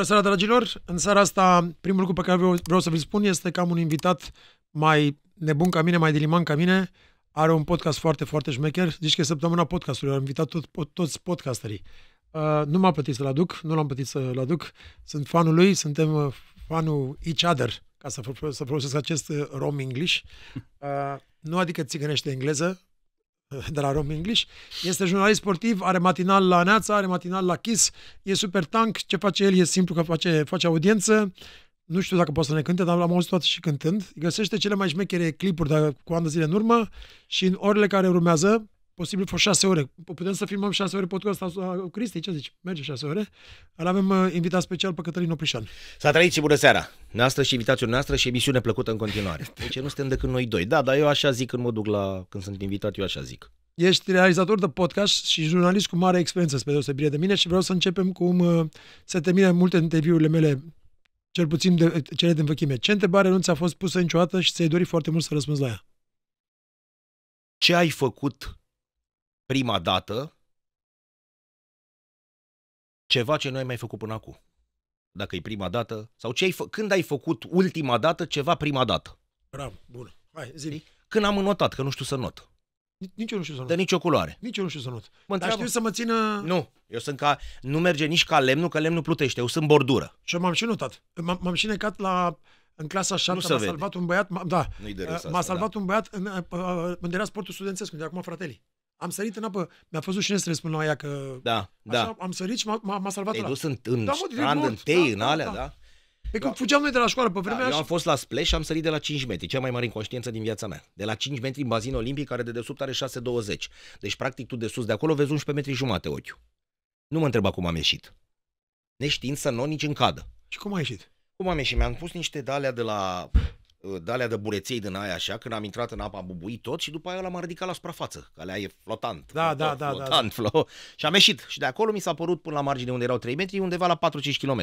Bună seara, dragilor! În seara asta, primul lucru pe care vreau, să vi-l spun este că am un invitat mai nebun ca mine, mai diliman ca mine. Are un podcast foarte, foarte șmecher. Zici că e săptămâna podcastului. Am invitat tot, tot, toți podcasterii. Uh, nu m-a plătit să-l aduc, nu l-am plătit să-l aduc. Sunt fanul lui, suntem uh, fanul each other, ca să, să folosesc acest uh, rom English. Uh, nu adică țigănește engleză, de la Rom English. Este jurnalist sportiv, are matinal la Neața, are matinal la Kiss, e super tank, ce face el e simplu că face, face audiență, nu știu dacă poate să ne cânte, dar l-am auzit toată și cântând. Găsește cele mai șmechere clipuri de cu ani de zile în urmă și în orele care urmează, posibil fost șase ore. Putem să filmăm șase ore podcast asta. Cristi, ce zici? Merge șase ore. Îl avem uh, invitat special pe Cătălin Oprișan. S-a trăit și bună seara. Noastră și invitația noastră și emisiune plăcută în continuare. Deci nu suntem decât noi doi. Da, dar eu așa zic când mă duc la... când sunt invitat, eu așa zic. Ești realizator de podcast și jurnalist cu mare experiență, spre deosebire de mine și vreau să începem cum uh, se termină multe interviurile mele cel puțin de, cele din vechime. Ce întrebare nu ți-a fost pusă niciodată și ți-ai dorit foarte mult să răspunzi la ea? Ce ai făcut prima dată ceva ce nu ai mai făcut până acum. Dacă e prima dată, sau ce ai fă- când ai făcut ultima dată ceva prima dată. Bravo, bun. Hai, zi. Când am notat, că nu știu să not. Nici eu nu știu să not. De nicio culoare. Nici eu nu știu să not. Mă Dar știu să mă țină... Nu, eu sunt ca... Nu merge nici ca lemnul, că lemnul plutește. Eu sunt bordură. Și m-am și notat. M-am, și necat la în clasa 7 m-a vede. salvat un băiat, m-a, da, m-a asta, salvat da. un băiat în, în, în sportul studențesc, unde acum fratelii. Am sărit în apă, mi-a fost ușine să le spun la ea că... Da, așa, da. am sărit și m-a, m-a salvat Te-ai dus în, în da, strand, în tei, da, în da, alea, da? da. Pe păi cum da. fugeam noi de la școală pe da, vremea da, Eu am fost la splash și am sărit de la 5 metri, cea mai mare inconștiență din viața mea. De la 5 metri în bazin olimpic, care de desubt are 6,20. Deci, practic, tu de sus de acolo vezi 11 metri jumate ochiul. Nu mă întreba cum am ieșit. Neștiind să nu nici în cadă. Și cum ai ieșit? Cum am ieșit? Mi-am pus niște dalea de la Ă, dalea de bureței din aia așa, când am intrat în apa, am bubuit tot și după aia l-am ridicat la suprafață, că alea e flotant. Da, flotant, da, da. Flotant, da, da. Flo... Și am ieșit. Și de acolo mi s-a părut până la margine unde erau 3 metri, undeva la 4-5 km.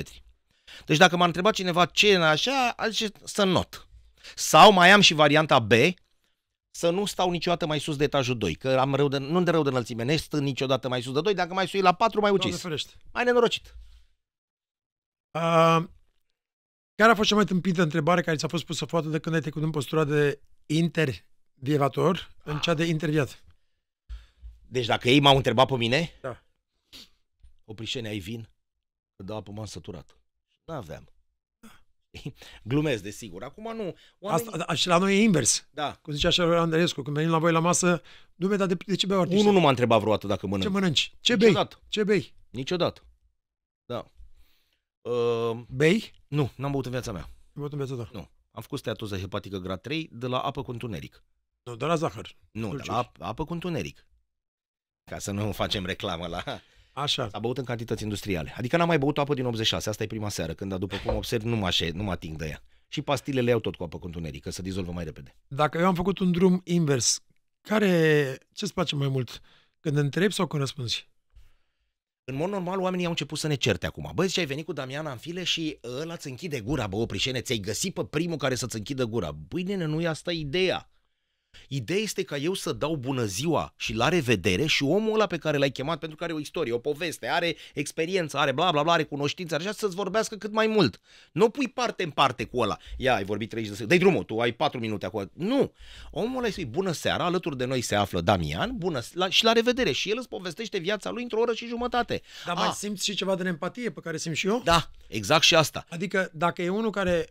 Deci dacă m-a întrebat cineva ce e așa, a zice să not. Sau mai am și varianta B, să nu stau niciodată mai sus de etajul 2, că am rău de, nu de rău de înălțime, ne stă niciodată mai sus de 2, dacă mai sui la 4, mai ucis. Mai nenorocit. Uh, care a fost cea mai tâmpită întrebare care ți-a fost pusă foarte de când ai trecut în postura de intervievator în cea de interviat? Deci dacă ei m-au întrebat pe mine, da. oprișene, ai vin? dau apă m-am săturat. Nu aveam Glumesc, desigur. Acum nu. Oamenii... Asta, da, și la noi e invers. Da. Cum zicea așa, Andreescu, când venim la voi la masă, dume, dar de, de ce beau artiști? Unul nu m-a întrebat vreodată dacă mănânc. Ce mănânci? Ce bei? Niciodată. Ce bei? Niciodată. Da. Uh... Bei? Nu, n-am băut în viața mea. Ai băut în viața ta? Nu. Am făcut steatoză hepatică grad 3 de la apă cu întuneric. Nu, de la zahăr. Nu, dulciuri. de la ap- apă cu întuneric. Ca să nu facem reclamă la... Așa. a băut în cantități industriale. Adică n-am mai băut apă din 86, asta e prima seară, când după cum observ nu mă, nu mă ating de ea. Și pastilele iau tot cu apă cu întuneric, să se dizolvă mai repede. Dacă eu am făcut un drum invers, care, ce-ți place mai mult? Când întrebi sau când răspunzi? În mod normal, oamenii au început să ne certe acum. Băi, zice, ai venit cu Damiana în file și ăla ți închide gura, bă, oprișene, ți-ai găsit pe primul care să-ți închidă gura. Băi, nene, nu e asta ideea. Ideea este ca eu să dau bună ziua și la revedere și omul ăla pe care l-ai chemat pentru că are o istorie, o poveste, are experiență, are bla bla bla, are cunoștință, așa să-ți vorbească cât mai mult. Nu pui parte în parte cu ăla. Ia, ai vorbit 30 de secunde, dai drumul, tu ai 4 minute acolo. Nu! Omul ăla îi bună seara, alături de noi se află Damian, bună la, și la revedere. Și el îți povestește viața lui într-o oră și jumătate. Dar A. mai ah. simți și ceva de empatie pe care simți și eu? Da, exact și asta. Adică dacă e unul care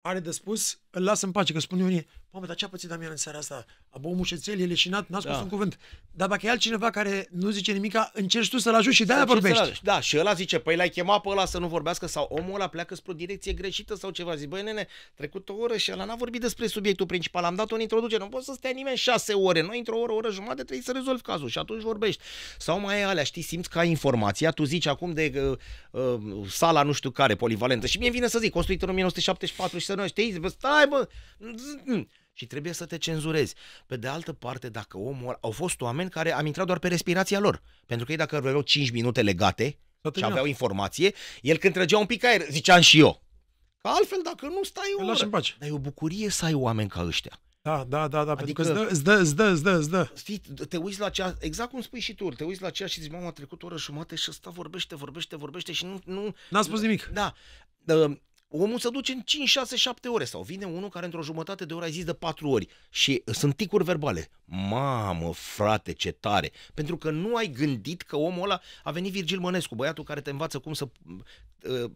are de spus, îl las în pace, că spune unii, Mamă, dar ce a pățit Damian în seara asta? A băut mușețel, e leșinat, n-a spus da. un cuvânt. Dar dacă e altcineva care nu zice nimic, încerci tu să-l ajungi și de-aia vorbești. Da, și ăla zice, păi l-ai chemat pe ăla să nu vorbească sau omul ăla pleacă spre o direcție greșită sau ceva. Zic, băi nene, trecut o oră și ăla n-a vorbit despre subiectul principal, am dat o introducere, nu poți să stea nimeni șase ore, noi într-o oră, oră jumătate trebuie să rezolvi cazul și atunci vorbești. Sau mai e alea, știi, simți ca informația, tu zici acum de uh, uh, sala nu știu care, polivalentă și mie vine să zic, construită în 1974 și să nu știi, bă, stai bă, și trebuie să te cenzurezi. Pe de altă parte, dacă omul... Au fost oameni care am intrat doar pe respirația lor. Pentru că ei dacă vreau 5 minute legate și aveau informație, el când trăgea un pic aer, ziceam și eu. Că altfel, dacă nu stai o oră. Dar e o bucurie să ai oameni ca ăștia. Da, da, da, da, adică, pentru că îți dă, îți dă, îți dă, îți dă. te uiți la cea, exact cum spui și tu, te uiți la cea și zici, mama, a trecut o oră jumate și ăsta vorbește, vorbește, vorbește și nu... nu N-a spus nimic. Da. Omul se duce în 5, 6, 7 ore sau vine unul care într-o jumătate de oră ai zis de 4 ori și uh, sunt ticuri verbale. Mamă, frate, ce tare! Pentru că nu ai gândit că omul ăla a venit Virgil Mănescu, băiatul care te învață cum să Uh,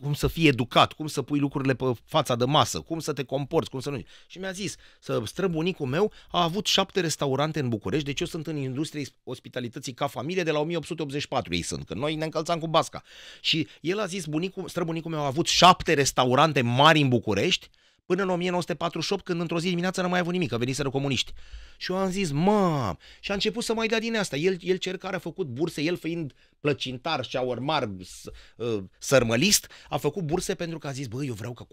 cum să fii educat, cum să pui lucrurile pe fața de masă, cum să te comporți, cum să nu... Și mi-a zis, să străbunicul meu a avut șapte restaurante în București, deci eu sunt în industria ospitalității ca familie de la 1884 ei sunt, că noi ne încălțam cu basca. Și el a zis, bunicul, străbunicul meu a avut șapte restaurante mari în București Până în 1948, când într-o zi dimineața n a mai avut nimic, a venit veniseră comuniști. Și eu am zis, mă, și a început să mai dea din asta. El, el cer care a făcut burse, el fiind plăcintar, șaormar, ă, sărmălist, a făcut burse pentru că a zis, bă, eu vreau ca,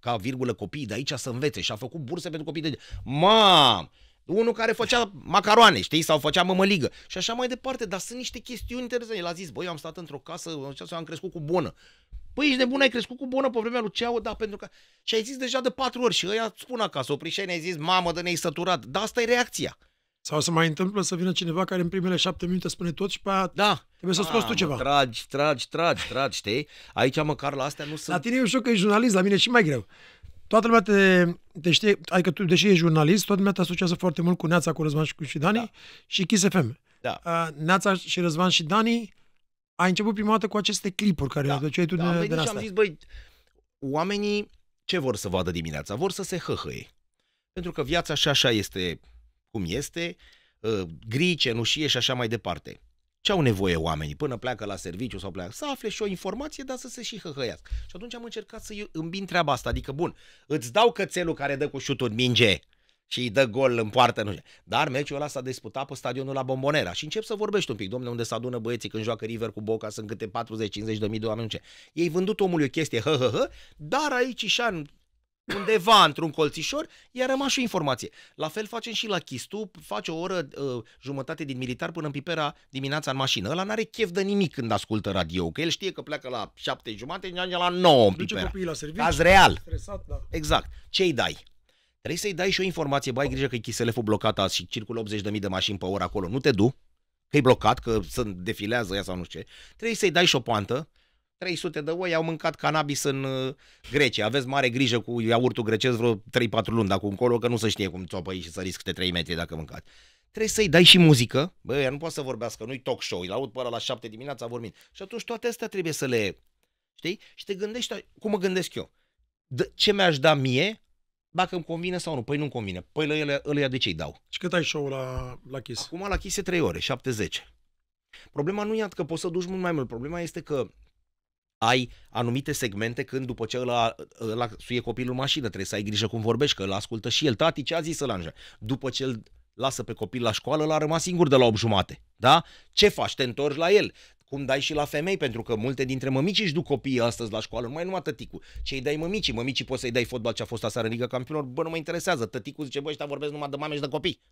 ca virgulă copiii de aici să învețe. Și a făcut burse pentru copiii de aici. Mam! Unul care făcea macaroane, știi, sau făcea mămăligă și așa mai departe, dar sunt niște chestiuni interesante. El a zis, băi, am stat într-o casă, am crescut cu bună. Păi ești nebun, ai crescut cu bună pe vremea lui Ceau, da, pentru că... Și ai zis deja de patru ori și ăia spun acasă, opri și ai zis, mamă, de ne-ai săturat. Da, asta e reacția. Sau să mai întâmplă să vină cineva care în primele șapte minute spune tot și pe aia da. trebuie să scoți tu ceva. Tragi, tragi, tragi, tragi, știi? Aici măcar la astea nu sunt... La tine e ușor că e jurnalist, la mine e și mai greu. Toată lumea te, te știe, adică tu, deși ești jurnalist, toată lumea te asociază foarte mult cu Neața, cu Răzvan și cu Dani da. și Kiss FM. Da. Uh, Neața și Răzvan și Dani ai început prima dată cu aceste clipuri care da, le aduceai tu da, am de, de și am zis, băi, oamenii ce vor să vadă dimineața? Vor să se hăhăie. Pentru că viața și așa este cum este, uh, gri, cenușie și așa mai departe. Ce au nevoie oamenii până pleacă la serviciu sau pleacă? Să afle și o informație, dar să se și hăhăiască. Și atunci am încercat să îmbin treaba asta. Adică, bun, îți dau cățelul care dă cu șutul minge și îi dă gol în poartă. Nu știu. Dar meciul ăla s-a disputat pe stadionul la Bombonera și încep să vorbești un pic, domne, unde se adună băieții când joacă River cu Boca, sunt câte 40-50 de mii de oameni. Ce. Ei vândut omului o chestie, hă, hă, hă, dar aici și undeva într-un colțișor, i-a rămas și o informație. La fel facem și la Chistu, face o oră uh, jumătate din militar până în Pipera dimineața în mașină. Ăla n-are chef de nimic când ascultă radio, că el știe că pleacă la șapte jumate și la nouă în Pipera. Duce copiii la serviciu. Caz real. Stresat, da. Exact. Ce-i dai? Trebuie să-i dai și o informație, bai grijă că e chiseleful blocat azi și circulă 80.000 de mașini pe oră acolo, nu te du, că e blocat, că se defilează ea sau nu știu ce. Trebuie să-i dai și o poantă, 300 de oi au mâncat cannabis în uh, Grecia. Aveți mare grijă cu iaurtul grecesc vreo 3-4 luni dacă încolo, că nu se știe cum țopăi și să risc câte 3 metri dacă mâncați. Trebuie să-i dai și muzică. Bă, ea nu poate să vorbească, nu-i talk show, îl aud ăla la 7 dimineața vorbind. Și atunci toate astea trebuie să le... Știi? Și te gândești, cum mă gândesc eu? De, ce mi-aș da mie dacă îmi convine sau nu. Păi nu-mi convine. Păi la ele, ele de ce îi dau? Și cât ai show la, la chis? Acum la Kiss e 3 ore, 70. Problema nu e că poți să duci mult mai mult. Problema este că ai anumite segmente când după ce ăla, ăla suie copilul în mașină, trebuie să ai grijă cum vorbești, că îl ascultă și el. Tati, ce a zis ăla? După ce îl lasă pe copil la școală, l-a rămas singur de la 8 jumate. Da? Ce faci? Te întorci la el cum dai și la femei, pentru că multe dintre mămicii își duc copiii astăzi la școală, nu mai numai tăticul. Ce îi dai mămicii? Mămicii poți să-i dai fotbal ce a fost aseară în Liga Campionilor? Bă, nu mă interesează. Tăticul zice, bă, ăștia vorbesc numai de mame și de copii.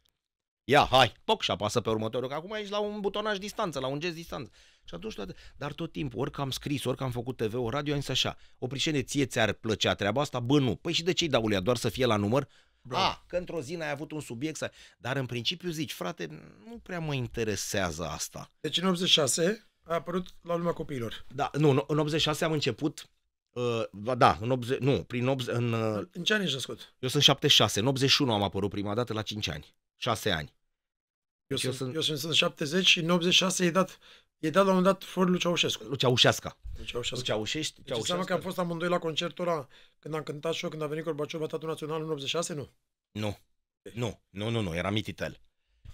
Ia, hai, poc și apasă pe următorul, că acum ești la un butonaj distanță, la un gest distanță. Și atunci, dar tot timpul, orică am scris, orică am făcut TV, o radio, însă așa, o prișene, ție ți-ar plăcea treaba asta? Bă, nu. Păi și de ce-i dau doar să fie la număr? Bro. A, ah, că într-o zi n-ai avut un subiect, să... dar în principiu zici, frate, nu prea mă interesează asta. Deci în 86 a apărut la lumea copiilor. Da, nu, în 86 am început Uh, da, în 80, nu, prin 80, în... Uh, în ce ani ești născut? Eu sunt 76, în 81 am apărut prima dată la 5 ani, 6 ani. Eu, deci sunt, eu, sunt, eu sunt, 70 și în 86 e dat, e dat la un moment dat flori lui Ceaușescu. Lui Ceaușesca. Lui Ceaușesca. Ceaușești, deci Ceaușesca. că am fost amândoi la concertul ăla când am cântat și eu, când a venit Gorbaciov la Teatrul Național în 86, nu? Nu. Nu, nu, nu, nu, era mititel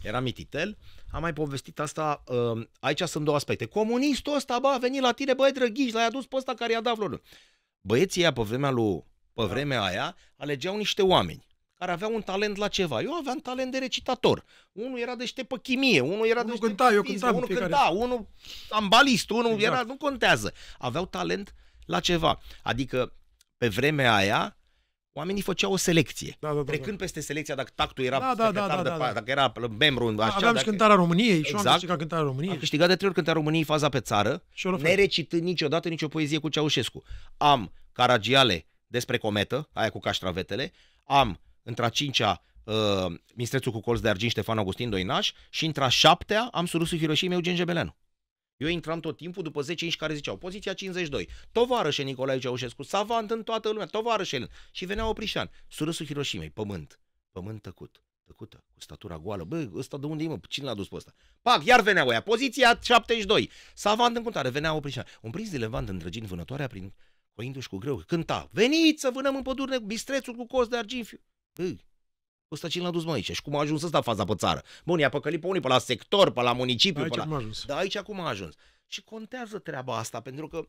era mititel, am mai povestit asta, um, aici sunt două aspecte. Comunistul ăsta, bă, a venit la tine, băi, drăghiș, l-ai adus pe ăsta care i-a dat vlonul. Băieții ăia, pe vremea lui, pe da. vremea aia, alegeau niște oameni care aveau un talent la ceva. Eu aveam talent de recitator. Unul era deștept pe chimie, unul era unul cânta, eu cântam, unul fiecare. cânta, unul ambalist, unul exact. era, nu contează. Aveau talent la ceva. Adică, pe vremea aia, oamenii făceau o selecție. Da, da, da, Trecând da. peste selecția, dacă tactul era da, da, da, da, da, da. dacă era membru, așa, Aveam dacă... și cântarea României exact. și am câștigat cântarea României. Am câștigat de trei ori cântarea României faza pe țară, nerecitând niciodată nicio poezie cu Ceaușescu. Am Caragiale despre cometă, aia cu caștravetele, am într-a cincea uh, Mistrețul cu colț de argint Ștefan Augustin Doinaș și într-a șaptea am Surusul Hiroșimei Eugen Jebeleanu. Eu intram tot timpul după 10-5 care ziceau, poziția 52, tovarășe Nicolae Ceaușescu, savant în toată lumea, tovarășe Și venea Oprișan, surâsul Hiroșimei, pământ, pământ tăcut, tăcută, cu statura goală. Bă, ăsta de unde e, mă? Cine l-a dus pe ăsta? Pac, iar venea oia, poziția 72. Savant în contare, venea Oprișan. Un prins de levant îndrăgind vânătoarea prin coindu-și cu greu, cânta, veniți să vânăm în pădurne, bistrețul cu cost de argint Bă, Ăsta cine l-a dus mă aici? Și cum a ajuns ăsta faza pe țară? Bun, i-a păcălit pe unii, pe la sector, pe la municipiu. Aici pe la... ajuns. Da, aici cum a ajuns. Și contează treaba asta, pentru că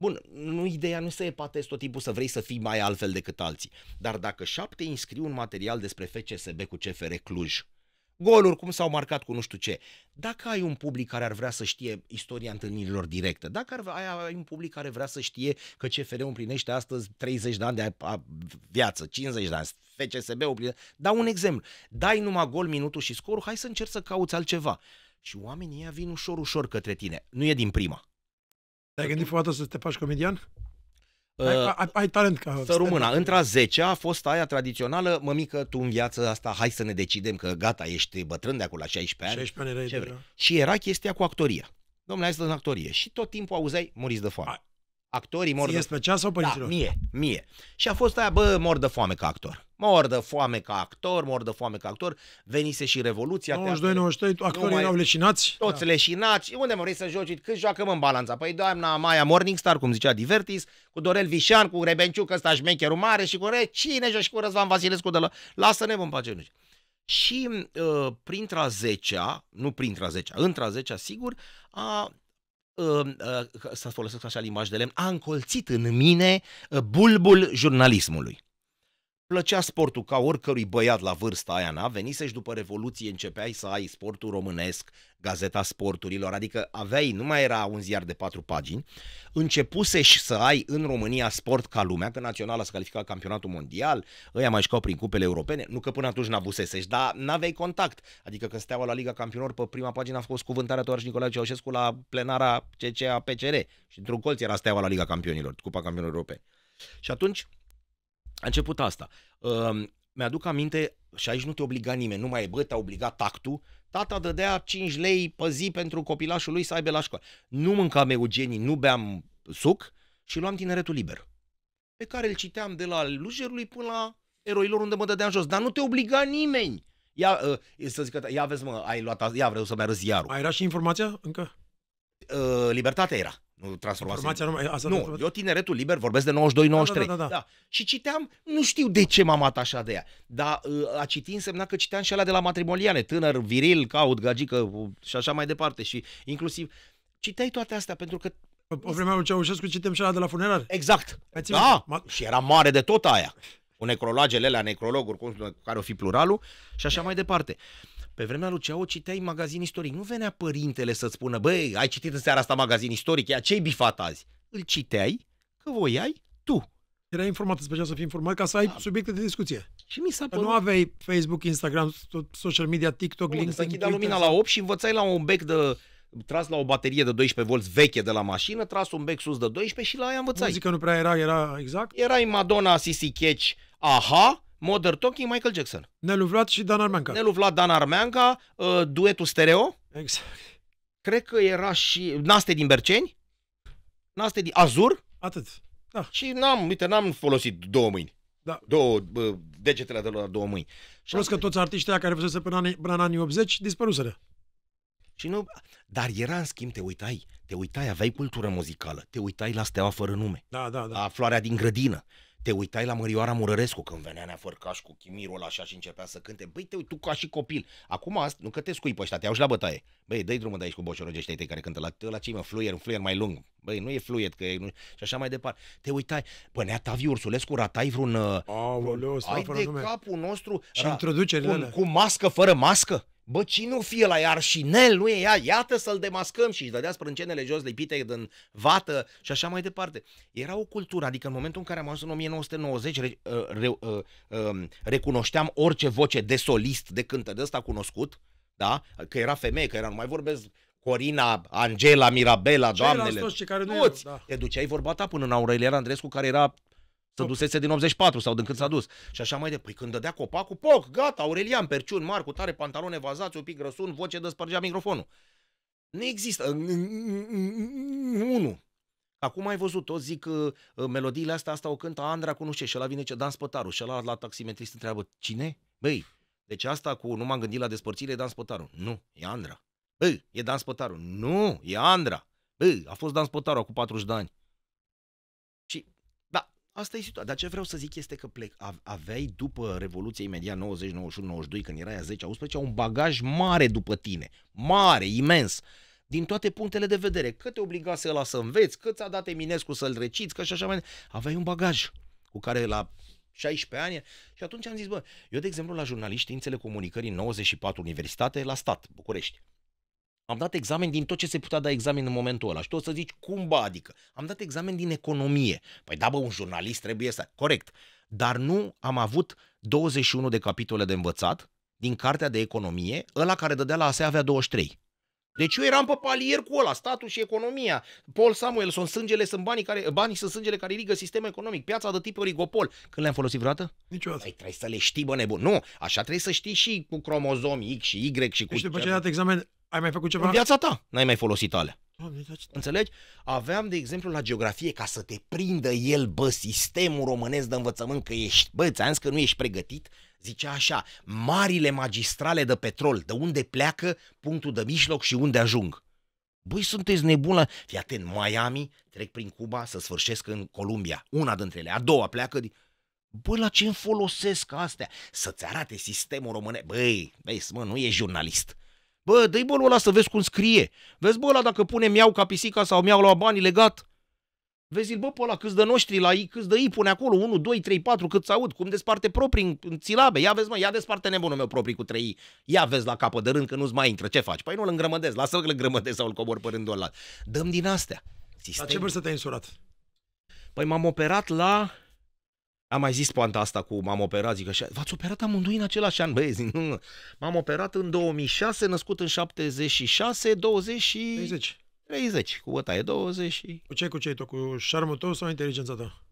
Bun, nu ideea nu se epatezi tot timpul să vrei să fii mai altfel decât alții. Dar dacă șapte înscriu un material despre FCSB cu CFR Cluj, goluri cum s-au marcat cu nu știu ce. Dacă ai un public care ar vrea să știe istoria întâlnirilor directe, dacă ar, ai, ai un public care vrea să știe că CFR împlinește astăzi 30 de ani de viață, 50 de ani, FCSB împlinește, dau un exemplu, dai numai gol, minutul și scorul, hai să încerci să cauți altceva. Și oamenii ăia vin ușor, ușor către tine. Nu e din prima. Te-ai gândit vreodată să te faci comedian? Ai, uh, ai, ai talent ca Să rămână. Într-a 10 a fost aia tradițională, mămică, tu în viața asta, hai să ne decidem că gata, ești bătrân de acolo la 16 ani. 16 ani ce vrei. Și era chestia cu actoria. Domnule, hai să în actorie. Și tot timpul auzeai, muriți de foame actorii mor de... plăcea sau da, părinților? Da, mie, mie. Și a fost aia, bă, mor de foame ca actor. Mor de foame ca actor, mor de foame ca actor. Venise și Revoluția. 92, 93, actorii mai... erau leșinați. Toți da. leșinați. Unde mă vrei să joci? Cât joacă în balanța? Păi doamna Maia Morningstar, cum zicea Divertis, cu Dorel Vișan, cu Rebenciuc, ăsta șmecherul mare și cu Re, cine și cu Răzvan Vasilescu de la... Lasă-ne, mă, în pace, nu Și uh, printre a zecea, nu printre a zecea, între a zecea, sigur, a Uh, să folosesc așa limbaj de lemn, a încolțit în mine uh, bulbul jurnalismului plăcea sportul ca oricărui băiat la vârsta aia, n-a? și după Revoluție începeai să ai sportul românesc, gazeta sporturilor, adică aveai, nu mai era un ziar de patru pagini, începuse și să ai în România sport ca lumea, că naționala se califica campionatul mondial, ăia mai șcau prin cupele europene, nu că până atunci n-abusesești, dar n-aveai contact, adică când steaua la Liga Campionilor pe prima pagină a fost cuvântarea tovarăș Nicolae Ceaușescu la plenara CCA-PCR și într-un colț era steaua la Liga Campionilor, Cupa Campionilor Europene. Și atunci a început asta. Uh, mi-aduc aminte, și aici nu te obliga nimeni, nu mai e, bă, te-a obligat tactul, tata dădea 5 lei pe zi pentru copilașul lui să aibă la școală. Nu mâncam eugenii, nu beam suc și luam tineretul liber, pe care îl citeam de la lujerului până la eroilor unde mă dădeam jos, dar nu te obliga nimeni. Ia, uh, să zic că, ia vezi mă, ai luat, ia vreau să-mi arăt ziarul. Ai era și informația încă? Uh, libertatea era nu transformați. Formația nu, asta nu eu tineretul liber vorbesc de 92-93. Da, da, da, da. Da. Și citeam, nu știu de ce m-am atașat de ea, dar uh, a citi însemna că citeam și alea de la matrimoniale, tânăr, viril, caut, gagică uh, și așa mai departe. Și inclusiv citeai toate astea pentru că o vremea lui Ceaușescu citem și alea de la funerar. Exact. Da, m și era mare de tot aia. Cu necrologele la necrologuri, cu care o fi pluralul, și așa mai departe. Uh, pe vremea lui Ceau citeai magazin istoric. Nu venea părintele să-ți spună, băi, ai citit în seara asta magazin istoric, ia ce-ai bifat azi? Îl citeai că voiai tu. Era informat, îți să fii informat ca să ai da. subiecte de discuție. Și mi s-a părut... Nu aveai Facebook, Instagram, social media, TikTok, Bun, LinkedIn, Twitter. lumina la 8 și învățai la un bec de tras la o baterie de 12 volți veche de la mașină, tras un bec sus de 12 și la aia învățai. că nu prea era, era exact. Erai Madonna, Sisi Catch, aha, Modern Talking, Michael Jackson. Nelu Vlad și Dan Armeanca. Nelu Vlad, Dan Armeanca, uh, duetul stereo. Exact. Cred că era și Naste din Berceni. Naste din Azur. Atât. Da. Și n-am, uite, n-am folosit două mâini. Da. Două, bă, degetele de la două mâini. Și Plus că toți artiștii aia care fusese până, până în anii 80 dispăruseră. Și nu... Dar era, în schimb, te uitai, te uitai, aveai cultură muzicală, te uitai la Steaua fără nume, da, da, da. la Floarea din grădină, te uitai la Mărioara Murărescu când venea Nea Fărcaș cu chimirul așa și începea să cânte. Băi, te uiți tu ca și copil. Acum asta, nu că te scui pe ăștia, te iau și la bătaie. Băi, dai drumul de aici cu boșorogii ăștia care cântă la, la cei mă, fluier, un fluier mai lung. Băi, nu e fluier, că e, nu... și așa mai departe. Te uitai, bă, Nea Tavi Ursulescu, ratai vreun... Uh, Aoleu, vreun... Ai de nume. capul nostru... Și ra... introducerile cu, cu mască, fără mască? Bă, cine o fie la iar nel, nu e ea? Iată să-l demascăm și își dădea sprâncenele jos lipite din vată și așa mai departe. Era o cultură, adică în momentul în care am ajuns în 1990, re, re, uh, re, uh, um, recunoșteam orice voce de solist, de cântă de ăsta cunoscut, da? Că era femeie, că era, nu mai vorbesc Corina, Angela, Mirabela, doamnele. toți, care nu da. Te duceai vorba ta până în Aurelian Andrescu, care era să dusese din 84 sau din când s-a dus. Și așa mai departe. Păi când dădea copacul, poc, gata, Aurelian, Perciun, Marcu, tare, pantalone vazați, un pic grăsun, voce de spărgea microfonul. Nu există. Unu. Acum ai văzut, toți zic că uh, uh, melodiile astea, asta o cântă Andra cu nu știu ce, și ăla vine ce Dan Spătaru, și ăla la taximetrist întreabă, cine? Băi, deci asta cu nu m-am gândit la despărțire e Dan Spătaru. Nu, e Andra. Băi, e Dan Spătaru. Nu, e Andra. Băi, a fost Dan Spătaru cu 40 de ani. Asta e situația. Dar ce vreau să zic este că plec, aveai după revoluția imediat 90, 91, 92, când erai a 10, 11, un bagaj mare după tine. Mare, imens. Din toate punctele de vedere. Cât te obligase ăla să înveți, cât ți-a dat Eminescu să-l reciți, că și așa mai Aveai un bagaj cu care la 16 ani și atunci am zis, bă, eu de exemplu la jurnaliști științele comunicării 94 universitate la stat, București. Am dat examen din tot ce se putea da examen în momentul ăla. Și tu o să zici, cum ba, adică? Am dat examen din economie. Păi da, bă, un jurnalist trebuie să... Corect. Dar nu am avut 21 de capitole de învățat din cartea de economie, ăla care dădea la ASE avea 23. Deci eu eram pe palier cu ăla, statul și economia. Paul sunt sângele sunt banii care, banii sunt sângele care irigă sistemul economic, piața de tip oligopol. Când le-am folosit vreodată? Niciodată. Ai păi trebuie să le știi, bă nebun. Nu, așa trebuie să știi și cu cromozomii X și Y și cu... Și deci după ce ai dat examen, ai mai făcut ceva? În viața ta n-ai mai folosit alea. Doamne, da, Înțelegi? Aveam, de exemplu, la geografie, ca să te prindă el, bă, sistemul românesc de învățământ, că ești, bă, ți-am zis că nu ești pregătit, zicea așa, marile magistrale de petrol, de unde pleacă, punctul de mijloc și unde ajung. Băi, sunteți nebună! Fii atent, Miami, trec prin Cuba să sfârșesc în Columbia. Una dintre ele, a doua pleacă din... Bă, la ce-mi folosesc astea? Să-ți arate sistemul românesc. Băi, vezi, mă, nu e jurnalist. Bă, dă-i bolul ăla să vezi cum scrie. Vezi, bă, ăla dacă pune miau ca pisica sau miau la banii legat. Vezi, bă, pe ăla câți de noștri la ei, câți de ei pune acolo, 1, 2, 3, 4, cât aud, cum desparte proprii în, în silabe. Ia vezi, mă, ia desparte nebunul meu proprii cu trei. Ia vezi la capă de rând că nu-ți mai intră. Ce faci? Păi nu-l îngrămădez, lasă-l îngrămădez sau îl cobor pe rândul ăla. Dăm din astea. Sistem. La ce vârstă te-ai însurat? Păi m-am operat la am mai zis poanta asta cu m-am operat, zic așa, v-ați operat amândoi în același an, băi, zic, mm, m-am operat în 2006, născut în 76, 20 și... 30. 30, cu bătaie 20 și... Cu ce cu ce cu șarmul tău sau inteligența ta?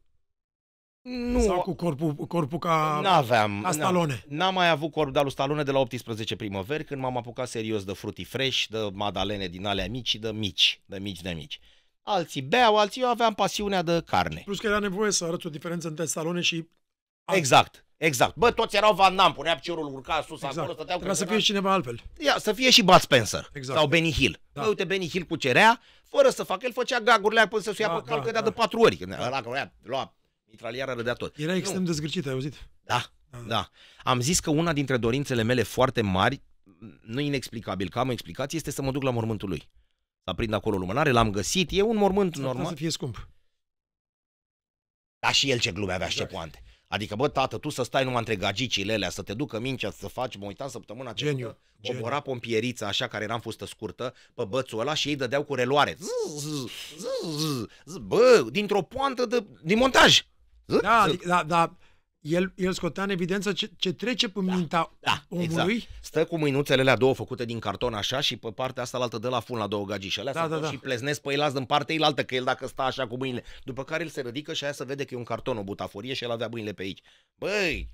Nu. Sau cu corpul, corpul ca, N-aveam, ca stalone. N-am mai avut corp de stalone de la 18 primăveri, când m-am apucat serios de fruti fresh, de madalene din alea mici și de mici, de mici de mici. Alții beau, alții eu aveam pasiunea de carne. Plus că era nevoie să arăt o diferență între salone și... Exact. Exact. Bă, toți erau Van Damme, punea piciorul, urca sus exact. acolo, stăteau... Trebuia să fie cineva altfel. Ia, să fie și Bud Spencer exact. sau Benny Hill. Da. Bă, uite, Benny Hill cerea, fără să facă, el făcea gagurile aia până să se ia da, pe da, calcă, da, de patru ori. Când da. lua, lua mitraliera, râdea tot. Era extrem nu. de zgârcit, ai auzit? Da, da, da. Am zis că una dintre dorințele mele foarte mari, nu inexplicabil, că am o explicație, este să mă duc la mormântul lui să aprind acolo lumânare, l-am găsit, e un mormânt S-ar normal. să fie scump. Dar și el ce glume avea exact. și ce exact. poante. Adică, bă, tată, tu să stai numai între gagicile alea, să te ducă mincea, să faci, mă uitam săptămâna aceasta, obora pompierița așa, care în fustă scurtă, pe bățul ăla și ei dădeau cu reloare. Zzz, zzz, bă, dintr-o poantă de, din montaj. Da, da, da, da, el, el scotea în evidență ce, ce trece pe da, mintea da, exact. omului. Exact. Stă cu mâinuțele alea două făcute din carton așa și pe partea asta altă de la fund la două gagișe. Alea da, da, da. și pleznesc pe el din partea ilaltă, că el dacă stă așa cu mâinile. După care el se ridică și aia să vede că e un carton, o butaforie și el avea mâinile pe aici. Băi,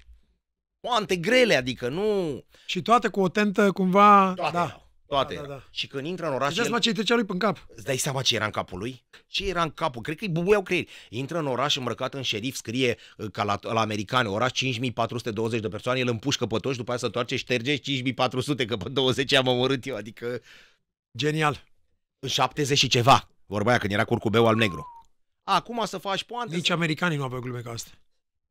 poante grele, adică nu... Și toate cu o tentă cumva... Toate, da. Toate. Da, da, da. Și când intră în oraș... Îți dai seama ce trecea lui în cap. Îți dai seama ce era în capul lui? Ce era în capul? Cred că-i bubuiau creier. Intră în oraș îmbrăcat în șerif, scrie uh, ca la, la americane, oraș 5420 de persoane, el împușcă pe toți, după aia se întoarce, șterge 5400, că pe 20 am omorât eu, adică... Genial. În 70 și ceva, vorba aia, când era curcubeu al negru. Acum să faci poante... Nici să... americanii nu aveau glume ca asta.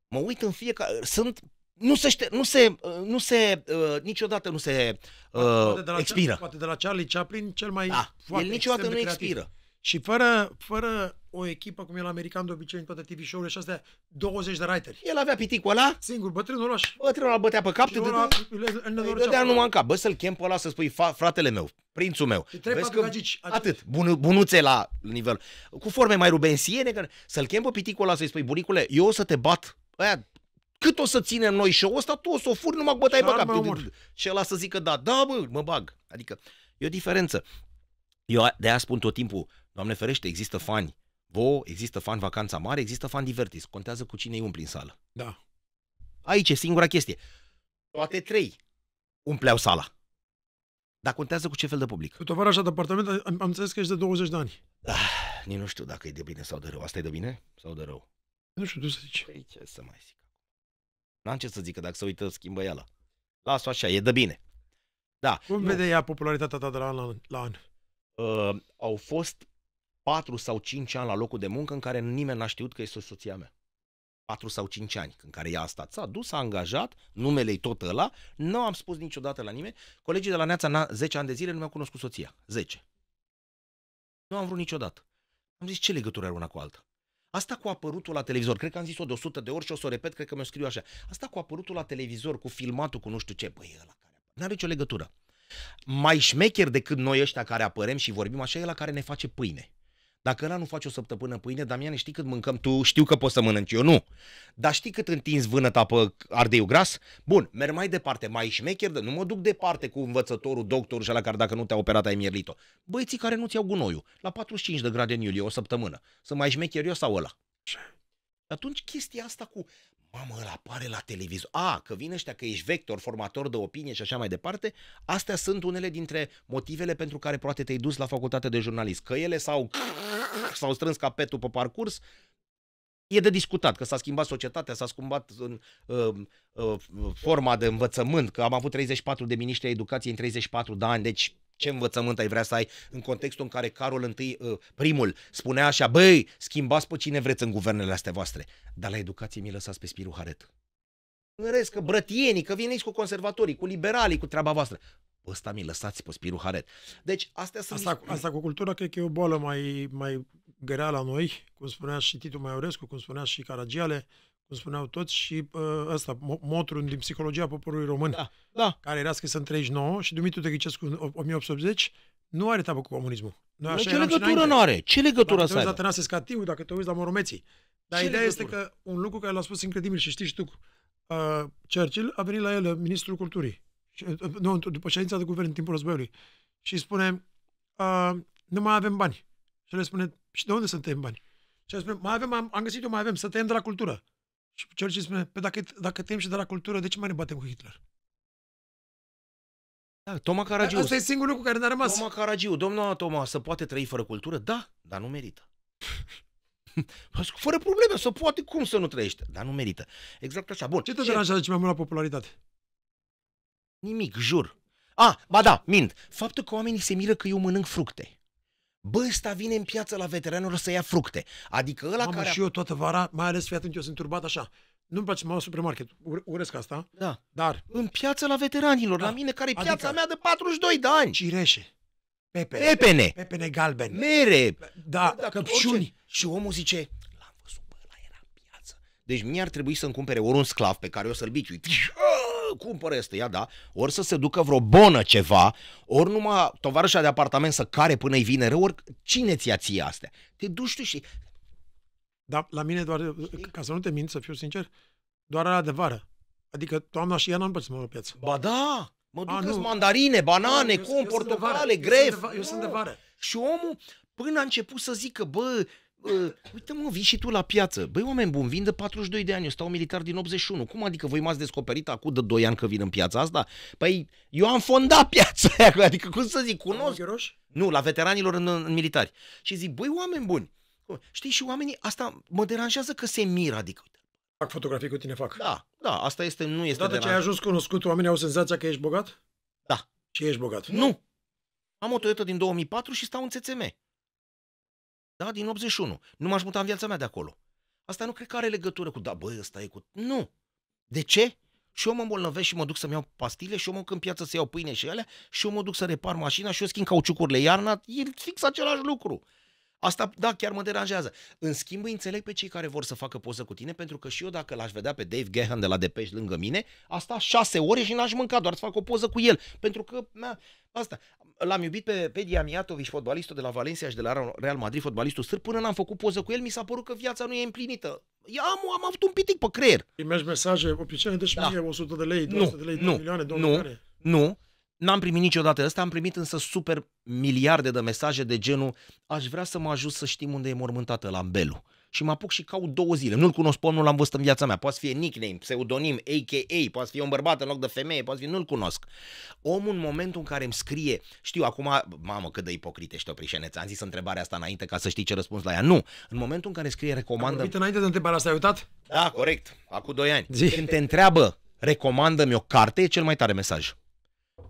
Mă uit în fiecare... Sunt nu se, șter, nu se, uh, nu se uh, niciodată nu se uh, poate de la uh, expiră. Poate de la Charlie Chaplin cel mai da, foarte el niciodată nu expiră. Și fără, fără o echipă cum e la american de obicei în toate TV show-urile și astea, 20 de writeri. El avea piticul ăla. Singur, bătrânul ăla. Bătrânul ăla bătea pe cap, te îi dădea numai în cap. Bă, să-l chem pe ăla să spui, fratele meu, prințul meu. Vezi că... Gagici, atât. Bun, bunuțe la nivel. Cu forme mai rubensiene, că... să-l chem pe piticul ăla să-i spui, bunicule, eu o să te bat Aia cât o să ținem noi și ăsta, tu o să o furi numai bătai pe cap. Și ăla să zică, da, da, bă, mă bag. Adică e o diferență. Eu de aia spun tot timpul, Doamne ferește, există fani. Vo, există fan vacanța mare, există fan divertis. Contează cu cine îi umpli în sală. Da. Aici e singura chestie. Toate trei umpleau sala. Dar contează cu ce fel de public. Tu tovarășa de apartament, am, am înțeles că ești de 20 de ani. Ah, nici nu știu dacă e de bine sau de rău. Asta e de bine sau de rău? Nu știu, tu să zici. Păi ce să mai zic. N-am ce să zic, că dacă se uită, schimbă ea la. Las-o așa, e de bine. Da. Cum nu. vede ea popularitatea ta de la an la, la an? Uh, au fost 4 sau 5 ani la locul de muncă în care nimeni n-a știut că este soția mea. 4 sau 5 ani în care ea a stat. S-a dus, a angajat, numele-i tot ăla, nu am spus niciodată la nimeni. Colegii de la Neața, 10 ani de zile, nu mi-au cunoscut soția. 10. Nu am vrut niciodată. Am zis, ce legătură are una cu alta? Asta cu apărutul la televizor, cred că am zis-o de 100 de ori și o să o repet, cred că mi-o scriu așa. Asta cu apărutul la televizor, cu filmatul, cu nu știu ce, băi, ăla care N-are nicio legătură. Mai șmecher decât noi ăștia care apărem și vorbim așa e la care ne face pâine. Dacă ăla nu face o săptămână pâine, Damian, știi cât mâncăm? Tu știu că poți să mănânci, eu nu. Dar știi cât întinzi vânăta pe ardeiul gras? Bun, merg mai departe, mai șmecher, nu mă duc departe cu învățătorul, doctorul și care dacă nu te-a operat ai mierlit-o. Băieții care nu-ți iau gunoiul, la 45 de grade în iulie, o săptămână. Să mai șmecher eu sau ăla? Atunci chestia asta cu mamă, ăla apare la televizor, a, că vine ăștia, că ești vector, formator de opinie și așa mai departe, astea sunt unele dintre motivele pentru care poate te-ai dus la facultate de jurnalist, că ele s-au, s-au strâns capetul pe parcurs, e de discutat, că s-a schimbat societatea, s-a schimbat în, uh, uh, forma de învățământ, că am avut 34 de miniștri ai educației în 34 de ani, deci ce învățământ ai vrea să ai în contextul în care Carol I, ă, primul, spunea așa, băi, schimbați pe cine vreți în guvernele astea voastre, dar la educație mi l lăsați pe Spiru Haret. În rest, că brătienii, că veniți cu conservatorii, cu liberalii, cu treaba voastră. Ăsta mi l lăsați pe Spiru Haret. Deci, astea sunt... Asta, asta cu cultura, cred că e o boală mai, mai grea la noi, cum spunea și Titu Maiorescu, cum spunea și Caragiale, uh, cum spuneau toți, și uh, ăsta, Motrun din Psihologia Poporului Român, da, da. care era scris în 39 și Dumitru Tăghicescu 1880, nu are treabă cu comunismul. Noi așa ce legătură nu are? Ce legătură să aibă? Dacă te Catiu, dacă te uiți la Moromeții. Dar ce ideea legătură? este că un lucru care l-a spus incredibil și știi și tu, uh, Churchill a venit la el, uh, ministrul culturii, și, uh, nu, după ședința de guvern în timpul războiului, și spune, uh, nu mai avem bani. Și le spune, și de unde să tăiem bani? Și le spune, mai avem, am, am găsit-o, mai avem, să tăiem de la cultură. Și Churchill spune, pe dacă, dacă tem și de la cultură, de ce mai ne batem cu Hitler? Da, Toma Caragiu. Asta e singurul cu care n-a rămas. Toma Caragiu, domnul Toma, să poate trăi fără cultură? Da, dar nu merită. fără probleme, să poate, cum să nu trăiește? Dar nu merită. Exact așa. Bun. Ce te deranjează ce... mai mult la popularitate? Nimic, jur. A, ba da, mint. Faptul că oamenii se miră că eu mănânc fructe. Bă, ăsta vine în piață la veteranul să ia fructe. Adică ăla Mamă, care... și eu toată vara, mai ales, fii atent, eu sunt turbat așa. Nu-mi place mama supermarket, urăsc asta. Da. Dar... În piață la veteranilor, da. la mine, care e adică... piața mea de 42 de ani. Cireșe. Pepene. Pepene. Pepene galben. Mere. Da, da căpșuni. Orice. Și omul zice, l-am văzut, bă, ăla era în piață. Deci mie ar trebui să-mi cumpere ori un sclav pe care o să-l biciui cumpără este ea, da, ori să se ducă vreo bonă ceva, ori numai tovarășa de apartament să care până îi vine rău, ori cine ți-a ție astea? Te duci tu și... Da, la mine doar, ca să nu te mint, să fiu sincer, doar la de vară. Adică toamna și iarna nu am să mă la piață. Ba da! Mă duc A, ah, mandarine, banane, cum, portocale, gref. Eu sunt de vară. Și omul, până a început să zică, bă, Uh, uite mă, vii și tu la piață. Băi, oameni buni, vin de 42 de ani, eu stau militar din 81. Cum adică voi m-ați descoperit acum de 2 ani că vin în piața asta? Păi, eu am fondat piața aia, adică cum să zic, cunosc. Nu, la veteranilor în, în militari. Și zic, băi, oameni buni, știi și oamenii, asta mă deranjează că se miră, adică, Fac fotografii cu tine, fac. Da, da, asta este, nu este Odată ce ai ajuns cunoscut, oamenii au senzația că ești bogat? Da. Și ești bogat? Nu. Am o Toyota din 2004 și stau în CCM da, din 81. Nu m-aș muta în viața mea de acolo. Asta nu cred că are legătură cu, da, băi, ăsta e cu... Nu. De ce? Și eu mă îmbolnăvesc și mă duc să-mi iau pastile și eu mă duc în piață să iau pâine și alea și eu mă duc să repar mașina și eu schimb cauciucurile iarna, e fix același lucru. Asta, da, chiar mă deranjează. În schimb, îi înțeleg pe cei care vor să facă poză cu tine, pentru că și eu dacă l-aș vedea pe Dave Gahan de la Depeș lângă mine, asta șase ore și n-aș mânca, doar să fac o poză cu el. Pentru că, mea, asta. L-am iubit pe Pedi Amiatovic, fotbalistul de la Valencia și de la Real Madrid, fotbalistul sârb, până n-am făcut poză cu el, mi s-a părut că viața nu e împlinită. Eu am, am avut un pitic pe creier. Primești mesaje, oficiale, deci da. 100 de lei, 200 nu, de lei, 2 milioane, 2 nu, milioane. Nu, N-am primit niciodată asta, am primit însă super miliarde de mesaje de genul aș vrea să mă ajut să știm unde e mormântată la Belu. Și mă apuc și caut două zile. Nu-l cunosc pe nu l-am văzut în viața mea. Poate fi nickname, pseudonim, AKA, poate fi un bărbat în loc de femeie, poate fi nu-l cunosc. Omul în momentul în care îmi scrie, știu, acum, mamă, cât de ipocrite ești, oprișeneț, am zis întrebarea asta înainte ca să știi ce răspuns la ea. Nu, în momentul în care scrie recomandă... Am înainte de întrebarea asta, ai uitat? Da, corect, acum 2 ani. Zi. Când te întreabă, recomandă-mi o carte, e cel mai tare mesaj.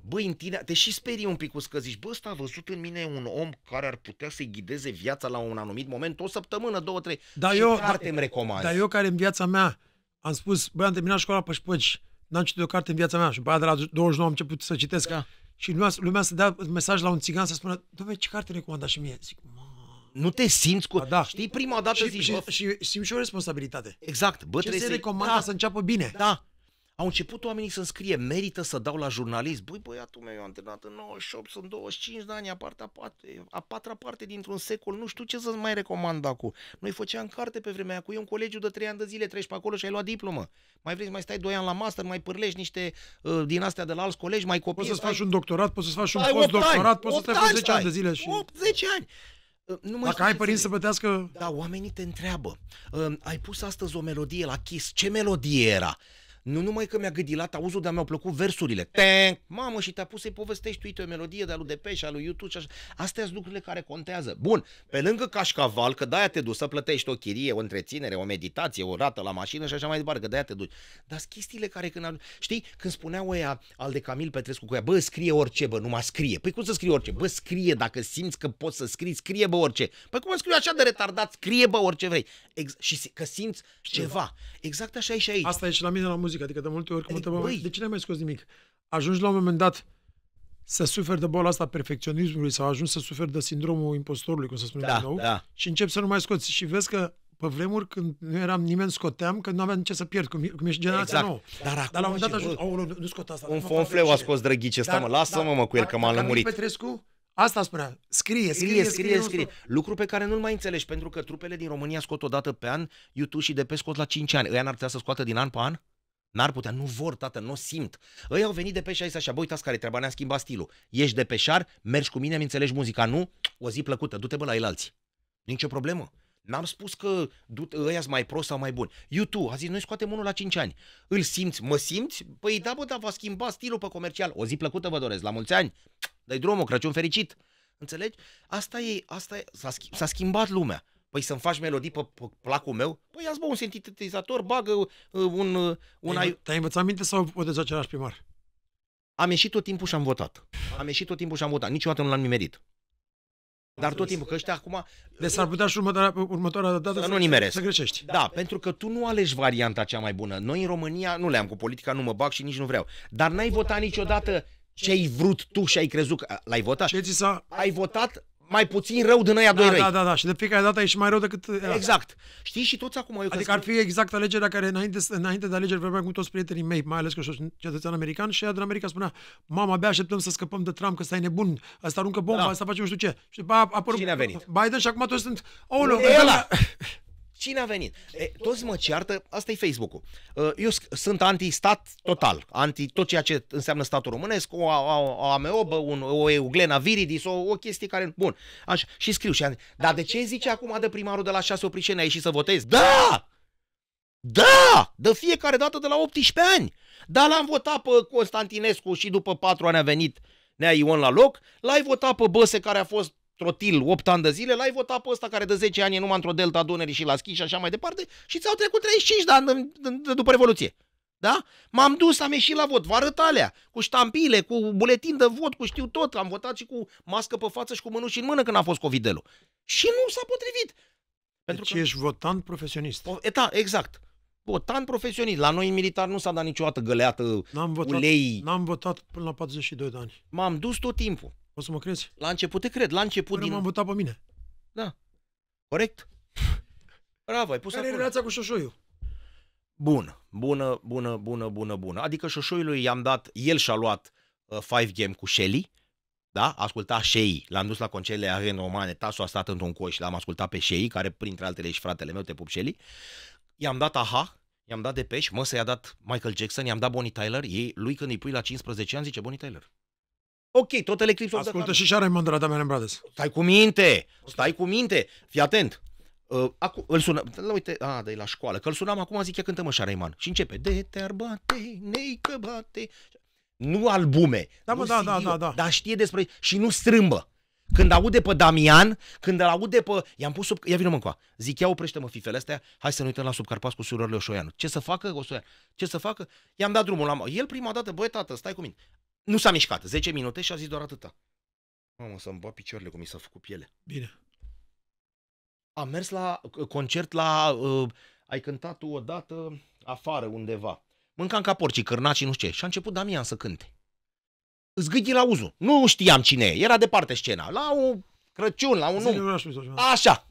Băi, în tine, te și sperii un pic, că zici, bă, ăsta a văzut în mine un om care ar putea să-i ghideze viața la un anumit moment, o săptămână, două, trei. Da, eu, carte da, îmi recomand. Dar eu care în viața mea am spus, băi, am terminat școala pe șpăci, n-am citit o carte în viața mea și bă, de la 29 am început să citesc. Da. Și lumea, lumea să dea mesaj la un țigan să spună, dom'le, ce carte recomanda și mie? Zic, nu te simți cu... Da, da. Știi, prima dată și, zici... Și, bă, și, și simți și o responsabilitate. Exact. Bă, ce trebuie se să... recomandă da. să înceapă bine. Da au început oamenii să-mi scrie, merită să dau la jurnalist. Băi, băiatul meu, eu am terminat în 98, sunt 25 de ani, a, partea, parte, a patra parte dintr-un secol, nu știu ce să-ți mai recomand acum. Noi făceam carte pe vremea aia cu eu în colegiu de 3 ani de zile, treci pe acolo și ai luat diplomă. Mai vrei să mai stai 2 ani la master, mai pârlești niște uh, din astea de la alți colegi, mai copii. Poți să-ți faci un doctorat, poți să-ți faci un postdoctorat, poți să te faci 10 ani de zile și... 8-10 ani. Uh, nu mai Dacă ai părinți să plătească... Da, oamenii te întreabă. Uh, ai pus astăzi o melodie la Kiss. Ce melodie era? Nu numai că mi-a gâdilat auzul, dar mi-au plăcut versurile. Tank, Mamă, și te-a pus să-i povestești, uite, o melodie de-a lui Depeș, a lui YouTube și așa. Astea sunt lucrurile care contează. Bun, pe lângă cașcaval, că de-aia te duci să plătești o chirie, o întreținere, o meditație, o rată la mașină și așa mai departe, că de-aia te duci. Dar chestiile care când... Știi, când spunea oia al de Camil Petrescu cu ea, bă, scrie orice, bă, numai scrie. Păi cum să scrie orice? Bă, scrie, dacă simți că poți să scrii, scrie, bă, orice. Păi cum scriu așa de retardat? Scrie, bă, orice vrei. Ex- și că simți ceva. Exact așa e și aici. Asta e și la mine la muzică muzică. Adică de multe ori, cum adică, întrebam, de ce n-ai mai scos nimic? Ajungi la un moment dat să suferi de boala asta perfecționismului sau ajungi să suferi de sindromul impostorului, cum să spunem da, din nou, da. și începi să nu mai scoți. Și vezi că pe vremuri când nu eram nimeni scoteam, că nu aveam ce să pierd, cum, cum ești generația exact. nouă. Dar, dar, Dar la un moment dat ajungi, nu scot asta. Un fonfleu a scos drăghice, stai mă, lasă-mă mă cu el da, că m am lămurit. Petrescu, Asta spunea. Scrie, scrie, scrie, scrie. Lucru pe care nu-l mai înțelegi, pentru că trupele din România scot o dată pe an, YouTube și pe scot la 5 ani. Ăia n-ar trebui să scoată din an pe an? N-ar putea, nu vor, tată, nu simt. Ei au venit de pe și așa, bă, uitați care treaba ne-a schimbat stilul. Ești de peșar, mergi cu mine, mi înțelegi muzica, nu? O zi plăcută, du-te bă la el alții. Nicio problemă. N-am spus că ăia mai prost sau mai bun. YouTube a zis, noi scoatem unul la 5 ani. Îl simți, mă simți? Păi da, bă, da, va schimba stilul pe comercial. O zi plăcută vă doresc, la mulți ani. Dă-i drumul, Crăciun fericit. Înțelegi? Asta e, asta e, s-a, schimbat lumea. Păi să-mi faci melodii pe, pe placul meu? Păi ia-ți bă un sintetizator, bagă uh, un... Uh, un ai... Te-ai învățat minte sau o deja același primar? Am ieșit tot timpul și am votat. Am ieșit tot timpul și am votat. Niciodată nu l-am nimerit. Dar tot timpul, că ăștia acum... Deci s-ar putea și următoarea, următoarea dată să, să nu Să greșești. Da, da, pentru că tu nu alegi varianta cea mai bună. Noi în România nu le-am cu politica, nu mă bag și nici nu vreau. Dar n-ai votat niciodată ce ai vrut tu și ai crezut că l-ai votat. Ce ți s-a... Ai votat mai puțin rău din aia da, doi da, răi. Da, da, da, și de fiecare dată ești mai rău decât... Exact. Știi și toți acum... Eu adică ar fi exact alegerea care înainte, înainte de alegeri vorbeam cu toți prietenii mei, mai ales că sunt cetățean american și ea din America spunea, mama, abia așteptăm să scăpăm de Trump, că stai nebun, asta aruncă bomba, da. asta face nu știu ce. Și după a apărut Cine a venit? Biden și acum toți sunt... Oh, Cine a venit? E, toți mă ceartă, asta e Facebook-ul. Eu sunt anti-stat total, anti tot ceea ce înseamnă statul românesc, o, o, o ameobă, un, o euglena viridis, o, o chestie care... Bun, așa, și scriu și... Dar de ce zice acum de primarul de la 6 Oprișeni a ieșit să votezi? Da! Da! De fiecare dată de la 18 ani! Da, l-am votat pe Constantinescu și după 4 ani a venit Nea Ion la loc, l-ai votat pe Băse care a fost trotil 8 ani de zile, l-ai votat pe ăsta care de 10 ani e numai într-o delta Dunării și la schi și așa mai departe și ți-au trecut 35 de ani după Revoluție. Da? M-am dus, am ieșit la vot, vă arăt alea, cu ștampile, cu buletin de vot, cu știu tot, am votat și cu mască pe față și cu mânuși în mână când a fost -ul. Și nu s-a potrivit. Pentru deci că... ești votant profesionist. O, da, exact. Votant profesionist. La noi în militar nu s-a dat niciodată găleată, n-am votat, ulei. N-am votat până la 42 de ani. M-am dus tot timpul. O să mă crezi? La început te cred, la început Până din... m-am votat pe mine. Da. Corect? Bravo, ai pus Care acolo. e relația cu Șoșoiu? Bun, bună, bună, bună, bună, bună. Adică Șoșoiului i-am dat, el și-a luat uh, five game cu Shelly, da? Asculta Shei, l-am dus la concele arene romane, Tasu a stat într-un coș, l-am ascultat pe Shei, care printre altele și fratele meu, te pup Shelly. I-am dat aha, i-am dat Depeche, mă, i-a dat Michael Jackson, i-am dat Bonnie Tyler, ei, lui când îi pui la 15 ani zice Bonnie Tyler. Ok, Total Eclipse of the Ascultă și Sharon Mandela de Damian Brothers. Stai cu minte, stai cu minte, fii atent. Uh, acu- îl la uite, a, de la școală, că îl sunam acum, zic, ia cântăm așa Rayman. Și începe, de te-ar bate, că bate. Nu albume, da, nu da, da, da, da. dar știe despre, și nu strâmbă. Când aude pe Damian, când îl aude pe... I-am pus sub... Ia vină mă Zic, ia oprește-mă fifele astea, hai să ne uităm la subcarpați cu surorile Oșoianu. Ce să facă, Oșoianu? Ce să facă? I-am dat drumul la... El prima dată, băi tată, stai cu mine. Nu s-a mișcat. 10 minute și a zis doar atâta. Mamă, să-mi bat picioarele cum mi s-a făcut piele. Bine. Am mers la uh, concert la... Uh, ai cântat tu odată afară undeva. Mâncam ca porcii, cârnaci, nu știu ce. Și a început Damian să cânte. Zgâghi la uzu. Nu știam cine e. Era departe scena. La un Crăciun, la un... nu. Așa.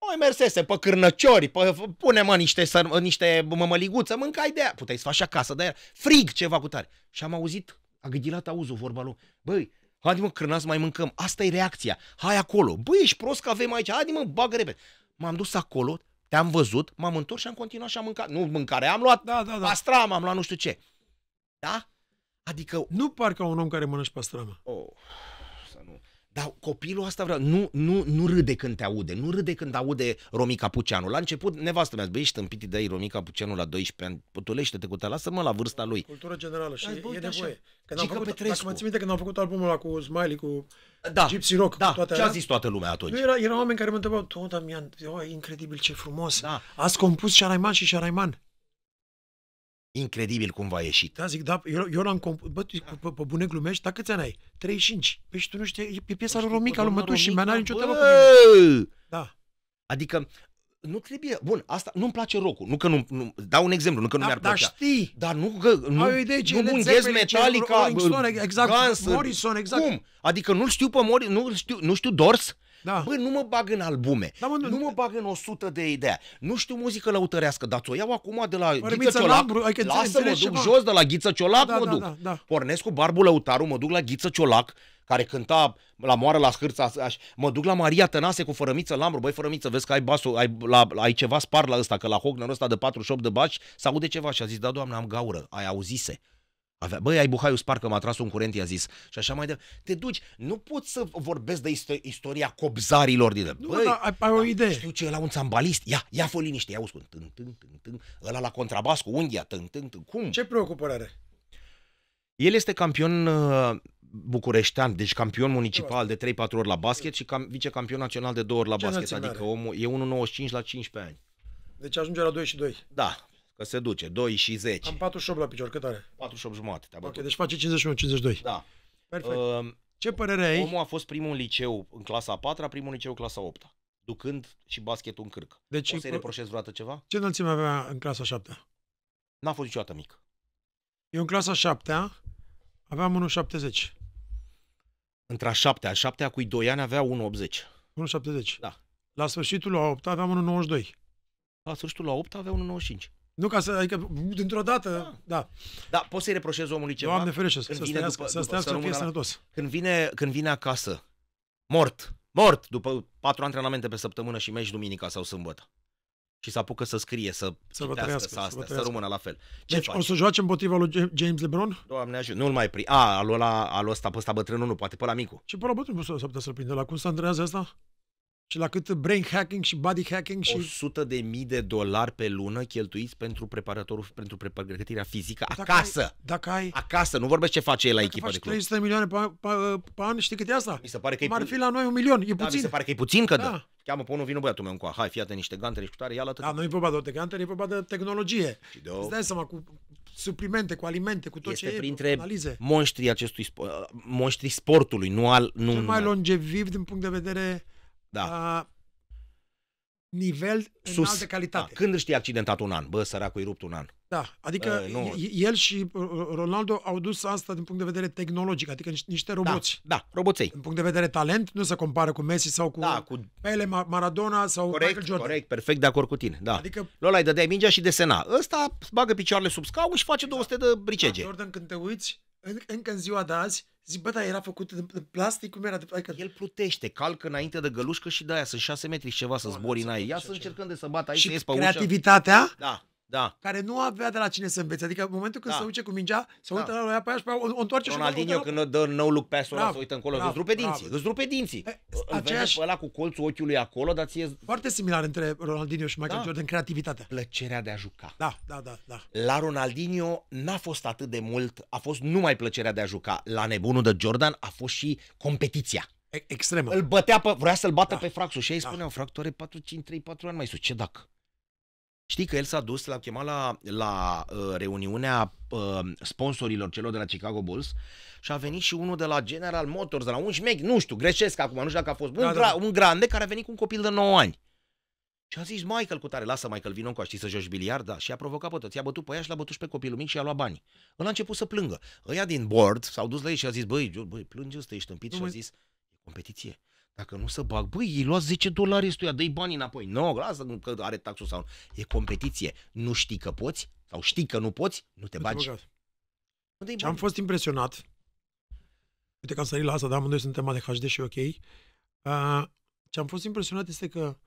Oi, mersese pe cârnăciori, pe, pune mă niște, săr- niște mămăliguță, mâncai de aia. Puteai să faci acasă dar frig ceva cu tare. Și am auzit, a gâdilat auzul vorba lui, băi, haide mă, cârna mai mâncăm, asta e reacția, hai acolo. Băi, ești prost că avem aici, haide mă, bagă repede. M-am dus acolo, te-am văzut, m-am întors și am continuat și am mâncat. Nu mâncare, am luat da, da, da. pastram, am luat nu știu ce. Da? Adică... Nu par ca un om care mănânci pastramă. Oh. Dar copilul asta vrea, nu, nu, nu râde când te aude, nu râde când aude Romica Puceanu. La început, nevastă mea, băi, ești împitit de ei, Romica Puceanu la 12 ani, putulește-te cu te lasă mă la vârsta lui. Cultură generală și Ai, bă, e nevoie. Când am făcut, Petrescu. dacă mă țin minte când am făcut albumul ăla cu Smiley, cu da, Gypsy Rock, da, toate ce a zis toată lumea atunci? Nu, era, era oameni care mă întrebau, tu, Damian, oh, incredibil, ce frumos, da. ați compus Șaraiman și Șaraiman incredibil cum va ieși. Da, zic, da, eu, eu l-am comp- bă, zic, pe, pe, bune glumești, dar câți ani ai? 35. Păi și tu nu știi, e piesa lui păi Romica, lui Mătușii, mea n-are nicio treabă cu mine. Da. Adică, nu trebuie. Bun, asta nu-mi place rocul. Nu că nu, nu dau un exemplu, nu că nu da, mi-ar plăcea. Dar știi. Dar nu că nu Ai o idee ce nu bunghezi Metallica, Rolling Stone, exact, Guns, Morrison, exact. Cum? Adică nu l știu pe Morrison, nu știu, nu știu Dors, da. Bă, nu mă bag în albume, da, mă, nu, nu mă bag în 100 de idei. Nu știu muzică lăutărească, dar o iau acum de la Ghiță Ciolac. Lasă-mă, duc jos de la Ghiță Ciolac, da, mă da, duc. Da, da. Pornesc cu Barbu Lăutaru, mă duc la Ghiță Ciolac, care cânta la moară la scârța, aș, mă duc la Maria Tănase cu Fărămiță Lambru, băi Fărămiță, vezi că ai, basul, ai, la, ai ceva spar la ăsta, că la Hogner ăsta de 48 de baci, s-aude ceva și a zis, da doamne, am gaură, ai auzise. Avea, băi, ai buhaiul spart că m-a tras un curent, i-a zis. Și așa mai departe. Te duci, nu poți să vorbesc de isto- istoria cobzarilor din Nu, băi, dar ai, ai o idee. Știu ce, la un țambalist, ia, ia fă liniște, ia uzi, tân, tân, tân, tân, ăla la contrabas cu unghia, tân, tân, tân, cum? Ce preocupare are? El este campion uh, bucureștean, deci campion municipal de 3-4 ori la basket și cam, vicecampion național de 2 ori la ce basket, adică are? omul e 1,95 la 15 ani. Deci ajunge la 2 și 2. Da, Că se duce, 2 și 10. Am 48 la picior, cât are? 48 jumate. Ok, deci face 51-52. Da. Perfect. Uh, ce părere ai? Omul a fost primul în liceu în clasa a 4 primul în liceu în clasa 8 ducând și basketul în cârcă. Deci, o să-i reproșez vreodată ceva? Ce înălțime avea în clasa 7 N-a fost niciodată mic. Eu în clasa 7 aveam 1,70. Între a 7 a 7 cu 2 ani avea 1,80. 1,70. Da. La sfârșitul la 8 aveam 1,92. La sfârșitul la 8 avea 1,95. Nu ca să, adică, dintr-o dată, da. da. Da, poți să-i reproșezi omului ceva? Doamne ferește, să stăiască, să, stăiască, să fie sănătos. Când vine, când vine acasă, mort, mort, după patru antrenamente pe săptămână și meci duminica sau sâmbătă. Și să apucă să scrie, să, să citească, să astea, să, să rămână la fel. Ce deci faci? o să joace împotriva lui James LeBron? Doamne ajută, nu-l mai pri. A, al ăla, al ăsta, pe ăsta bătrânul nu, poate pe la micu. Ce pe la bătrânul să să-l prinde. La cum se antrenează asta? și la cât brain hacking și body hacking și... 100 de mii de dolari pe lună cheltuiți pentru preparatorul, pentru pregătirea fizică dacă acasă. Ai, dacă ai... Acasă, nu vorbesc ce face el la echipa de club. 300 de milioane pe, pe, pe, an, știi cât e asta? Mi se pare că Cum e... ar fi la noi un milion, e da, puțin. mi se pare că e puțin că da. dă. Cheamă pe unul, vină băiatul meu încoa, hai, fiate niște gante, și cu ia la tătă. Da, nu e vorba de gante, e vorba de tehnologie. Și de o... Îți dai seama, cu suplimente, cu alimente, cu tot este ce e, printre analize. monștrii acestui, sport, monștrii sportului, nu al... Nu, Cel mai longeviv din punct de vedere da. Uh, nivel Sus. înalt de calitate. Da. Când își știe accidentat un an? Bă, săracul i rupt un an. Da, adică uh, nu. el și uh, uh, Ronaldo au dus asta din punct de vedere tehnologic, adică niște da, roboți. Da, da roboței. Din punct de vedere talent, nu se compară cu Messi sau cu, da, cu... Pele, Mar- Maradona sau corect, Michael Jordan. Corect, perfect, de acord cu tine, da. Adică... Lola îi dădea mingea și desena. Ăsta bagă picioarele sub scaun și face exact. da. 200 de bricege. Da, Jordan, când te uiți, în, încă în ziua de azi, zic, bă, dar era făcut de plastic, cum era? De, adică... El plutește, calcă înainte de gălușcă și de aia sunt șase metri și ceva să zbori în aer. Ia să încercăm de să bat aici, și ies pe creativitatea ușa. Da da. care nu avea de la cine să învețe. Adică în momentul când da. se duce cu mingea, se da. uită da. la ea pe aia și pe aia, o, o întoarce Ronaldinho și o când dă nou look pe ăla, se uită încolo, îți rupe dinții, îți rupe dinții. aceeași... ăla cu colțul ochiului acolo, dar ție... Foarte similar între Ronaldinho și Michael da. Jordan, creativitatea. Plăcerea de a juca. Da, da, da, da. La Ronaldinho n-a fost atât de mult, a fost numai plăcerea de a juca. La nebunul de Jordan a fost și competiția extremă. Îl bătea pe, vrea să-l bată da. pe Fraxu și ei da. spuneau, Fractore 4-5-3-4 ani mai sus, ce dacă? Știi că el s-a dus, l-a chemat la, la uh, reuniunea uh, sponsorilor celor de la Chicago Bulls și a venit și unul de la General Motors, de la un șmec, nu știu, greșesc acum, nu știu dacă a fost, da, un, da, da. gra- da. un grande care a venit cu un copil de 9 ani. Și a zis, Michael, cu tare, lasă Michael, vină cu știi să joci biliard, da. Și a provocat pe toți, i-a bătut pe ea și l-a bătut și pe copilul mic și a luat bani. El a început să plângă. Ăia din board s-au dus la ei și a zis, băi, băi, plânge ăsta, ești împit. Și a zis, competiție. Dacă nu să bag, băi, îi luați 10 dolari ăstuia, dă-i banii înapoi. Nu, no, lasă că are taxul sau nu. E competiție. Nu știi că poți sau știi că nu poți, nu te bagi. Nu te am fost impresionat, uite că am sărit la asta, dar amândoi suntem de HD și ok, uh, ce am fost impresionat este că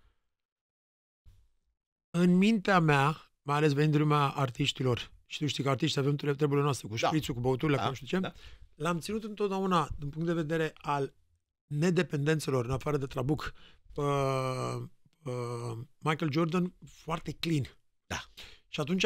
în mintea mea, mai ales venind din lumea artiștilor, și tu știi că artiștii avem treburile noastre, cu da. șprițul, da. cu băuturile, da. cu nu știu ce, da. l-am ținut întotdeauna, din punct de vedere al nedependențelor, în afară de Trabuc, uh, uh, Michael Jordan foarte clean. Da. Și atunci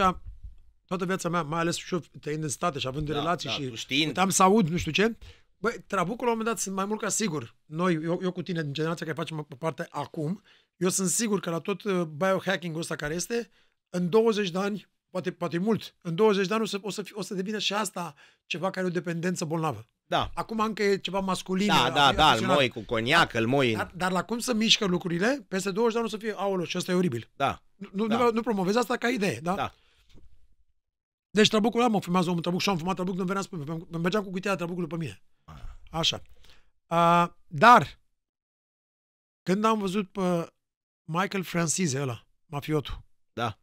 toată viața mea, mai ales și eu trăind în state și având da, relații da, și am să aud nu știu ce, băi, Trabucul la un moment dat sunt mai mult ca sigur. Noi, eu, eu cu tine, din generația care facem parte acum, eu sunt sigur că la tot uh, biohacking-ul ăsta care este, în 20 de ani, poate, poate mult, în 20 de ani o să, o să, fi, o să devină și asta ceva care e o dependență bolnavă. Da. Acum încă e ceva masculin. Da, da, da, îl moi cu coniac, îl moi. Dar, dar la cum să mișcă lucrurile, peste 20 de ani o să fie, aolo, și asta e oribil. Da. Nu, da. nu, nu promovez asta ca idee, da? Da. Deci trabucul ăla mă fumează omul trabuc și am fumat trabuc, nu venea spune, îmi mergea cu cutia trabucului pe mine. Ah. Așa. Uh, dar, când am văzut pe Michael Francis, ăla, mafiotul, da.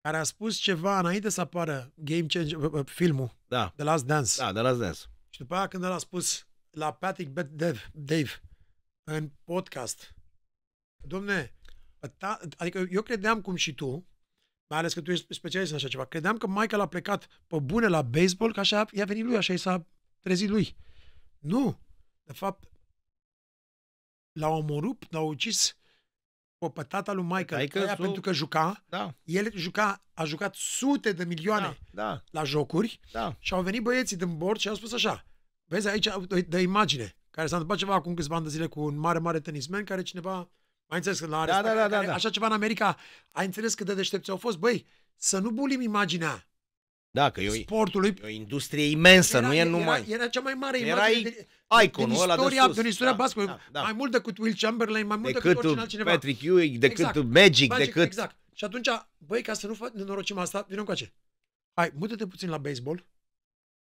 care a spus ceva înainte să apară Game Change, filmul, da. The Last Dance. Da, The Last Dance și după aia când el a spus la Patrick Bet Dave, Dave în podcast, domne, ta, adică eu credeam cum și tu, mai ales că tu ești specialist în așa ceva, credeam că Michael a plecat pe bune la baseball, că așa i-a venit lui, așa i s-a trezit lui. Nu! De fapt, l-au omorât, l-au ucis pe tata lui Michael Taică, aia, su... pentru că juca, da. el juca, a jucat sute de milioane da, da. la jocuri da. și au venit băieții din bord și au spus așa, vezi aici de imagine, care s-a întâmplat ceva acum câțiva ani de zile cu un mare, mare tenismen care cineva, mai înțeles că l-a da, da, da, da, da. așa ceva în America, ai înțeles cât de deștepți au fost, băi, să nu bulim imaginea da, că e o, sportului. E o industrie imensă, era, nu e numai... Era, era cea mai mare imagine erai... de, din, din istoria, de Din istoria da, basketului. Da, da. Mai mult decât Will Chamberlain, mai mult decât, decât oricine altcineva. Patrick Ewing, decât exact. Magic, Magic, decât... Exact. Și atunci, băi, ca să nu fac, norocim asta, vină ce. Hai, mută-te puțin la baseball.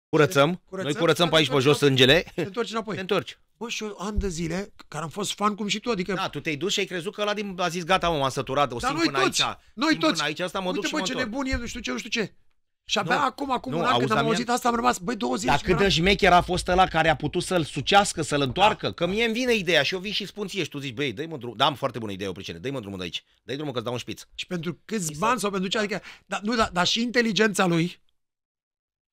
Curățăm. curățăm. Noi curățăm pe aici pe jos sângele. Te întorci înapoi. Te întorci. Bă, și eu an de zile, care am fost fan cum și tu, adică... Da, tu te-ai dus și ai crezut că ăla din, a zis, gata, mă, m-am săturat, o da, simt noi până aici. Noi simt toți. aici, asta mă Uite, duc bă, și mă ce nebun e, nu știu ce, nu știu ce. Și abia nu, acum, acum nu, un an, când am auzit asta, am rămas, băi, două zile. Dar cât de șmecher a fost ăla care a putut să-l sucească, să-l întoarcă? Da. Că mie îmi vine ideea și eu vin și spun ție și tu zici, băi, dă-i mă drumul, da, am foarte bună idee, opricene, dă-i mă drumul de aici, dă-i drumul că îți dau un șpiț. Și pentru câți exact. bani sau pentru ce, adică, da, nu, da, dar și inteligența lui,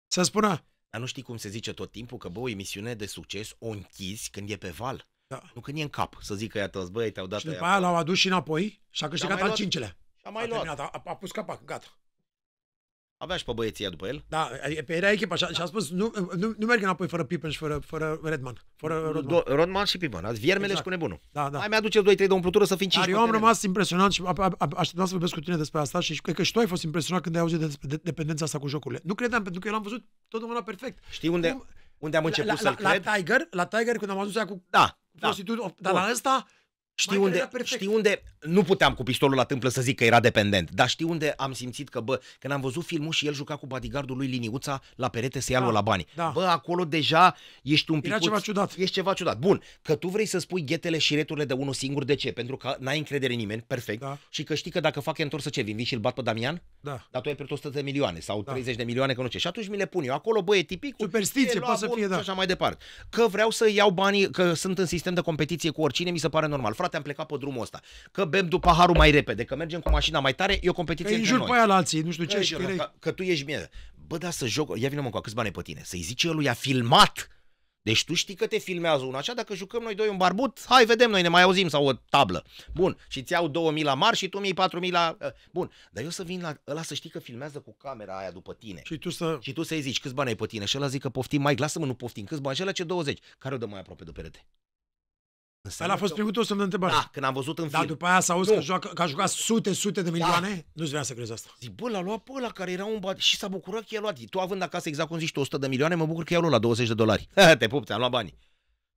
să spună. Dar nu știi cum se zice tot timpul că, bă, o emisiune de succes o închizi când e pe val. Da. Nu când e în cap, să zic că i-a băi, te-au dat Și după aia l-au adus și înapoi și a câștigat al cincilea. A mai luat. a, a pus capac, gata. Avea și pe băieții după el. Da, era echipa și a, și a spus nu, nu, nu merg înapoi fără Pippen și fără, fără Redman. Fără Rodman. Do, Rodman și Pippen. Azi viermele exact. și cu nebunul. Da, da. Mai mi-aduce 2-3 de umplutură să fim 5 Dar eu am rămas impresionat și așteptam să vorbesc cu tine despre asta și cred că și tu ai fost impresionat când ai auzit despre dependența asta cu jocurile. Nu credeam, pentru că eu l-am văzut totdeauna perfect. Știi unde, Cum, unde am început la, să la, cred? La Tiger, la Tiger când am ajuns cu da, da. Of, dar la ăsta Știi unde, știi unde, nu puteam cu pistolul la tâmplă să zic că era dependent, dar știi unde am simțit că, bă, când am văzut filmul și el juca cu bodyguardul lui Liniuța la perete să ia da, la bani. Da. Bă, acolo deja ești un pic. Era ceva ciudat. Ești ceva ciudat. Bun, că tu vrei să spui ghetele și returile de unul singur, de ce? Pentru că n-ai încredere în nimeni, perfect. Da. Și că știi că dacă fac întors să ce, vin, vin și îl bat pe Damian? Da. Dar tu ai pierdut 100 de milioane sau da. 30 de milioane, că nu ce. Și atunci mi le pun eu. Acolo, bă, e tipic. Superstiție, poate să fie, da. Și așa mai departe. Că vreau să iau banii, că sunt în sistem de competiție cu oricine, mi se pare normal frate, am plecat pe drumul ăsta. Că bem după paharul mai repede, că mergem cu mașina mai tare, e o competiție în noi. pe aia la alții, nu știu ce. Că, jur, că, că, tu ești mie. Bă, da să joc, ia vine mă cu câți bani pe tine. Să-i zice lui a filmat. Deci tu știi că te filmează una așa, dacă jucăm noi doi un barbut, hai vedem, noi ne mai auzim sau o tablă. Bun, și ți iau 2000 la mar și tu mi 4000 la... Ă, bun, dar eu să vin la ăla să știi că filmează cu camera aia după tine. Și tu să... Și tu să-i zici câți bani ai pe tine și ăla zic că poftim, mai lasă-mă, nu poftim, câți bani, și ăla ce 20, care o dă mai aproape de perete? Înseamnă Ăla a fost primul să-mi întreba. Da, când am văzut în film. Dar după aia s-a auzit că, joacă, că a jucat sute, sute de milioane? Da. Nu-ți vrea să crezi asta. Zic, bă, l-a luat pe ăla care era un bat și s-a bucurat că i-a luat. Tu având acasă exact cum zici tu 100 de milioane, mă bucur că i-a luat la 20 de dolari. Te pup, ți-am luat banii.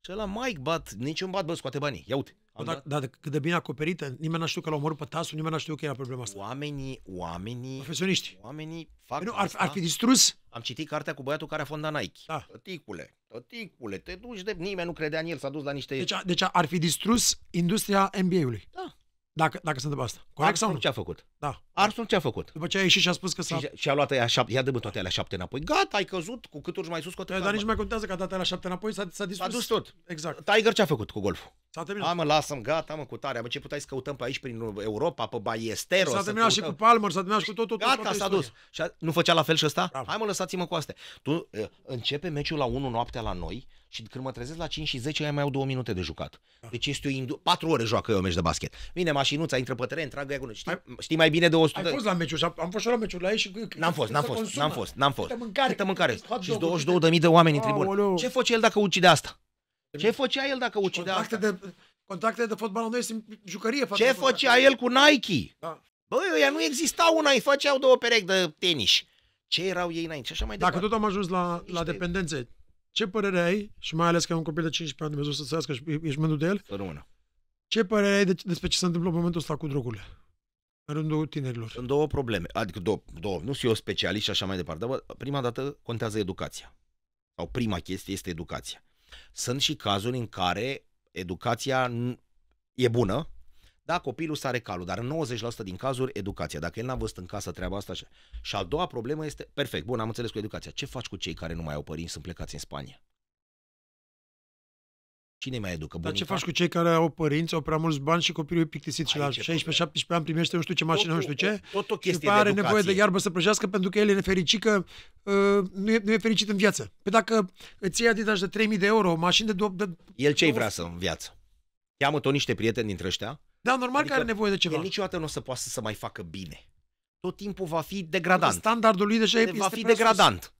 Și ăla, Mike, bat, niciun bat, bă, scoate banii. Ia uite. Am da, dat... da, cât de bine acoperită. Nimeni n-a știut că l-au omorât pe Tasu, nimeni n-a știut că era problema asta. Oamenii, oamenii... Profesioniști. Oamenii fac păi nu, ar, ar fi distrus. Am citit cartea cu băiatul care a fondat Nike. Da. Tăticule, tăticule, te duci de... Nimeni nu credea în el, s-a dus la niște... Deci, deci ar fi distrus industria NBA-ului. Da. Dacă, dacă se întâmplă asta. Corect sau nu? ce a făcut? Da. Arsenal ce a făcut? După ce a ieșit și a spus că s-a... Și, și a luat ea, șap- ia dăm toate alea șapte înapoi. Gata, ai căzut, cu cât urci mai sus, cu atât păi, Dar nici mai contează că a dat alea șapte înapoi, s-a, s-a dispus. a dus tot. Exact. Tiger ce a făcut cu golful? S-a terminat. Amă, lasă-mi, gata, mă, cu tare. Amă, ce puteai să căutăm pe aici, prin Europa, pe Ballesteros? S-a terminat și cu Palmer, s-a terminat și cu tot, tot, Gata, s-a dus. Și nu făcea la fel și ăsta? Bravo. Hai mă, lăsați-mă cu astea. Tu începe meciul la 1 noaptea la noi și când mă trezesc la 5 și 10, ai mai au 2 minute de jucat. Da. Deci este o indu- 4 ore joacă eu meci de basket. Vine mașinuța, intră pe teren, tragă ea știi, știi mai bine bine de 100... Ai fost la meciul, am fost și la meciul la ei și... N-am fost, n-am fost, n-am fost, n-am fost. Câte mâncare. Câte mâncare. Și 22.000 de, de oameni în tribună. Ce face el dacă ucide asta? Ce făcea el dacă ucidea asta? De, contacte de fotbal noi sunt jucărie. Ce făcea el cu Nike? Da. Băi, ăia nu existau una, îi făceau două perechi de tenis. Ce erau ei înainte? așa mai Dacă tot am ajuns la, la dependențe, ce părere ai, și mai ales că e un copil de 15 ani, Dumnezeu să ți și ești mândru de el, Să ce părere ai de, despre ce se întâmplă în momentul ăsta cu drogurile? rândul tinerilor. Sunt două probleme, adică două, două nu sunt eu specialist și așa mai departe, dar prima dată contează educația. Sau prima chestie este educația. Sunt și cazuri în care educația e bună, da, copilul sare calul, dar în 90% din cazuri educația. Dacă el n-a văzut în casă treaba asta așa. Și a doua problemă este, perfect, bun, am înțeles cu educația. Ce faci cu cei care nu mai au părinți, sunt plecați în Spania? Cine mai educă? Bunica? Dar ce faci cu cei care au părinți, au prea mulți bani și copilul e plictisit și la 16-17 ani primește nu știu ce mașină, tot, nu știu ce, tot tot o chestie și de are nevoie de iarbă să prăjească pentru că el e nefericit că uh, nu, e, nu e fericit în viață. Pe păi dacă îți iei adidas de 3000 de euro, o mașină de... do- de el ce-i vrea să în viață? cheamă tot niște prieteni dintre ăștia? Da, normal adică că are adică nevoie de ceva. El niciodată nu o să poată să mai facă bine tot timpul va fi degradant. Standardul lui deja este va fi degradant. Sus.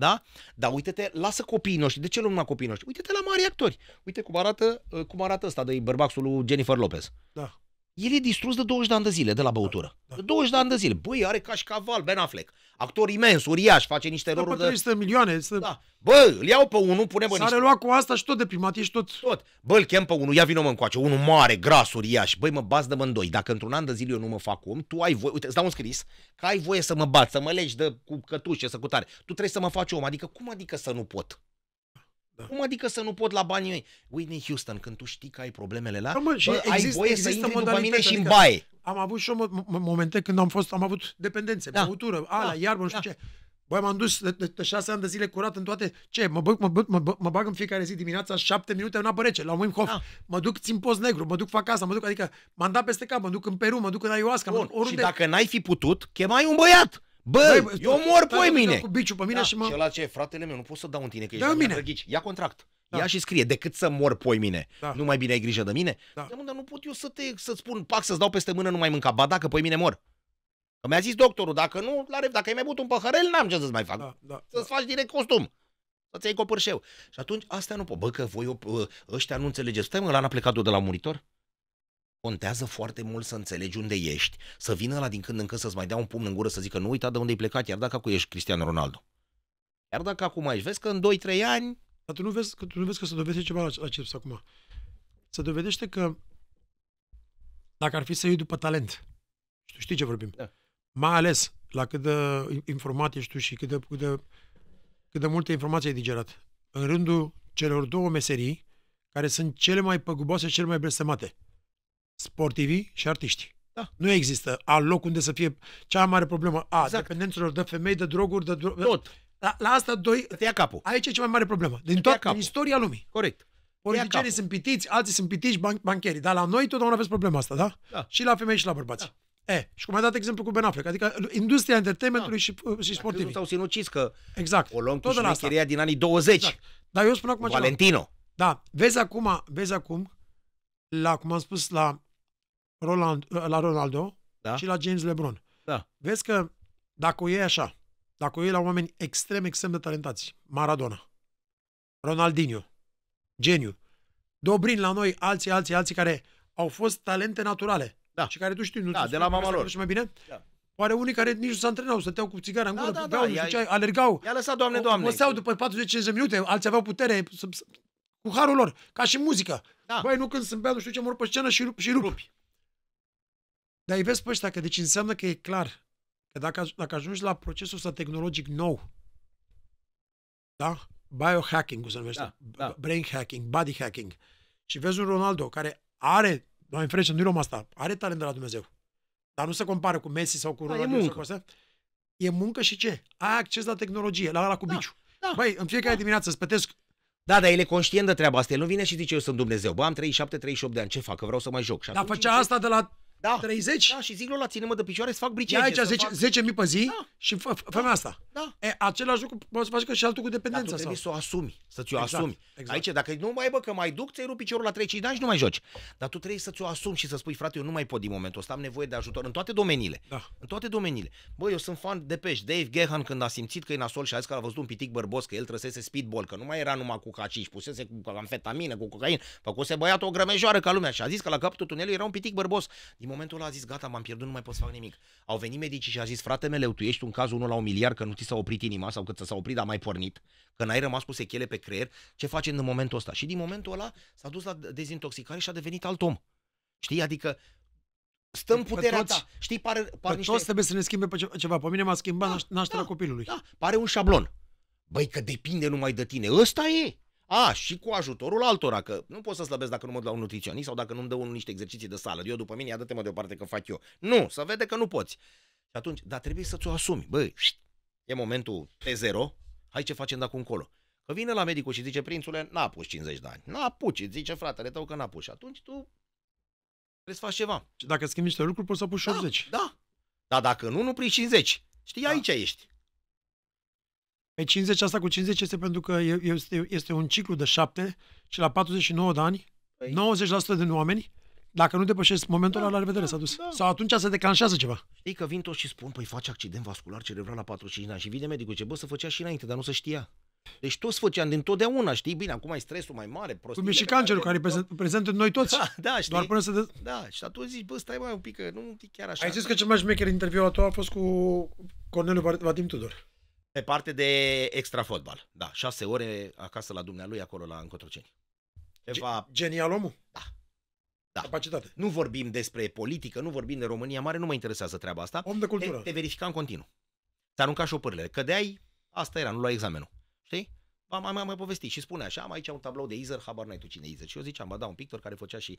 Da? Dar uite-te, lasă copiii noștri. De ce luăm numai copiii noștri? Uite-te la mari actori. Uite cum arată, uh, cum arată ăsta de bărbaxul lui Jennifer Lopez. Da. El e distrus de 20 de ani de zile de la băutură. da. da. De 20 de ani de zile. Băi, are cașcaval, Ben Affleck actor imens, uriaș, face niște roluri de... 300 milioane. Să... Da. Bă, îl iau pe unul, pune bă S-a niște... reluat cu asta și tot de primat, ești tot... Tot. Bă, îl chem pe unul, ia vină mă încoace, unul mare, gras, uriaș. Băi, mă bați de mândoi. Dacă într-un an de zile eu nu mă fac om, tu ai voie, uite, îți dau un scris, că ai voie să mă bați, să mă legi de cu cătușe, să cu tare. Tu trebuie să mă faci om, adică cum adică să nu pot? Da. Cum adică să nu pot la banii mei? Whitney Houston, când tu știi că ai problemele la, da, mă, și bă, exist, ai voie să intri după mine și în adică baie. Am avut și momente când am fost, am avut dependențe, da. băutură, da. alea, da. iarbă, nu da. știu da. ce. Băi, m-am dus de, de, de șase ani de zile curat în toate. Ce? Mă, bă, mă, bă, mă, bă, mă bag în fiecare zi dimineața șapte minute în apă rece, la un Hof. Da. Mă duc, țin post negru, mă duc, fac asta, mă duc, adică m-am dat peste cap, mă duc în Peru, mă duc în Ayahuasca, Bun. mă oriunde. Și dacă n-ai fi putut, chemai un băiat. Bă, Băi, eu mor pe mine. Cu biciu pe mine da, și mă... Celălalt ce, fratele meu, nu pot să dau în tine, că ești da, mine. Drăghici. Ia contract. Da. Ia și scrie, decât să mor poi mine. Da. Nu mai bine ai grijă de mine? Da. dar nu pot eu să te, să spun, pac, să-ți dau peste mână, nu mai mânca. Ba dacă poi mine mor. Că mi-a zis doctorul, dacă nu, la rev, dacă ai mai băut un păhărel, n-am ce să-ți mai fac. Da, da, să-ți da. faci direct costum. Să-ți iei copârșeu. Și atunci, astea nu pot. Bă, că voi, ă, ăștia nu înțelegeți. Stai mă, l-am plecat de la monitor? Contează foarte mult să înțelegi unde ești, să vină la din când în când să-ți mai dea un pumn în gură să zică nu uita de unde ai plecat, iar dacă acum ești Cristiano Ronaldo. Iar dacă acum ești, vezi că în 2-3 ani... Dar tu nu vezi că, tu nu vezi că se dovedește ceva la, la acum. Se dovedește că dacă ar fi să iei după talent, și tu știi ce vorbim, da. mai ales la cât de informat ești tu și cât de, cât de, cât de multe informații ai digerat, în rândul celor două meserii care sunt cele mai păguboase și cele mai blestemate – sportivi și artiști. Da. Nu există al loc unde să fie cea mai mare problemă a exact. dependențelor de femei, de droguri, de droguri. Tot. La, da, la asta doi... Te ia capul. Aici e cea mai mare problemă. Din toată din istoria lumii. Corect. Politicienii sunt pitiți, alții sunt pitiți, ban- bancherii. Dar la noi totdeauna aveți problema asta, da? da? Și la femei și la bărbați. Da. E, și cum ai dat exemplu cu Ben Affleck, adică industria entertainmentului da. și, și sportivii. S-au sinucis că exact. o luăm cu șmecheria din anii 20. Exact. Dar eu spun acum Valentino. Ceva. Da, vezi acum, vezi acum, la, cum am spus, la Roland, ă, la Ronaldo da. și la James LeBron. Da. Vezi că dacă o iei așa, dacă o iei la oameni extrem, extrem de talentați, Maradona, Ronaldinho, geniu, Dobrin la noi, alții, alții, alții care au fost talente naturale da. și care tu știi, nu da, de la mama lor. mai bine? Da. Oare unii care nici nu se antrenau, stăteau cu țigara în da, gură, da, da, beau, da, ce, alergau. I-a lăsat, doamne, doamne. seau după 40 de minute, alții aveau putere cu harul lor, ca și muzică. Da. Băi, nu când sunt bea, nu știu ce, mor pe scenă și rup. Și rup. rupi. Dar îi vezi pe ăștia că deci înseamnă că e clar că dacă, dacă ajungi la procesul ăsta tehnologic nou, da? Biohacking, cum se numește, da, da. brain hacking, body hacking, și vezi un Ronaldo care are, noi în frece, nu-i asta, are talent de la Dumnezeu, dar nu se compară cu Messi sau cu Ronaldo. Da, e muncă. Sau cu E muncă și ce? Ai acces la tehnologie, la la cu da, biciu. Da, Băi, în fiecare da. dimineață îți pătesc da, dar el e conștient de treaba asta. El nu vine și zice, eu sunt Dumnezeu. Bă, am 37-38 de ani, ce fac? Că vreau să mai joc. Și dar făcea asta de la da. 30? Da, și zic, la ține-mă de picioare să fac bricege. aici 10, fac... 10.000 pe zi da. și fă, fă, fă da. asta. Da. E, același lucru poți să faci că și altul cu dependența. Dar tu trebuie sau? să o asumi, să ți-o exact, asumi. Exact. Aici, dacă nu mai bă, că mai duc, ți-ai rupt piciorul la 35 de ani și nu mai joci. Dar tu trebuie să ți-o asumi și să spui, frate, eu nu mai pot din momentul ăsta, am nevoie de ajutor în toate domeniile. Da. În toate domeniile. Bă, eu sunt fan de pești. Dave Gehan, când a simțit că e nasol și a zis că a văzut un pitic bărbos, că el trăsese speedball, că nu mai era numai cu cacici, pusese cu amfetamină, cu cocaină, făcuse băiat o grămejoară ca lumea și a zis că la capătul tunelului era un pitic bărbos. Din momentul ăla a zis, gata, m-am pierdut, nu mai pot să fac nimic. Au venit medicii și a zis, frate meu, tu ești un caz unul la un miliard, că nu ți s-a oprit inima sau că ți s-a oprit, dar mai pornit, că n-ai rămas cu sechele pe creier, ce facem în momentul ăsta? Și din momentul ăla s-a dus la dezintoxicare și a devenit alt om. Știi? Adică stăm puterea toți, ta. Știi, pare, pare niște... toți trebuie să ne schimbe pe ceva. Pe mine m-a schimbat da, nașterea da, copilului. Da, pare un șablon. Băi, că depinde numai de tine. Ăsta e. A, și cu ajutorul altora, că nu pot să slăbesc dacă nu mă duc la un nutriționist sau dacă nu-mi dă unul niște exerciții de sală. Eu după mine, ia dă-te mă deoparte că fac eu. Nu, să vede că nu poți. Și atunci, dar trebuie să ți-o asumi. Băi, e momentul T0, hai ce facem dacă încolo. Că vine la medicul și zice, prințule, n-a pus 50 de ani. N-a puci, îți zice fratele tău că n-a pus. Și atunci tu trebuie să faci ceva. Și dacă schimbi niște lucruri, poți să pui 80. da, Da, Dar dacă nu, nu pui 50. Știi, da. aici ești. Pe 50, asta cu 50 este pentru că este, este un ciclu de 7 și la 49 de ani, păi. 90% din oameni, dacă nu depășesc momentul da, la revedere, da, s-a dus. Da. Sau atunci se declanșează ceva. Știi că vin toți și spun, păi face accident vascular cerebral la 45 de ani și vine medicul, ce bă, să făcea și înainte, dar nu se știa. Deci toți făceam din totdeauna, știi? Bine, acum e stresul mai mare, prostii. Cum e și cancerul care, care e prezent, în noi toți. Da, da, știi? Doar până să... De... Da, și atunci zici, bă, stai mai un pic, că nu e chiar așa. Ai zis că cel mai șmecher interviu al tău a fost cu Corneliu Vadim Tudor. Pe parte de extra fotbal, da, șase ore acasă la dumnealui, acolo la Încotroceni. Eva. Genial omul. Da. Da. Capacitate. Nu vorbim despre politică, nu vorbim de România Mare, nu mă interesează treaba asta. Om de cultură. Te, te verifica în continuu. Te arunca șopârlele. Cădeai, asta era, nu lua examenul. Știi? Am mai, mai povestit și spune așa, am aici un tablou de Izer, habar n-ai tu cine Izer. Și eu ziceam, ba da, un pictor care făcea și,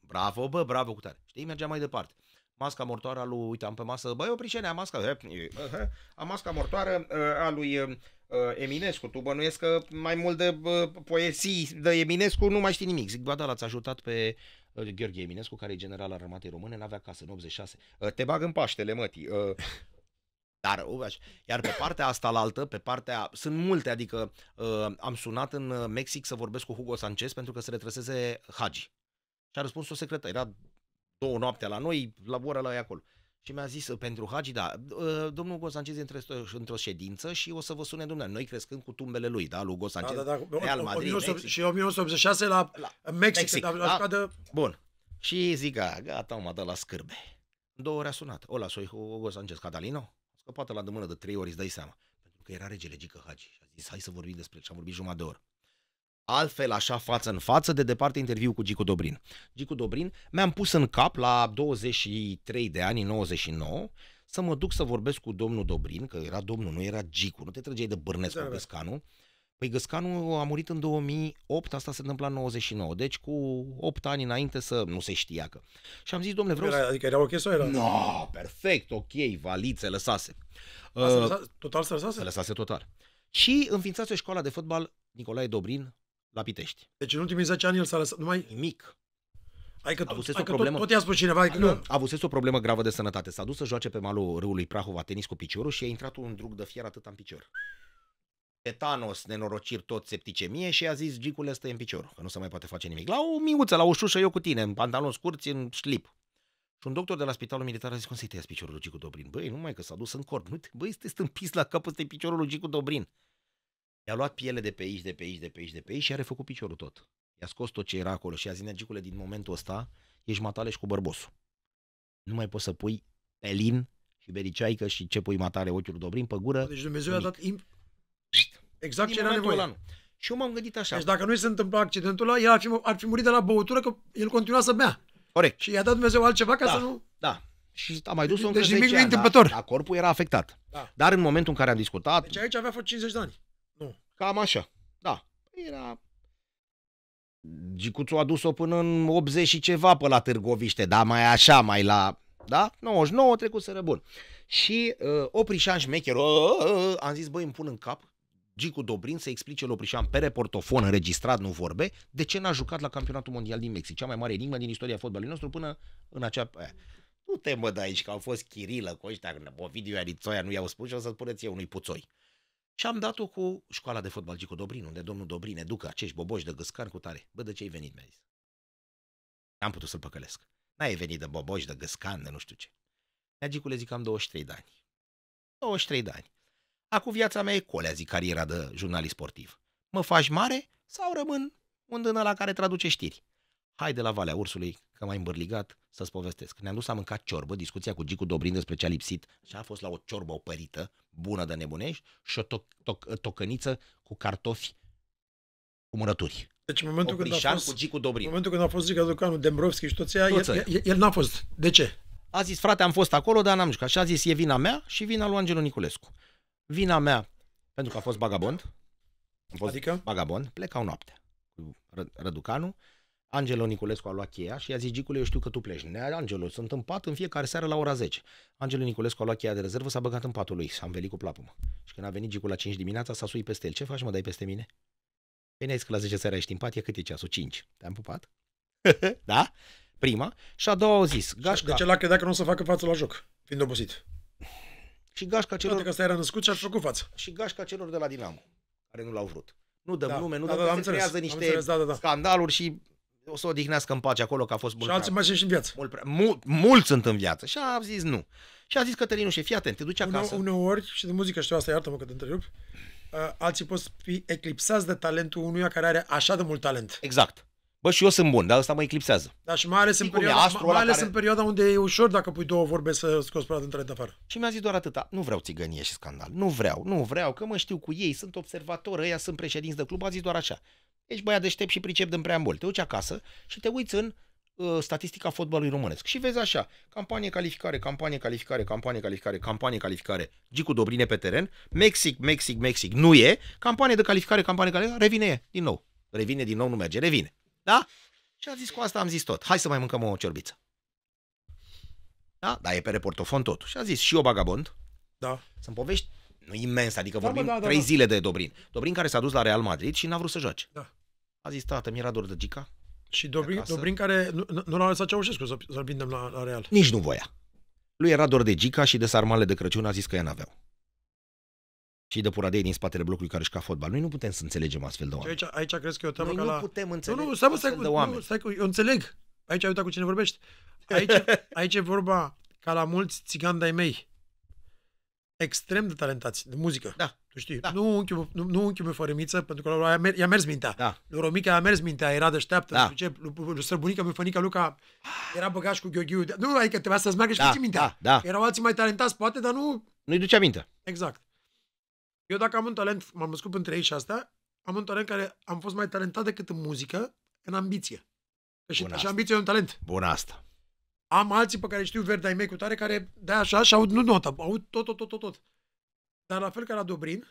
bravo, bă, bravo, cu tare. Știi, mergea mai departe masca mortoară a lui, uite, am pe masă, băi, oprișenea, masca, he, eh, eh, a masca mortoară eh, a lui Eminescu, tu bănuiesc că mai mult de poezii de Eminescu nu mai știi nimic. Zic, ba da, l-ați ajutat pe Gheorghe Eminescu, care e general al armatei române, n-avea casă în 86. Te bag în paștele, mătii. Dar, uh, iar pe partea asta la altă, pe partea, sunt multe, adică uh, am sunat în Mexic să vorbesc cu Hugo Sanchez pentru că se retrăseze Hagi. Și a răspuns o secretă era două noaptea la noi, la ora la ei acolo. Și mi-a zis ă, pentru Hagi, da, ă, domnul Ugo Sanchez intră într-o ședință și o să vă sune dumneavoastră. Noi crescând cu tumbele lui, da, lui Ugo da, Sanchez, da, da, da. Real Madrid, 19... Și 1986 la, la Mexic, Mexic la, la, da? Bun. Și zic, a, gata, m-a dat la scârbe. Două ori a sunat. Ola, soi Ugo Sanchez, Catalino? Scăpată la de mână de trei ori, îți dai seama. Pentru că era regele Gică Hagi. Și a zis, hai să vorbim despre Și am vorbit jumătate de oră altfel așa față în față, de departe interviu cu Gicu Dobrin. Gicu Dobrin mi-am pus în cap la 23 de ani, 99, să mă duc să vorbesc cu domnul Dobrin, că era domnul, nu era Gicu, nu te trăgeai de bârnesc cu Găscanu. Da, da. Păi Găscanu a murit în 2008, asta se întâmpla în 99, deci cu 8 ani înainte să nu se știa că. Și am zis, domnule, vreau era, să... Adică era ok sau era? No, perfect, ok, valid, se lăsase. A, uh, se lăsa, total se lăsase? Se lăsase total. Și o școală de fotbal Nicolae Dobrin la Pitești. Deci în ultimii 10 ani el s-a lăsat numai... Nimic. Adică, tot, o problemă... tot, tot i-a spus cineva. Adică nu, avusese o problemă gravă de sănătate. S-a dus să joace pe malul râului Prahova tenis cu piciorul și a intrat un drug de fier atât în picior. Tetanos, nenorociri, tot septicemie și a zis, gicul ăsta e în picior, că nu se mai poate face nimic. La o miuță, la o șușă, eu cu tine, în pantaloni scurți, în slip. Și un doctor de la spitalul militar a zis, cum să-i tăiați piciorul lui Gicu Dobrin? Băi, numai că s-a dus în corp. Nu, băi, este stâmpis la capul este piciorul lui Gicu Dobrin. I-a luat piele de pe aici, de pe aici, de pe aici, de pe aici și a refăcut piciorul tot. I-a scos tot ce era acolo și a zis, Nergicule, din momentul ăsta ești matale și cu bărbosul. Nu mai poți să pui pelin și bericeaică și ce pui matare ochiul dobrin pe gură. Deci Dumnezeu nimic. a dat imp... exact din ce era nevoie. Ăla, și eu m-am gândit așa. Deci dacă nu se întâmpla accidentul ăla, el ar fi, ar fi murit de la băutură că el continua să bea. Corect. Și i-a dat Dumnezeu altceva ca da, să nu... Da, și a mai dus-o deci, încă deci 10 ani, da, da, corpul era afectat. Da. Dar în momentul în care am discutat... Deci aici avea fost 50 de ani. Cam așa. Da. Era... Gicuțu a dus-o până în 80 și ceva pe la Târgoviște, da, mai așa, mai la... Da? 99 trecut să bun. Și uh, Oprișan șmecher, uh, ă, uh, ă, uh, ă, am zis, băi, îmi pun în cap, Gicu Dobrin să explice lui Oprișan pe reportofon înregistrat, nu vorbe, de ce n-a jucat la campionatul mondial din Mexic, cea mai mare enigmă din istoria fotbalului nostru până în acea... Aia. Nu te mă de aici că au fost Chirilă cu ăștia, Ovidiu Arițoia nu i-au spus și o să-ți puneți eu unui puțoi. Și am dat-o cu școala de fotbal Gico Dobrin, unde domnul Dobrin educă acești boboși de găscan cu tare. Bă, de ce ai venit, mi-a zis. Am putut să-l păcălesc. N-ai venit de boboși, de găscan, de nu știu ce. Neagicule zic, am 23 de ani. 23 de ani. Acum viața mea e colea, zic, cariera de jurnalist sportiv. Mă faci mare sau rămân un la care traduce știri? hai de la Valea Ursului, că mai îmbârligat să-ți povestesc. Ne-am dus, am mâncat ciorbă, discuția cu Gicu Dobrin despre ce a lipsit și a fost la o ciorbă opărită, bună de nebunești, și o toc, toc, tocăniță cu cartofi cu murături. Deci în momentul când a fost, cu Gicu Dobrin. În momentul când a fost Gica Ducanu, Dembrovski și toți aia, el, el, el, n-a fost. De ce? A zis, frate, am fost acolo, dar n-am jucat. Și a zis, e vina mea și vina lui Angelu Niculescu. Vina mea, pentru că a fost bagabond. A fost adică? Bagabond, plecau noaptea cu Răducanu Angelo Niculescu a luat cheia și i-a zis, Gicule, eu știu că tu pleci. Nea, Angelo, sunt în pat în fiecare seară la ora 10. Angelo Niculescu a luat cheia de rezervă, s-a băgat în patul lui, s-a învelit cu plapumă. Și când a venit Gicul la 5 dimineața, s-a suit peste el. Ce faci, mă, dai peste mine? Păi ne că la 10 seara ești în pat, e cât e ceasul? 5. Te-am pupat? da? Prima. Și a doua au zis, gașca... De ce l-a credea că nu o să facă față la joc, fiind obosit? Și gașca celor... Toate că ăsta era născut și a făcut față. Și gașca celor de la Dinamo, care nu l-au vrut. Nu dăm da, nume, nu da, dăm, da, da, înțeles, niște înțeles, da, da, da. scandaluri și o să odihnească în pace acolo, că a fost mult. Și alții mai sunt și în viață. Mult prea, mul, mulți sunt în viață. Și a zis nu. Și a zis Cătălinu și fii atent, te duci acasă. Une, uneori, și de muzică știu asta, iartă-mă că te întrerup, uh, alții pot fi eclipsați de talentul unuia care are așa de mult talent. Exact. Bă, și eu sunt bun, dar ăsta mă eclipsează. Da, și mai ales, în perioada, mai ales care... în perioada unde e ușor dacă pui două vorbe să scoți pe dintre afară. Și mi-a zis doar atâta, nu vreau țigănie și scandal, nu vreau, nu vreau, că mă știu cu ei, sunt observator, ăia sunt președinți de club, a zis doar așa. Ești băiat deștept și pricep din prea mult. Te duci acasă și te uiți în uh, statistica fotbalului românesc. Și vezi așa, campanie calificare, campanie calificare, campanie calificare, campanie calificare, Gicu Dobrine pe teren, Mexic, Mexic, Mexic, nu e, campanie de calificare, campanie calificare, revine din nou. Revine din nou, nu merge, revine. Da? Și a zis cu asta am zis tot. Hai să mai mâncăm o ciorbiță. Da? Dar e pe reportofon tot. Și a zis și o bagabond. Da. Sunt povești nu imens, adică da, vorbim da, da, trei da. zile de Dobrin. Dobrin care s-a dus la Real Madrid și n-a vrut să joace. Da. A zis, tată, mi era dor de Gica. Și Dobrin, Dobrin care nu, nu l-a lăsat Ceaușescu să, să-l prindem la, la Real. Nici nu voia. Lui era dor de Gica și de sarmale de Crăciun, a zis că ea n-aveau. Și de puradei din spatele blocului care își ca fotbal. Noi nu putem să înțelegem astfel de oameni. aici, aici crezi că o temă Noi că nu la... putem înțelege nu, nu, stai, stai, de oameni. Nu, stai, eu înțeleg. Aici ai uitat cu cine vorbești. Aici, aici e vorba ca la mulți țigani de-ai mei. Extrem de talentați, de muzică. Da. Tu știi, da. nu, unchiul, nu, nu unchiul miță, pentru că i-a, mer- i-a mers mintea. Da. Lui Romica a mers mintea, era deșteaptă, da. ce, lui străbunica, meu, Fănica Luca era băgaș cu gheoghiu. Nu, adică trebuia să-ți meargă și da, mintea. Da, da. Erau alții mai talentați, poate, dar nu... Nu-i ducea minte. Exact. Eu dacă am un talent, m-am născut între ei și asta, am un talent care am fost mai talentat decât în muzică, în ambiție. Și, și ambiție e un talent. Bun asta. Am alții pe care știu verdea mei cu tare care de așa și aud nu notă, aud tot, tot, tot, tot, tot. Dar la fel ca la Dobrin,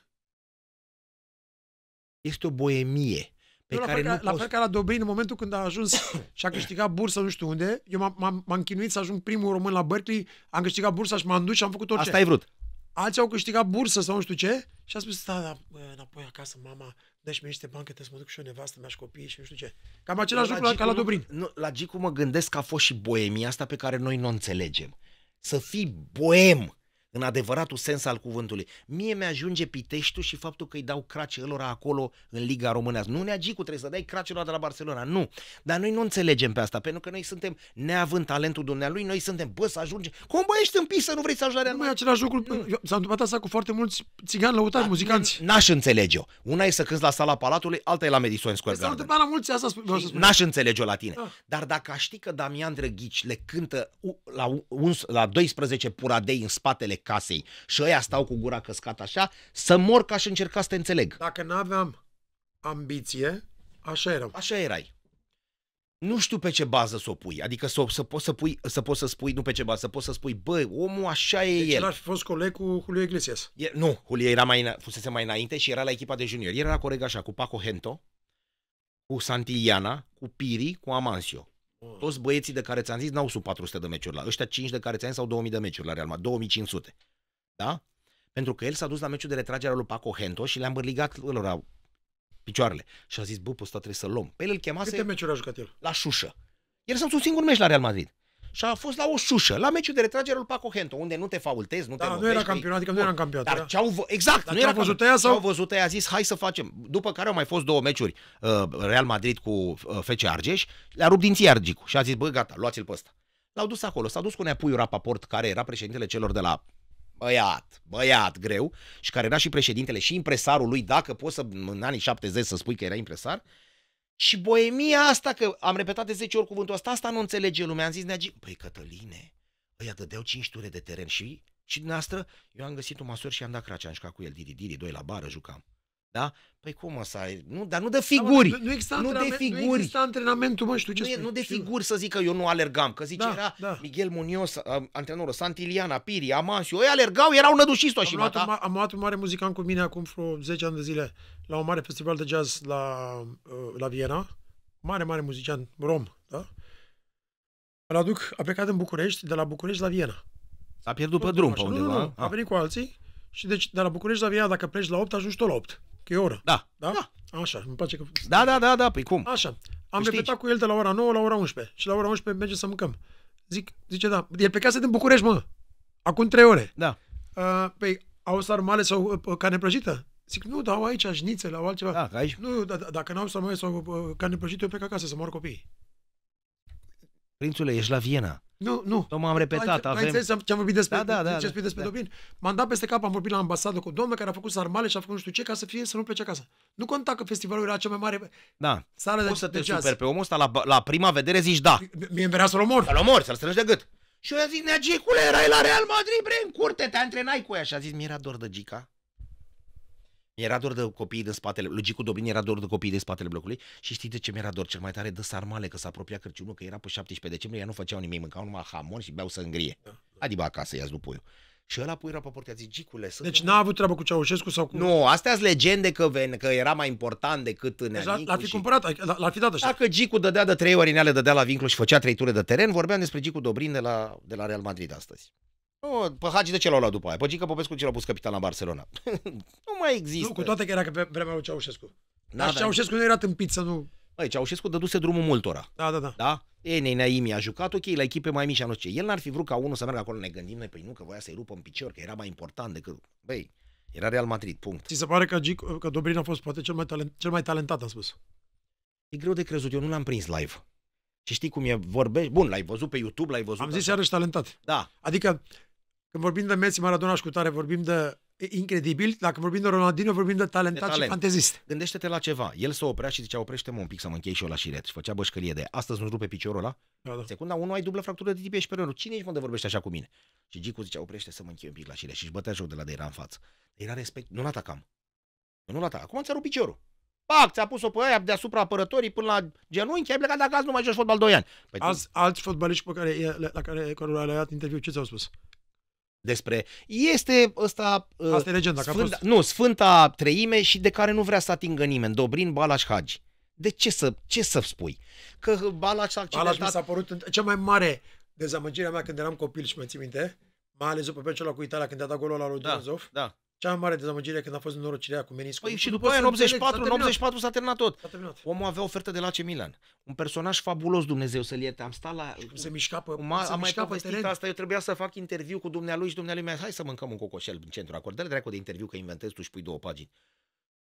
este o boemie pe la, care fel ca, nu ca, poți... la fel ca la Dobrin, în momentul când a ajuns și a câștigat bursa nu știu unde, eu m-am, m-am chinuit să ajung primul român la Berkeley, am câștigat bursa și m-am dus și am făcut orice. Asta ai vrut. Alții au câștigat bursă sau nu știu ce și a spus, da, da, înapoi acasă, mama, dă-și mie niște bani, că te să mă duc și eu nevastă mi aș copii și nu știu ce. Cam același la lucru la, ca la Dobrin. Nu, la Gicu mă gândesc că a fost și boemia asta pe care noi nu o înțelegem. Să fii boem în adevăratul sens al cuvântului. Mie mi-ajunge Piteștiul și faptul că îi dau crace lor acolo în Liga Românească. Nu, ne cu trebuie să dai lor de la Barcelona, nu. Dar noi nu înțelegem pe asta, pentru că noi suntem, neavând talentul dumnealui, noi suntem, bă, să ajungem. Cum bă, ești în pisă, nu vrei să ajungi la Nu mai același lucru, mm. s-a întâmplat asta cu foarte mulți țigani lăutari, da, muzicanți. N-aș înțelege-o. Una e să cânți la sala Palatului, alta e la Madison Square Garden. S-a întâmplat la mulți, asta N-aș înțelege-o la tine. Ah. Dar dacă aș ști că Damian Drăghici le cântă la, la 12 puradei în spatele casei și ăia stau cu gura căscată așa, să mor ca și încerca să te înțeleg. Dacă n-aveam ambiție, așa eram. Așa erai. Nu știu pe ce bază să o pui, adică să, să, poți, să, pui, să poți să spui, nu pe ce bază, să poți să spui, băi, omul așa e deci el. Deci fi fost coleg cu Julio Iglesias. E, nu, Julio era mai, fusese mai înainte și era la echipa de junior. Era la coleg așa, cu Paco Hento, cu Santillana cu Piri, cu Amancio. Toți băieții de care ți-am zis n-au sub 400 de meciuri la ăștia 5 de care ți-am zis sau 2000 de meciuri la Real Madrid, 2500. Da? Pentru că el s-a dus la meciul de retragere al lui Paco Hento și le-a îmbărligat lor picioarele. Și a zis, bă, pe ăsta trebuie să-l luăm. Pe păi el îl chemase... Câte meciuri a jucat el? La șușă. El s-a un singur meci la Real Madrid și a fost la o șușă, la meciul de retragere al Paco Hento, unde nu te faultezi, nu da, te nu era campionat, adică nu era campionat. Dar ce au exact, Dar nu era văzut ea sau au văzut ea, a zis, hai să facem. După care au mai fost două meciuri uh, Real Madrid cu uh, FC Argeș, le-a rupt din Argicu și a zis, bă, gata, luați-l pe ăsta. L-au dus acolo, s-a dus cu Neapuiu Rapaport, care era președintele celor de la băiat, băiat greu, și care era și președintele și impresarul lui, dacă poți să în anii 70 să spui că era impresar, uh, și boemia asta, că am repetat de 10 ori cuvântul ăsta, asta nu înțelege lumea. Am zis Neagi, păi Cătăline, ăia dădeau 5 ture de teren și și dumneavoastră, eu am găsit un masor și am dat craceanșca cu el, diri, diri, doi la bară, jucam. Da? Păi cum o să ai? Nu, dar nu de da, figuri. Da, nu, exista nu de figuri. Nu exista antrenamentul, mă, știu ce nu, spui, nu de figuri să zic că eu nu alergam. Că zice, da, era da. Miguel Munios, antrenorul, Santiliana, Piri, Amansiu, ei alergau, erau nădușiți și am, mata. Am luat un mare muzican cu mine acum vreo 10 ani de zile la un mare festival de jazz la, uh, la Viena. Mare, mare muzician, rom, da? Îl aduc, a plecat în București, de la București la Viena. S-a pierdut pe drum pe undeva. Nu, nu, a venit cu alții și deci de la București la Viena, dacă pleci la 8, ajungi tot la 8. Că e oră. Da. Da? da. Așa, îmi place că... Da, da, da, da, păi cum? Așa. Am Știi? repetat cu el de la ora 9 la ora 11. Și la ora 11 mergem să mâncăm. Zic, zice, da. El plecase din București, mă. Acum trei ore. Da. Uh, păi, au sarmale sau uh, carne prăjită? Zic, nu, dau aici șnițe, la altceva. Da, aici. Nu, d- da, da, dacă n-au sarmale sau uh, carne prăjită, eu plec acasă să mor copiii. Prințule, ești la Viena. Nu, nu. Tot m am repetat. Ai, avem... ai ce am vorbit despre, da, da, da, ce spui da, despre da. Dobin? M-am dat peste cap, am vorbit la ambasadă cu domnul care a făcut sarmale și a făcut nu știu ce ca să fie să nu plece acasă. Nu conta că festivalul era cea mai mare da. sală de Poți să te de super pe omul ăsta la, la prima vedere zici da. Mie îmi vrea să-l omor. Să-l omor, să-l strângi de gât. Și eu zic, am zis, Neagicule, erai la Real Madrid, bre, în curte, te antrenai cu ea. Și a zis, mi era dor de Gica era dor de copiii din spatele, logicul Dobrin era dor de copiii din spatele blocului și știi de ce mi-era dor cel mai tare? De sarmale, că s-a apropiat Crăciunul, că era pe 17 decembrie, ea nu făceau nimic, mâncau numai hamon și beau să îngrie. Da, da. Adiba acasă, ia puiul. Și ăla pui era pe portea, zic, Gicule, să Deci n-a avut treabă cu Ceaușescu sau cu... Nu, astea sunt legende că, ven, că era mai important decât în deci L-ar fi și... cumpărat, l-ar fi dat așa. Dacă Gicu dădea de trei ori în ale, dădea la Vinclu și făcea trei ture de teren, vorbeam despre Gicu Dobrin de la, de la Real Madrid astăzi. Nu, pe Hagi de ce l-au luat după aia? Pe Gică Popescu ce l-a pus capitan la Barcelona? nu mai există. Nu, cu toate că era pe vremea lui Ceaușescu. Da, Dar da, Ceaușescu nu era tâmpit să nu... Băi, Ceaușescu dăduse drumul multora. Da, da, da. Da? E, Naimi a jucat, ok, la echipe mai mici, nu știu ce. El n-ar fi vrut ca unul să meargă acolo, ne gândim noi, păi nu, că voia să-i rupă în picior, că era mai important decât... Băi, era Real Madrid, punct. Ți se pare că, Gic, că Dobrin a fost poate cel mai, talent, cel mai talentat, am spus? E greu de crezut, eu nu l-am prins live. Și știi cum e, vorbești, bun, l-ai văzut pe YouTube, l-ai văzut... Am zis iarăși talentat. Da. Adică când vorbim de Messi, Maradona și cutare, vorbim de incredibil, dacă vorbim de Ronaldinho, vorbim de talentat de talent. și fantezist. Gândește-te la ceva. El se s oprea și zicea, oprește-mă un pic să mă închei și eu la șiret. Și făcea bășcălie de astăzi nu-ți rupe piciorul ăla. Da, da. Secunda 1 ai dublă fractură de tip superior. Cine ești mă de vorbește așa cu mine? Și Gicu zicea, oprește să mă închei un pic la șiret. Și își bătea joc de la de era în față. Era respect, nu-l atacam. nu-l atacam. Acum ți-a rupt piciorul. Pac, ți-a pus-o pe aia deasupra apărătorii până la genunchi, ai plecat de acasă, nu mai joci fotbal 2 ani. Păi, Azi, alți fotbaliști pe care, la care, care le-a dat interviu, ce ți-au spus? despre... Este ăsta... Ă, Asta e legenda, sfânta, Nu, Sfânta Treime și de care nu vrea să atingă nimeni, Dobrin Balaș Hagi. De ce să, ce să spui? Că Balaș a accidentat... Balaș mi s-a părut în... cea mai mare dezamăgire a mea când eram copil și mă țin minte, mai ales după meciul cu Italia când a dat golul la lui da, Da. Cea mai mare dezamăgire când a fost norocirea cu meniscul. Păi și după aia în 84, în 84 s-a terminat tot. S-a terminat. Omul avea ofertă de la AC Milan. Un personaj fabulos, Dumnezeu să-l ierte. Am stat la... Se mișca pe, Ma, se am mai povestit pe asta. Eu trebuia să fac interviu cu dumnealui și dumnealui mi-a hai să mâncăm un cocoșel în centru. Acordă dracu de interviu că inventezi tu și pui două pagini.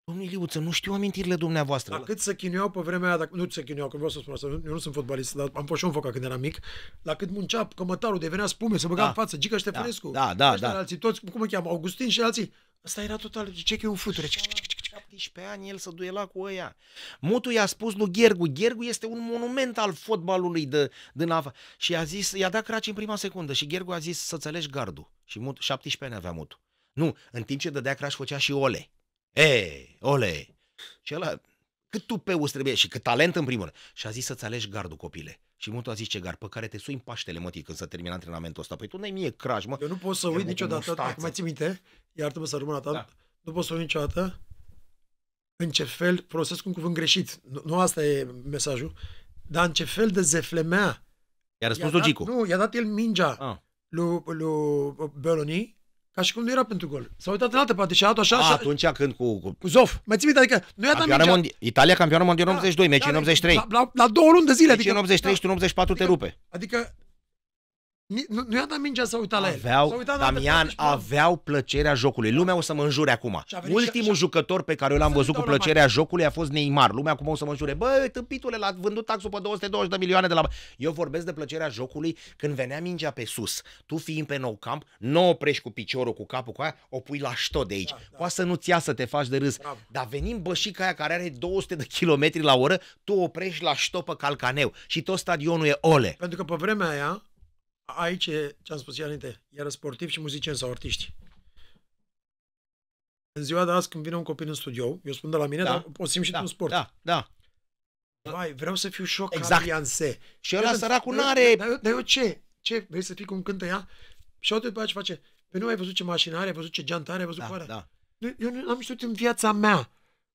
Domnul Iliuță, nu știu amintirile dumneavoastră. La cât se chinuiau pe vremea aia, dacă, nu se chinuiau, că vreau să spun asta, eu nu sunt fotbalist, dar am fost și un foca când eram mic, la cât muncea cămătarul, devenea spume, se băga da. în față, Gica da. Ștefănescu, da, da, da, da. alții toți, cum îi cheamă, Augustin și alții, Asta era total, ce că e un futur? 17 ani el să duela cu ăia. Mutu i-a spus lui Ghergu, Ghergu este un monument al fotbalului de, de Nava. Și a zis, i-a dat craci în prima secundă și Ghergu a zis să-ți gardul. Și mut, 17 ani avea Mutu. Nu, în timp ce dădea craci făcea și ole. E, ole. Și ăla, cât tu pe trebuie și cât talent în primul rând. Și a zis să-ți alegi gardul, copile. Și muta zice, gar, pe care te sui în paștele, mătii, când s-a terminat antrenamentul ăsta. Păi tu n-ai mie craj, mă. Eu nu pot să uit niciodată, mai ții minte, iartă-mă să rămân ta, da. nu pot să uit niciodată în ce fel, folosesc un cuvânt greșit, nu, nu asta e mesajul, dar în ce fel de zeflemea. I-a răspuns i Nu, i-a dat el mingea ah. lui, lui Beloni ca și cum nu era pentru gol. S-a uitat în altă parte și a așa, A, Atunci a... când cu... Cu, cu Zof. Mai țin minte, adică nu i-a dat mingea. Mondi- Italia campioană mondială da, 82, meci da, în 83. La, la, la, două luni de zile. Meci adică, în 83 da, și în 84 adică, te rupe. Adică nu, nu i-a dat mingea să uita la el. Aveau, uitat Damian, aveau plăcerea jocului. Lumea o să mă înjure acum. Ultimul și-a... jucător pe care eu l-am văzut cu plăcerea jocului a fost Neymar. Lumea acum o să mă înjure. Bă, tâmpitule, l-a vândut taxul pe 220 de milioane de la... Eu vorbesc de plăcerea jocului când venea mingea pe sus. Tu fiind pe nou camp, nu oprești cu piciorul, cu capul, cu aia, o pui la șto de aici. Da, da. Poate să nu-ți ia să te faci de râs. Dar venim bășica aia care are 200 de kilometri la oră, tu oprești la șto pe calcaneu și tot stadionul e ole. Pentru că pe vremea aia, aici e ce am spus și înainte, iar sportivi și muzicieni sau artiști. În ziua de azi, când vine un copil în studio, eu spun de la mine, da. dar o simt și da. tu în sport. Da, da. Vai, vreau să fiu șoc exact. ca Beyoncé. Și ăla săracul n-are... Dar, eu, dar eu ce? Ce? Vrei să fii cum cântă ea? Și uite după ce face. Pe păi nu ai văzut ce mașină are, ai văzut ce geantă are, ai văzut da, care. Da. Eu nu am știut în viața mea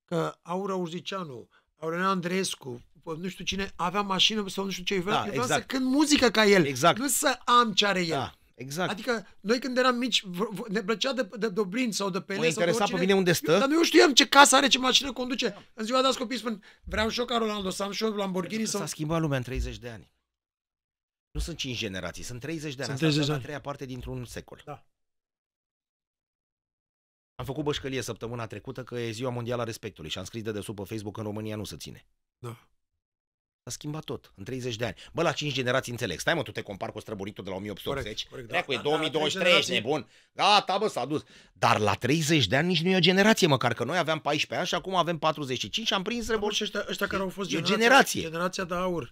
că Aura Urzicianu, Aurelian Andreescu, nu știu cine avea mașină sau nu știu ce, eu vreau, da, vreau exact. să cânt muzică ca el, exact. nu să am ce are el. Da. Exact. Adică noi când eram mici ne plăcea de, de Dobrin sau de Pele sau de oricine, pe mine unde stă. Dar noi știam ce casă are, ce mașină conduce. Da. În ziua de azi copii spun, vreau și eu ca Ronaldo, să am și eu Lamborghini. Sau... S-a schimbat lumea în 30 de ani. Nu sunt 5 generații, sunt 30 de ani. Sunt 30 de ani. treia parte dintr-un secol. Da. Am făcut bășcălie săptămâna trecută că e ziua mondială a respectului și am scris de desubt pe Facebook că în România nu se ține. Da. S-a schimbat tot în 30 de ani. Bă, la 5 generații înțeleg. Stai mă, tu te compari cu străburitul de la 1880. Trecu, da, e 2023, da, da ești nebun. Gata, bă, s-a dus. Dar la 30 de ani nici nu e o generație, măcar că noi aveam 14 ani și acum avem 45 și am prins străburi. Da, ăștia, ăștia care au fost generația, generație. generația de aur.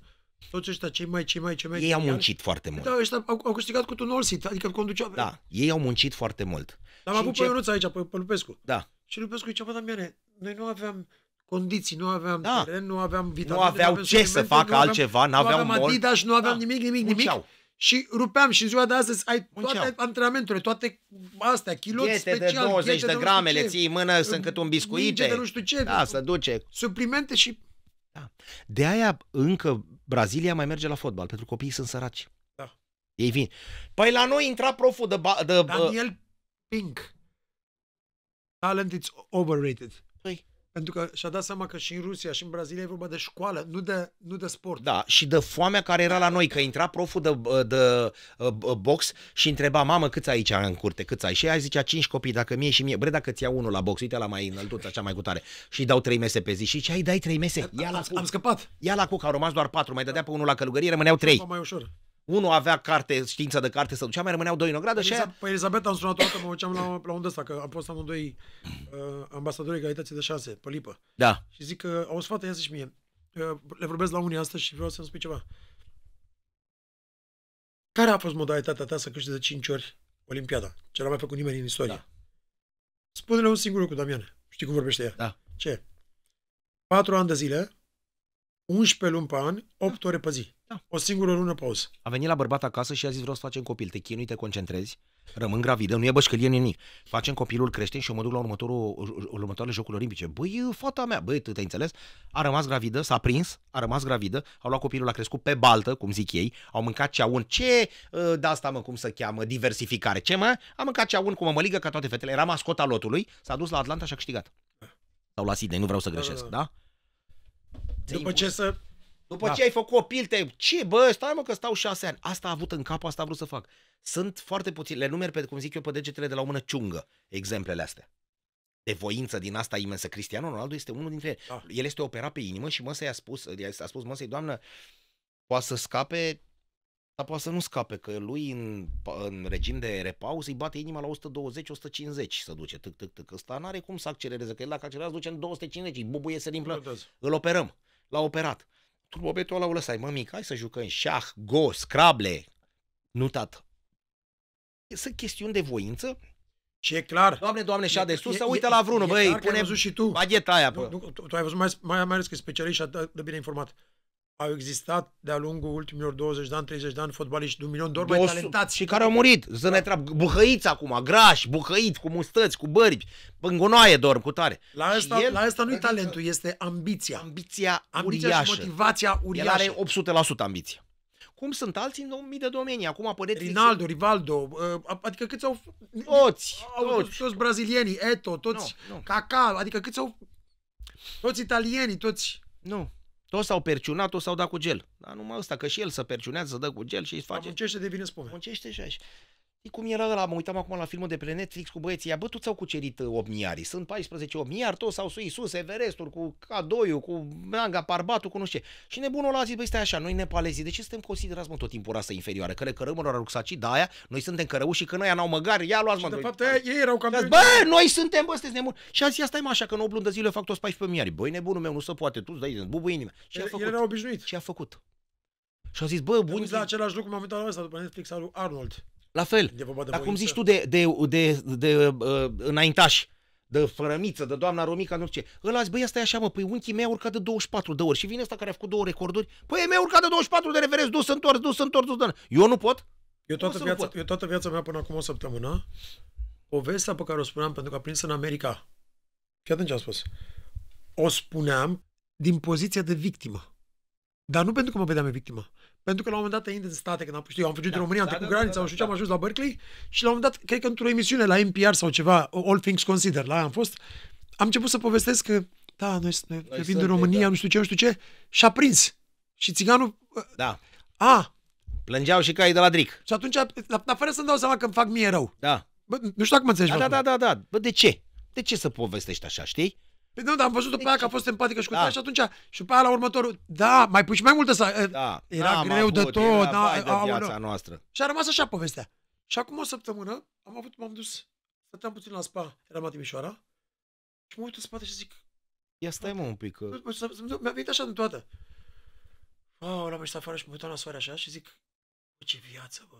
Toți ăștia, cei mai, cei mai, cei mai... Ei au muncit ani. foarte mult. Da, ăștia au, au câștigat cu tunol sit, adică conduceau... Da, ei au muncit foarte mult. Dar am avut încep... pe Ionuț aici, pe, pe Lupescu. Da. Și Lupescu zicea, bă, Damiane, noi nu aveam condiții, nu aveam da. teren, nu aveam vitamine. Nu aveau nu aveam ce să facă nu aveam, altceva, nu aveam mol. Adidas, nu da. aveam da. nimic, nimic, nimic. Munceau. Și rupeam și ziua de astăzi ai Munceau. toate antrenamenturile, toate astea, kilo special. de 20 de, de grame, le ții în mână, sunt cât un biscuit. de nu știu ce. Da, să duce. Suplimente și... Da. De aia încă Brazilia mai merge la fotbal, pentru copiii sunt săraci. Da. Ei vin. Păi la noi intra proful de... de Daniel Pink. Talent it's overrated. Pentru că și-a dat seama că și în Rusia și în Brazilia e vorba de școală, nu de, nu de sport. Da, și de foamea care era la noi, că intra proful de, de, de box și întreba, mamă, câți ai aici în curte, câți ai? Și ea zicea, cinci copii, dacă mie și mie, bre, dacă ți iau unul la box, uite la mai înăltuț, așa mai cutare. și dau trei mese pe zi. Și ce ai, dai trei mese, ia la cuc. Am scăpat. Ia la că au rămas doar patru, mai dădea pe unul la călugărie, rămâneau trei. Mai ușor unul avea carte, știință de carte, să ducea, mai rămâneau doi în ogradă și aia... Păi Elisabeta am sunat toată, mă duceam la, la unde ăsta, că am fost amândoi uh, ambasadori egalității de șanse, pe lipă. Da. Și zic că, au sfată, ia și mie, uh, le vorbesc la unii astăzi și vreau să-mi spui ceva. Care a fost modalitatea ta să câștigi de 5 ori Olimpiada? Ce l a mai făcut nimeni în istorie. Da. Spune-le un singur lucru, Damian. Știi cum vorbește ea? Da. Ce? 4 ani de zile, 11 luni pe an, 8 ore pe zi. Da, o singură lună pauză. A venit la bărbat acasă și a zis vreau să facem copil, te chinui, te concentrezi, rămân gravidă, nu e bășcălie nimic. Facem copilul, crește și o mă duc la următorul, următoarele Jocuri Olimpice. Băi, fata mea, băi, tu te înțeles? A rămas gravidă, s-a prins, a rămas gravidă, au luat copilul, a crescut pe baltă, cum zic ei, au mâncat ceaun, ce ă, de asta mă, cum se cheamă, diversificare, ce mă? A mâncat ceaun cu mămăligă ca toate fetele, era mascota lotului, s-a dus la Atlanta și a câștigat. Sau la Sydney, nu vreau să greșesc, da? da? da. da? După ce să după da. ce ai făcut o pilte, ce bă, stai mă că stau șase ani. Asta a avut în cap, asta a vrut să fac. Sunt foarte puțini, le numeri pe, cum zic eu, pe degetele de la o mână ciungă, exemplele astea. De voință din asta imensă. Cristiano Ronaldo este unul dintre ele. Da. El este operat pe inimă și măsa i-a spus, i-a spus măsei, doamnă, poate să scape, dar poate să nu scape, că lui în, în regim de repaus îi bate inima la 120-150 să duce, tâc, tâc, tâc. Ăsta n-are cum să accelereze, că el dacă accelerează duce în 250, îi bubuie să l Îl operăm, l-a operat turbobetul ăla o lăsai, mic, hai să jucăm șah, go, scrable, nu tată. Sunt chestiuni de voință și e clar. Doamne, doamne, și de sus, să uită la vreunul, băi, pune și tu. Bagheta aia, bă. Nu, tu, tu, ai văzut mai, mai, mai ales că e specialist și de bine informat au existat de-a lungul ultimilor 20 de ani, 30 de ani, fotbaliști de un milion de ori mai talentați. Și care au murit. Să ne da. treabă. Buhăiți acum, grași, buhăiți, cu mustăți, cu bărbi, în gunoaie dorm, cu tare. La asta, el, la asta nu-i talentul, este ambiția. Ambiția, ambiția uriașă. și motivația uriașă. El are 800% ambiție. Cum sunt alții în 2000 de domenii. Acum pe Netflix... Rinaldo, Rivaldo, uh, adică câți au... Toți, au, toți. Toți brazilienii, Eto, toți, no, no. Cacal, adică câți au... Toți italienii, toți... Nu. Toți s-au perciunat, toți s-au dat cu gel. Dar numai ăsta, că și el se perciunează, să dă cu gel și îi face... Dar muncește, bine spune. Muncește și așa. Știi cum era ăla? Mă uitam acum la filmul de pe Netflix cu băieții. Ia, bă, uh, toți au cucerit omniarii. Sunt 14 8 omniari, toți au sui sus, Everestul, cu cadoiul, cu Nanga, Parbatul, cu nu știu Și nebunul ăla a zis, băi, stai așa, noi nepalezii, de ce suntem considerați, mă, tot timpul asta inferioară? Că le cărăm la rucsacii, da, aia, noi suntem cărăuși și când aia n-au măgari, ia luați, mă. De fapt, aia, ei erau campioni. Bă, noi suntem, bă, sunteți nebuni. Și a zis, stai mă, așa, că 9 luni de zile fac toți 14 omniari. Băi, nebunul meu, nu se poate, tu dai bubu inima. Și a făcut. Era obișnuit. Și a făcut. Și a zis, bă, bun. la același lucru, m-am uitat la asta, după Netflix Arnold. La fel, dar cum zici tu de, de, de, de, de uh, înaintași, de frămiță, de doamna Romica, nu știu ce. Îl azi, băi, asta e așa, mă, păi unchii mei a urcat de 24 de ori și vine asta care a făcut două recorduri. Păi e mei a urcat de 24 de referenți, dus întors, dus întors, dus întors. Eu nu pot? Eu toată, nu viața, pot. eu toată viața mea până acum o săptămână, povestea pe care o spuneam pentru că a prins în America, și atunci am spus, o spuneam din poziția de victimă. Dar nu pentru că mă vedeam victimă. Pentru că la un moment dat, înainte în state, când am, știu, eu am fugit da, din România, am da, trecut da, granița, da, da, da, am ajuns la Berkeley și la un moment dat, cred că într-o emisiune la NPR sau ceva, All Things Consider, la aia am fost, am început să povestesc că, da, noi, noi, noi vin din România, da. nu știu ce, nu știu ce, și a prins. Și țiganul... Ă, da. A, Plângeau și caii de la dric. Și atunci, la, la fără să-mi dau seama că îmi fac mie rău. Da. Bă, nu știu dacă mă înțelegi. Da, da, da, da, da. Bă, de ce? De ce să povestești așa, știi? Păi nu, dar am văzut-o pe aia că a fost empatică și cu da. și atunci, și pe aia la următorul, da, mai pui și mai multă să... Da, era greu avut, de tot, era da, de aură. viața noastră. Și a rămas așa povestea. Și acum o săptămână am avut, m-am dus, stăteam puțin la spa, eram la Timișoara, și mă uit în spate și zic... Ia stai mă un pic, că... Mi-a venit așa de toată. Wow, l-am ieșit afară și mă uitam la soare așa și zic, bă, ce viață, bă,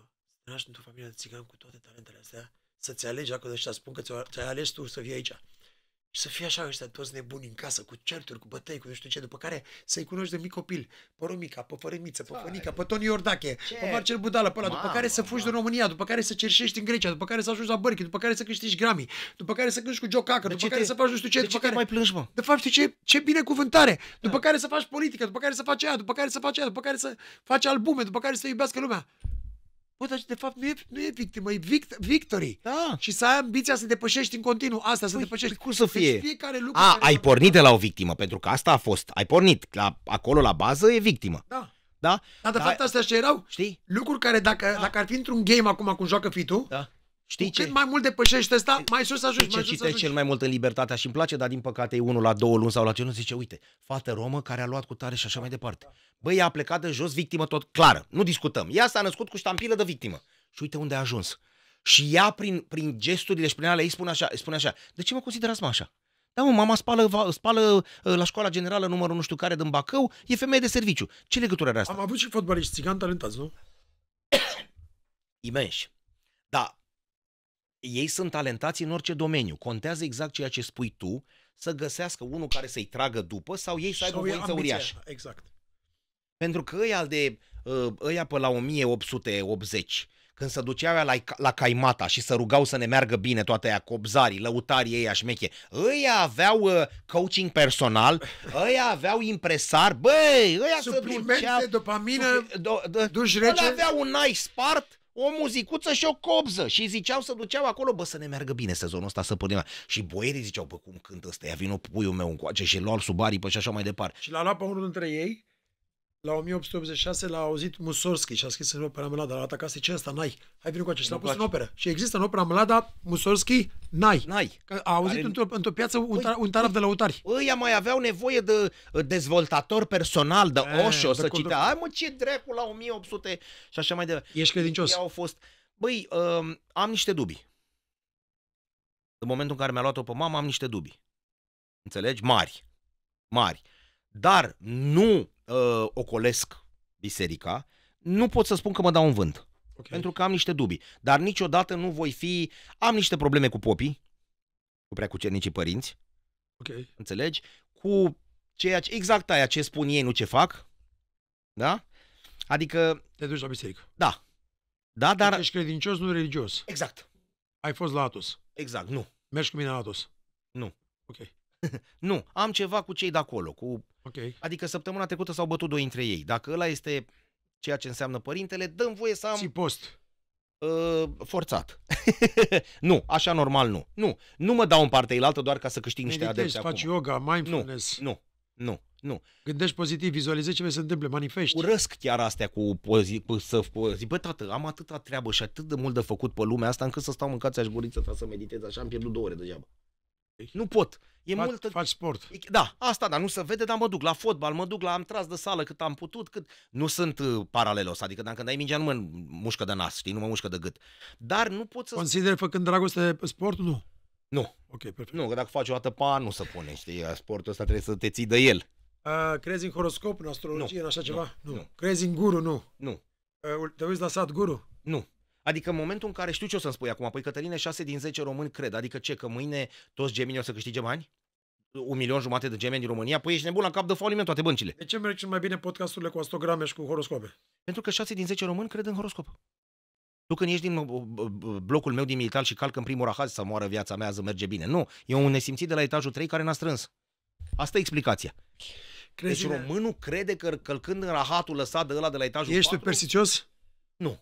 să într-o familie de țigani cu toate talentele astea, să-ți alegi dacă și spun că ți-ai ales tu să vii aici și să fie așa ăștia toți nebuni în casă, cu certuri, cu bătăi, cu nu știu ce, după care să-i cunoști de mic copil, pe Romica, pe Fărâmiță, pe Fănica, pe Toni Iordache, ce? pe Marcel Budală, pe ăla, după care să fugi din România, după care să cerșești în Grecia, după care să ajungi la Bărchi, după care să câștigi Grammy, după care să câștigi cu Joe Cocker, după care te... să faci nu știu ce, de după ce care... mai plângi, mă? De fapt, știi ce, ce binecuvântare, după da. care să faci politică, după care să faci aia, după care să faci aia, după care să faci albume, după care să iubească lumea. Bă, dar de fapt nu e, nu e victimă, e vict- victory. Da. Și să ai ambiția să depășești în continuu asta, să păi, depășești. Păi cum să fie? Deci fiecare lucru a, ai pornit de la o victimă, pentru că asta a fost. Ai pornit la, acolo la bază, e victimă. Da. Da? Dar de da. fapt astea ce erau? Știi? Lucruri care dacă, da. dacă ar fi într-un game acum cum joacă fitul, da. Știi Cu ce? Cât mai mult depășești asta, mai sus ajungi, ce mai sus ajungi. cel mai mult în libertatea și îmi place, dar din păcate e unul la două luni sau la ce nu zice, uite, fată romă care a luat cu tare și așa mai departe. Băi, a plecat de jos victimă tot clară, nu discutăm. Ea s-a născut cu ștampilă de victimă și uite unde a ajuns. Și ea prin, prin gesturile și prin ale ei spune așa, spune așa, de ce mă considerați mă așa? Da, mă, mama spală, va, spală ă, la școala generală numărul nu știu care din Bacău, e femeie de serviciu. Ce legătură are asta? Am avut și fotbaliști țigani talentați, nu? Imenși. Da, ei sunt talentați în orice domeniu. Contează exact ceea ce spui tu, să găsească unul care să-i tragă după sau ei să aibă sau voință uriașă. Exact. Pentru că ăia de ă, ăia pe la 1880, când se duceau la, la Caimata și să rugau să ne meargă bine toate aia, copzarii, lăutarii ei, șmeche, ăia aveau uh, coaching personal, ăia aveau impresar, băi, ăia se duceau... Suplimente, dopamină, supli, do, do, duși rece. aveau un nice part o muzicuță și o cobză și ziceau să duceau acolo, bă, să ne meargă bine sezonul ăsta, să punem. Și boierii ziceau, bă, cum cântă ăsta, ia vină puiul meu încoace și luau sub aripă și așa mai departe. Și l-a luat pe unul dintre ei la 1886 l-a auzit Musorski și a scris în opera Mlada, l-a atacat, ce asta, n-ai, hai vină cu acest, l-a pus în operă. Și există în opera Mlada, Musorski n-ai. N-ai. Că a auzit Are... într-o, într piață păi, un, tar, un taraf păi, de la Ăia mai aveau nevoie de uh, dezvoltator personal, de e, eh, Osho, de să cul... citea, hai mă, ce dracu la 1800 și așa mai departe. Ești credincios. Ei au fost, băi, um, am niște dubii. În momentul în care mi-a luat-o pe mamă, am niște dubii. Înțelegi? Mari. Mari. Dar nu uh, ocolesc biserica, nu pot să spun că mă dau în vânt. Okay. Pentru că am niște dubii. Dar niciodată nu voi fi... Am niște probleme cu popii, cu prea preacucernicii părinți. Ok. Înțelegi? Cu ceea ce... Exact aia ce spun ei, nu ce fac. Da? Adică... Te duci la biserică. Da. Da, deci dar... ești credincios, nu religios. Exact. Ai fost la Atos. Exact, nu. Mergi cu mine la Atos. Nu. Ok. nu, am ceva cu cei de acolo. Cu... Okay. Adică săptămâna trecută s-au bătut doi dintre ei. Dacă ăla este ceea ce înseamnă părintele, dăm voie să am... Ții post. Uh, forțat. nu, așa normal nu. Nu, nu mă dau în partea altă doar ca să câștig niște Meditezi, adepți faci acum. yoga, mindfulness. Nu, nu, nu. Nu. Gândești pozitiv, vizualizezi ce vei să întâmple, manifesti. Urăsc chiar astea cu pozi, cu, să zic, bă, tată, am atâta treabă și atât de mult de făcut pe lumea asta încât să stau mâncați aș guriță să meditez așa, am pierdut două ore degeaba. Nu pot. E Fac, multă... faci sport. Da, asta, dar nu se vede, dar mă duc la fotbal, mă duc la am tras de sală cât am putut, cât... Nu sunt uh, paralelos, adică dacă dai mingea nu mă mușcă de nas, știi, nu mă mușcă de gât. Dar nu pot să... Consideri făcând dragoste pe sport, nu? Nu. Ok, perfect. Nu, că dacă faci o dată pan, nu se pune, știi, sportul ăsta trebuie să te ții de el. Uh, crezi în horoscop, în astrologie, nu, în așa ceva? Nu, nu. nu. Crezi în guru, nu? Nu. Uh, te uiți la sat guru? Nu. Adică în momentul în care știu ce o să-mi spui acum, păi Cătăline, 6 din 10 români cred, adică ce, că mâine toți gemenii o să câștige bani? un milion jumate de gemeni din România, păi ești nebun la cap de faliment toate băncile. De ce merg cel mai bine podcasturile cu astrograme și cu horoscope? Pentru că 6 din 10 români cred în horoscop. Tu când ești din blocul meu din militar și calc în primul rahaz să moară viața mea, să merge bine. Nu, e un nesimțit de la etajul 3 care n-a strâns. Asta e explicația. Crezi deci românul crede că călcând în rahatul lăsat de ăla de la etajul ești 4... Ești persicios? Nu.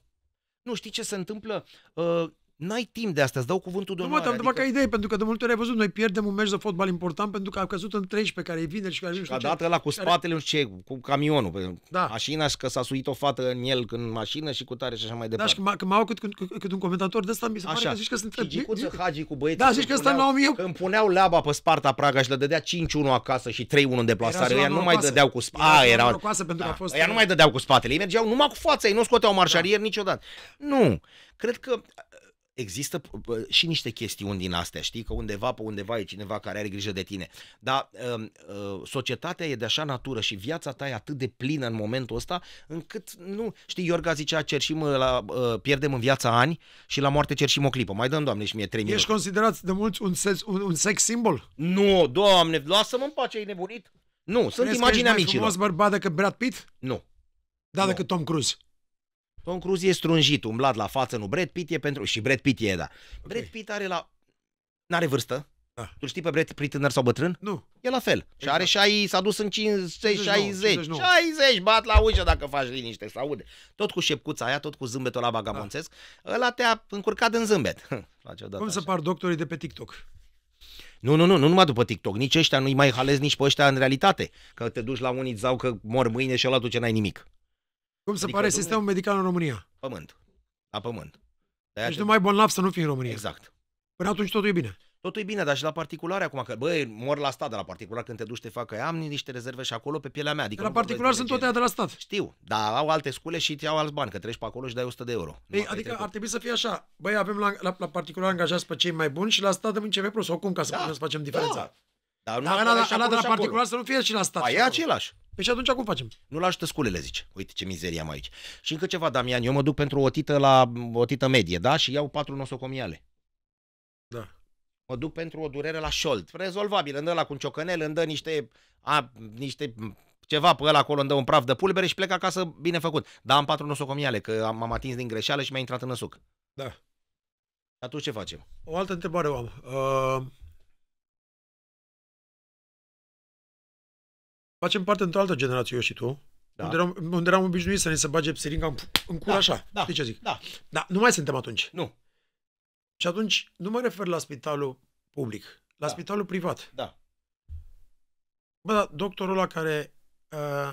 Nu știi ce se întâmplă? Ă, N-ai timp de asta, îți dau cuvântul de onoare. Nu, mă, adică... ca idee, pentru că de multe ori ai văzut, noi pierdem un meci de fotbal important pentru că a căzut în 13 care e vineri și care nu știu ce. dată la cu spatele, care... nu știu ce, cu camionul. Da. Mașina și că s-a suit o fată în el când mașină și cu tare și așa mai departe. Da, și că m-a auzit cât cât, un comentator de ăsta, mi se așa. pare că zici că sunt... trebuie. Și Hagi cu băieții. Da, zici că ăsta la 1000. Când puneau leaba pe Sparta Praga și le dădea 5-1 acasă și 3-1 în deplasare, ea nu mai dădeau cu spatele. Era pentru a da, fost... Ea nu mai dădeau cu spatele, ei mergeau numai cu fața, ei nu scoteau marșarier da. niciodată. Nu, cred că există și niște chestiuni din astea, știi, că undeva pe undeva e cineva care are grijă de tine. Dar um, uh, societatea e de așa natură și viața ta e atât de plină în momentul ăsta, încât nu, știi, Iorga zicea, cerșim uh, la, uh, pierdem în viața ani și la moarte cerșim o clipă. Mai dăm, Doamne, și mie 3 minute. Ești considerat de mulți un, sex, un, un sex simbol? Nu, Doamne, lasă-mă în pace, e nebunit. Nu, Crezi sunt imagini amicilor. Crezi că ești mai frumos bărbat decât Brad Pitt? Nu. Da, nu. decât Tom Cruise. Tom Cruise e strunjit, umblat la față, nu Brad Pitt e pentru... Și Brad Pitt e, da. Okay. Brad Pitt are la... N-are vârstă. Ah. Da. Tu știi pe Brad Pitt tânăr sau bătrân? Nu. E la fel. Exact. Și are 60, exact. s-a dus în 50, 60, 60, bat la ușă dacă faci liniște, se aude. Tot cu șepcuța aia, tot cu zâmbetul ăla vagabonțesc, da. ăla te-a încurcat în zâmbet. Cum să par doctorii de pe TikTok? Nu, nu, nu, nu numai după TikTok, nici ăștia nu-i mai halez nici pe ăștia în realitate. Că te duci la unii zau că mor mâine și ăla tu ce n-ai nimic. Cum se adică pare sistemul medical în România? Pământ. La pământ. De-aia deci te... numai bolnav să nu fii în România. Exact. Până atunci totul e bine. Totul e bine, dar și la particular acum, că băi, mor la stat, dar la particular când te duci te fac că am niște rezerve și acolo pe pielea mea. Adică la particular sunt toate de la stat. Știu, dar au alte scule și îți iau alți bani, că treci pe acolo și dai 100 de euro. Ei, adică ar trebui să fie așa, băi, avem la, la, la particular angajați pe cei mai buni și la stat îmi începe plus, oricum, ca să da, putem să facem da. diferența. Da. Dar nu Dar la, la, de la particular să nu fie și la stat. Aia păi e același. Păi și atunci cum facem? Nu l ajută sculele, zice. Uite ce mizerie am aici. Și încă ceva, Damian, eu mă duc pentru o tită la o tită medie, da? Și iau patru nosocomiale. Da. Mă duc pentru o durere la șold. Rezolvabil, îmi dă la cu un ciocănel, îmi dă niște, a, niște ceva pe ăla acolo, îmi dă un praf de pulbere și plec acasă bine făcut. Dar am patru nosocomiale, că m am atins din greșeală și mi-a intrat în năsuc. Da. Atunci ce facem? O altă întrebare o am. Uh facem parte într-o altă generație, eu și tu, da. unde, eram, unde eram obișnuit să ne se bage psiringa în, în cur da, așa. Da, Știi ce zic? Da. da. Nu mai suntem atunci. Nu. Și atunci nu mă refer la spitalul public, la da. spitalul privat. Da. Bă, da, doctorul ăla care... Uh,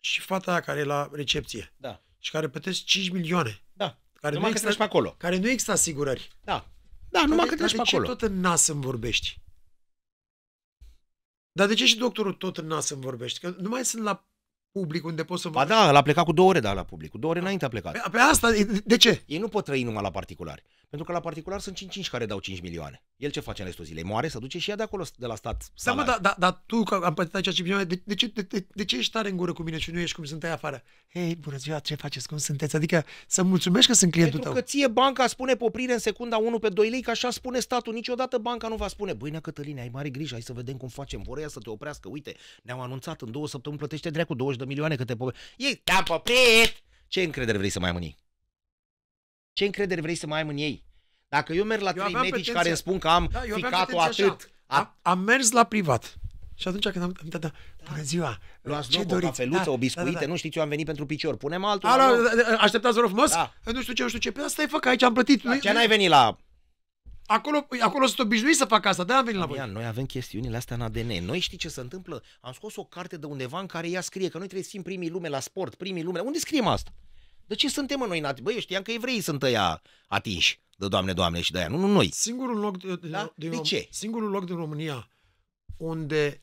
și fata aia care e la recepție. Da. Și care plătesc 5 milioane. Da. Care numai nu că există, pe acolo. Care nu există asigurări. Da. Da, care, numai că treci pe acolo. ce tot în nas îmi vorbești? Dar de ce și doctorul tot în nas îmi vorbește? Că nu mai sunt la public unde poți să... Ba da, l-a plecat cu două ore, da, la public. Cu două ore înainte a plecat. Pe, păi, pe păi asta, de ce? Ei nu pot trăi numai la particulari. Pentru că la particular sunt 5-5 care dau 5 milioane. El ce face în restul zilei? Moare, se duce și ea de acolo, de la stat. Da, mă, da, da, da, tu, că am plătit aici 5 milioane, de, de, ce, de, de, de, ce ești tare în gură cu mine și nu ești cum sunt aia afară? Hei, bună ziua, ce faceți, cum sunteți? Adică să mulțumesc că sunt clientul Pentru tău. Pentru că ție banca spune poprire în secunda 1 pe 2 lei, că așa spune statul. Niciodată banca nu va spune, băi, nea Cătăline, ai mare grijă, hai să vedem cum facem. Vor să te oprească, uite, ne-au anunțat în două săptămâni plătește dreacul 20 de milioane că te poprire. Ei, te-am poprit! Ce încredere vrei să mai mâni? Ce încredere vrei să mai am în ei? Dacă eu merg la eu trei medici pretenția. care îmi spun că am da, ficatul atât... A... Am mers la privat. Și atunci când am... Da, da, bună ziua! Luați ce doriți? o cafeluță, da, o da, biscuită, da, da, da. nu știți, eu am venit pentru picior. Punem altul. Ala, da, da, așteptați, vă rog frumos? Da. Nu știu ce, nu știu ce. Pe păi asta e făcut aici, am plătit. Da, ce n-ai venit la Acolo, acolo sunt obișnuit să fac asta, de am venit Amian, la voi. Noi avem chestiunile astea în ADN. Noi știi ce se întâmplă? Am scos o carte de undeva în care ea scrie că noi trebuie să fim primii lume la sport, primii lume. Unde scriem asta? De ce suntem noi în Băi, eu știam că evreii sunt ăia atinși de Doamne, Doamne și de aia. Nu, nu noi. Singurul loc, de, da? de, de ce? singurul loc din România unde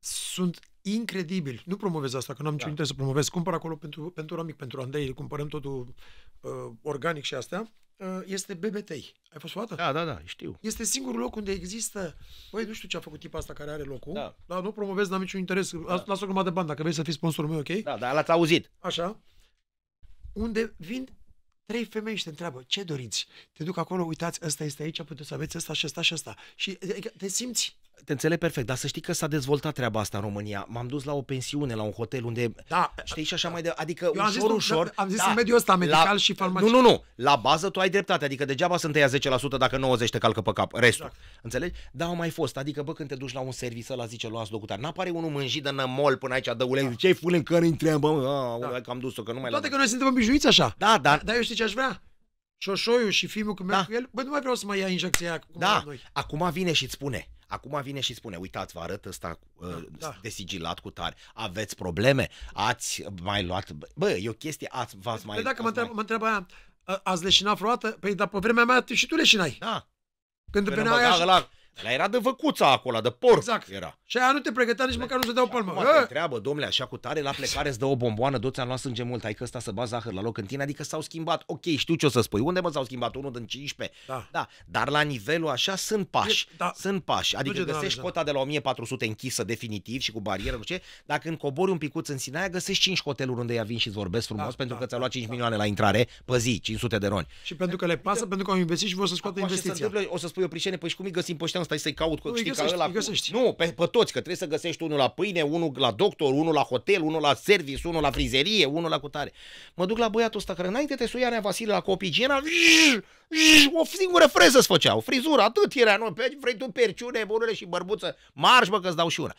sunt incredibil. Nu promovez asta, că nu am da. niciun interes să promovez. Cumpăr acolo pentru, pentru Ramic, pentru Andei, cumpărăm totul uh, organic și astea. Uh, este BBT. Ai fost fată? Da, da, da, știu. Este singurul loc unde există... Băi, nu știu ce a făcut tipul asta care are locul. Da. Dar nu promovez, n-am niciun interes. Da. Lasă o de bani. Dacă vrei să fii sponsorul meu, ok? Da, dar l-ați auzit. Așa unde vin trei femei și te întreabă ce doriți. Te duc acolo, uitați, ăsta este aici, puteți să aveți ăsta și ăsta și ăsta. Și adică, te simți te înțeleg perfect, dar să știi că s-a dezvoltat treaba asta în România. M-am dus la o pensiune, la un hotel unde, da, știi, și așa mai de, adică eu ușor, am zis, ușor. Am zis da, în mediul ăsta medical la, și farmacie. Nu, nu, nu, la bază tu ai dreptate, adică degeaba sunt ia 10% dacă 90% te calcă pe cap, restul. Exact. Înțelegi? Da, au mai fost, adică bă, când te duci la un serviciu la zice, luați locutar, n-apare unul mânjit de nămol până aici, dă ulei, da. ce ful în care întreabă, da. că am dus-o, că nu mai Toate că noi suntem obișnuiți așa. Da, da. Dar eu știi ce aș vrea? Șoșoiul și fiul când da. merg cu el, bă, nu mai vreau să mai ia injecția aia. Da, noi. acum vine și îți spune, Acum vine și spune, uitați, vă arăt ăsta uh, da, da. desigilat cu tare. Aveți probleme? Ați mai luat... Bă, e o chestie, ați, v-ați păi mai... Păi dacă mă, mai... mă întreba aia, ați leșinat vreodată? Păi, dar pe vremea mea și tu leșinai. Da. Când pe aia... Da, la, la era de văcuța acolo, de porc exact. era. Și aia nu te pregătea nici măcar nu se dau palmă. Mă întreabă, domnule, așa cu tare, la plecare îți dă o bomboană, doți am luat sânge mult, ai că ăsta să ba zahăr la loc în tine, adică s-au schimbat. Ok, știu ce o să spui. Unde mă s-au schimbat? Unul din 15. Da. da. Dar la nivelul așa sunt pași. da. Sunt pași. Adică Duce da, găsești da. cota de la 1400 închisă definitiv și cu barieră, nu știu Dacă când cobori un picuț în Sinaia, găsești 5 hoteluri unde ia vin și vorbesc da, frumos da, pentru da, că ți-a luat 5 da, milioane la intrare pe zi, 500 de roni. Și pentru că le pasă, adică- pentru că au investit și vor să scoată investiția. O să spui o prișene, păi și cum îi găsim pe ăștia, stai să-i caut, știi, ca ăla. Nu, pe toți, că trebuie să găsești unul la pâine, unul la doctor, unul la hotel, unul la service, unul la frizerie, unul la cutare. Mă duc la băiatul ăsta care înainte te suia Nea Vasile la copigiena, o singură freză îți făcea, o frizură, atât era, nu, vrei tu perciune, bunule și bărbuță, marș bă că-ți dau și una.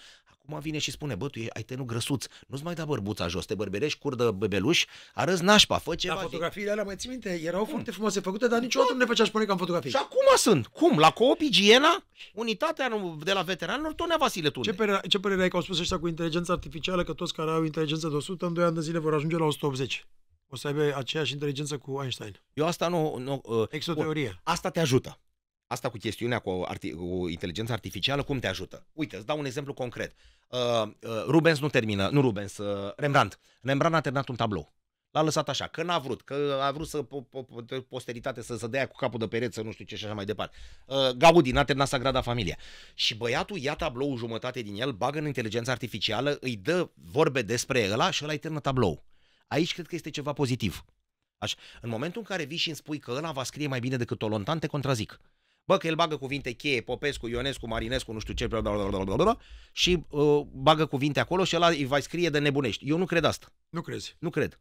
Acum vine și spune, bă, tu ai tenul grăsuț, nu-ți mai da bărbuța jos, te bărberești, curdă bebeluș, arăți nașpa, fă ceva. Da, fotografiile alea, mai ții minte, erau Cum? foarte frumoase făcute, dar niciodată da. nu ne făcea spune că am fotografii. Și acum sunt. Cum? La coop igiena? Unitatea de la veteranilor, Tonea Vasile Tunde. Ce părere, ce părere ai că au spus ăștia cu inteligența artificială, că toți care au inteligență de 100, în 2 ani de zile vor ajunge la 180? O să aibă aceeași inteligență cu Einstein. Eu asta nu... nu uh, Exoteorie. asta te ajută. Asta cu chestiunea cu, arti- cu inteligența artificială, cum te ajută? Uite, îți dau un exemplu concret. Uh, uh, Rubens nu termină, nu Rubens, uh, Rembrandt. Rembrandt a terminat un tablou. L-a lăsat așa, că n-a vrut, că a vrut să po- po- posteritate să, se dea cu capul de pereți, să nu știu ce și așa mai departe. Uh, Gaudi n-a terminat Sagrada Familia. Și băiatul ia tablou jumătate din el, bagă în inteligența artificială, îi dă vorbe despre ăla și ăla îi termină tablou. Aici cred că este ceva pozitiv. Așa. În momentul în care vii și îmi spui că ăla va scrie mai bine decât Tolontan, te contrazic. Bă, că el bagă cuvinte cheie, Popescu, Ionescu, Marinescu, nu știu ce, bla, bla, bla, bla, bla, bla, și uh, bagă cuvinte acolo și ăla îi va scrie de nebunești. Eu nu cred asta. Nu crezi? Nu cred.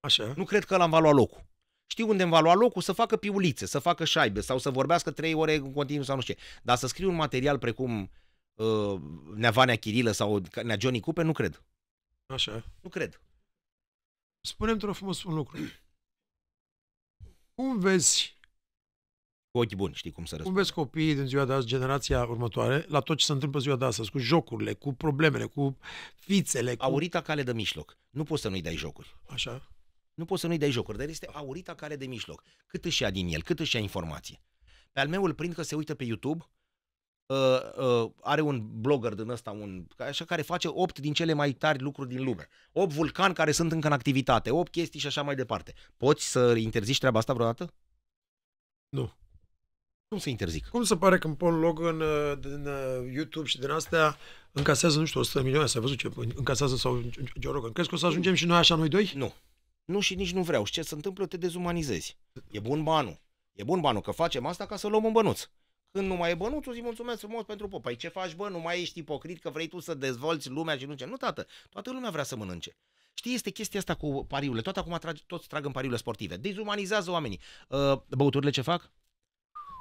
Așa. Nu cred că l-am valuat locul. Știu unde îmi va lua locul să facă piulițe, să facă șaibe sau să vorbească trei ore în continuu sau nu știu ce. Dar să scriu un material precum uh, Neavanea Chirilă sau Nea Johnny Cupe, nu cred. Așa. Nu cred. Spune-mi, te frumos, un lucru. Cum vezi cu ochi buni, știi cum să răspunzi. Cum vezi copiii din ziua de azi, generația următoare, la tot ce se întâmplă ziua de astăzi, cu jocurile, cu problemele, cu fițele. Cu... Aurita cale de mijloc. Nu poți să nu-i dai jocuri. Așa. Nu poți să nu-i dai jocuri, dar este aurita cale de mijloc. Cât își ia din el, cât își ia informație. Pe al meu îl prind că se uită pe YouTube, Uh, uh, are un blogger din ăsta, un, așa, care face 8 din cele mai tari lucruri din lume. 8 vulcani care sunt încă în activitate, 8 chestii și așa mai departe. Poți să interziști treaba asta vreodată? Nu. Cum se interzic? Cum se pare că îmi pun loc în, în uh, uh, YouTube și din astea încasează, nu știu, 100 milioane, să văzut ce încasează sau Joe Rogan. Crezi că o să ajungem și noi așa, noi doi? Nu. Nu și nici nu vreau. Și ce se întâmplă, te dezumanizezi. E bun banul. E bun banul că facem asta ca să luăm un bănuț. Când nu mai e bănuț, zi mulțumesc frumos pentru pop. Păi ce faci, bă? Nu mai ești ipocrit că vrei tu să dezvolți lumea și nu ce. Nu, tată. Toată lumea vrea să mănânce. Știi, este chestia asta cu pariurile. Tot acum tragi, toți trag în pariurile sportive. Dezumanizează oamenii. Uh, băuturile ce fac?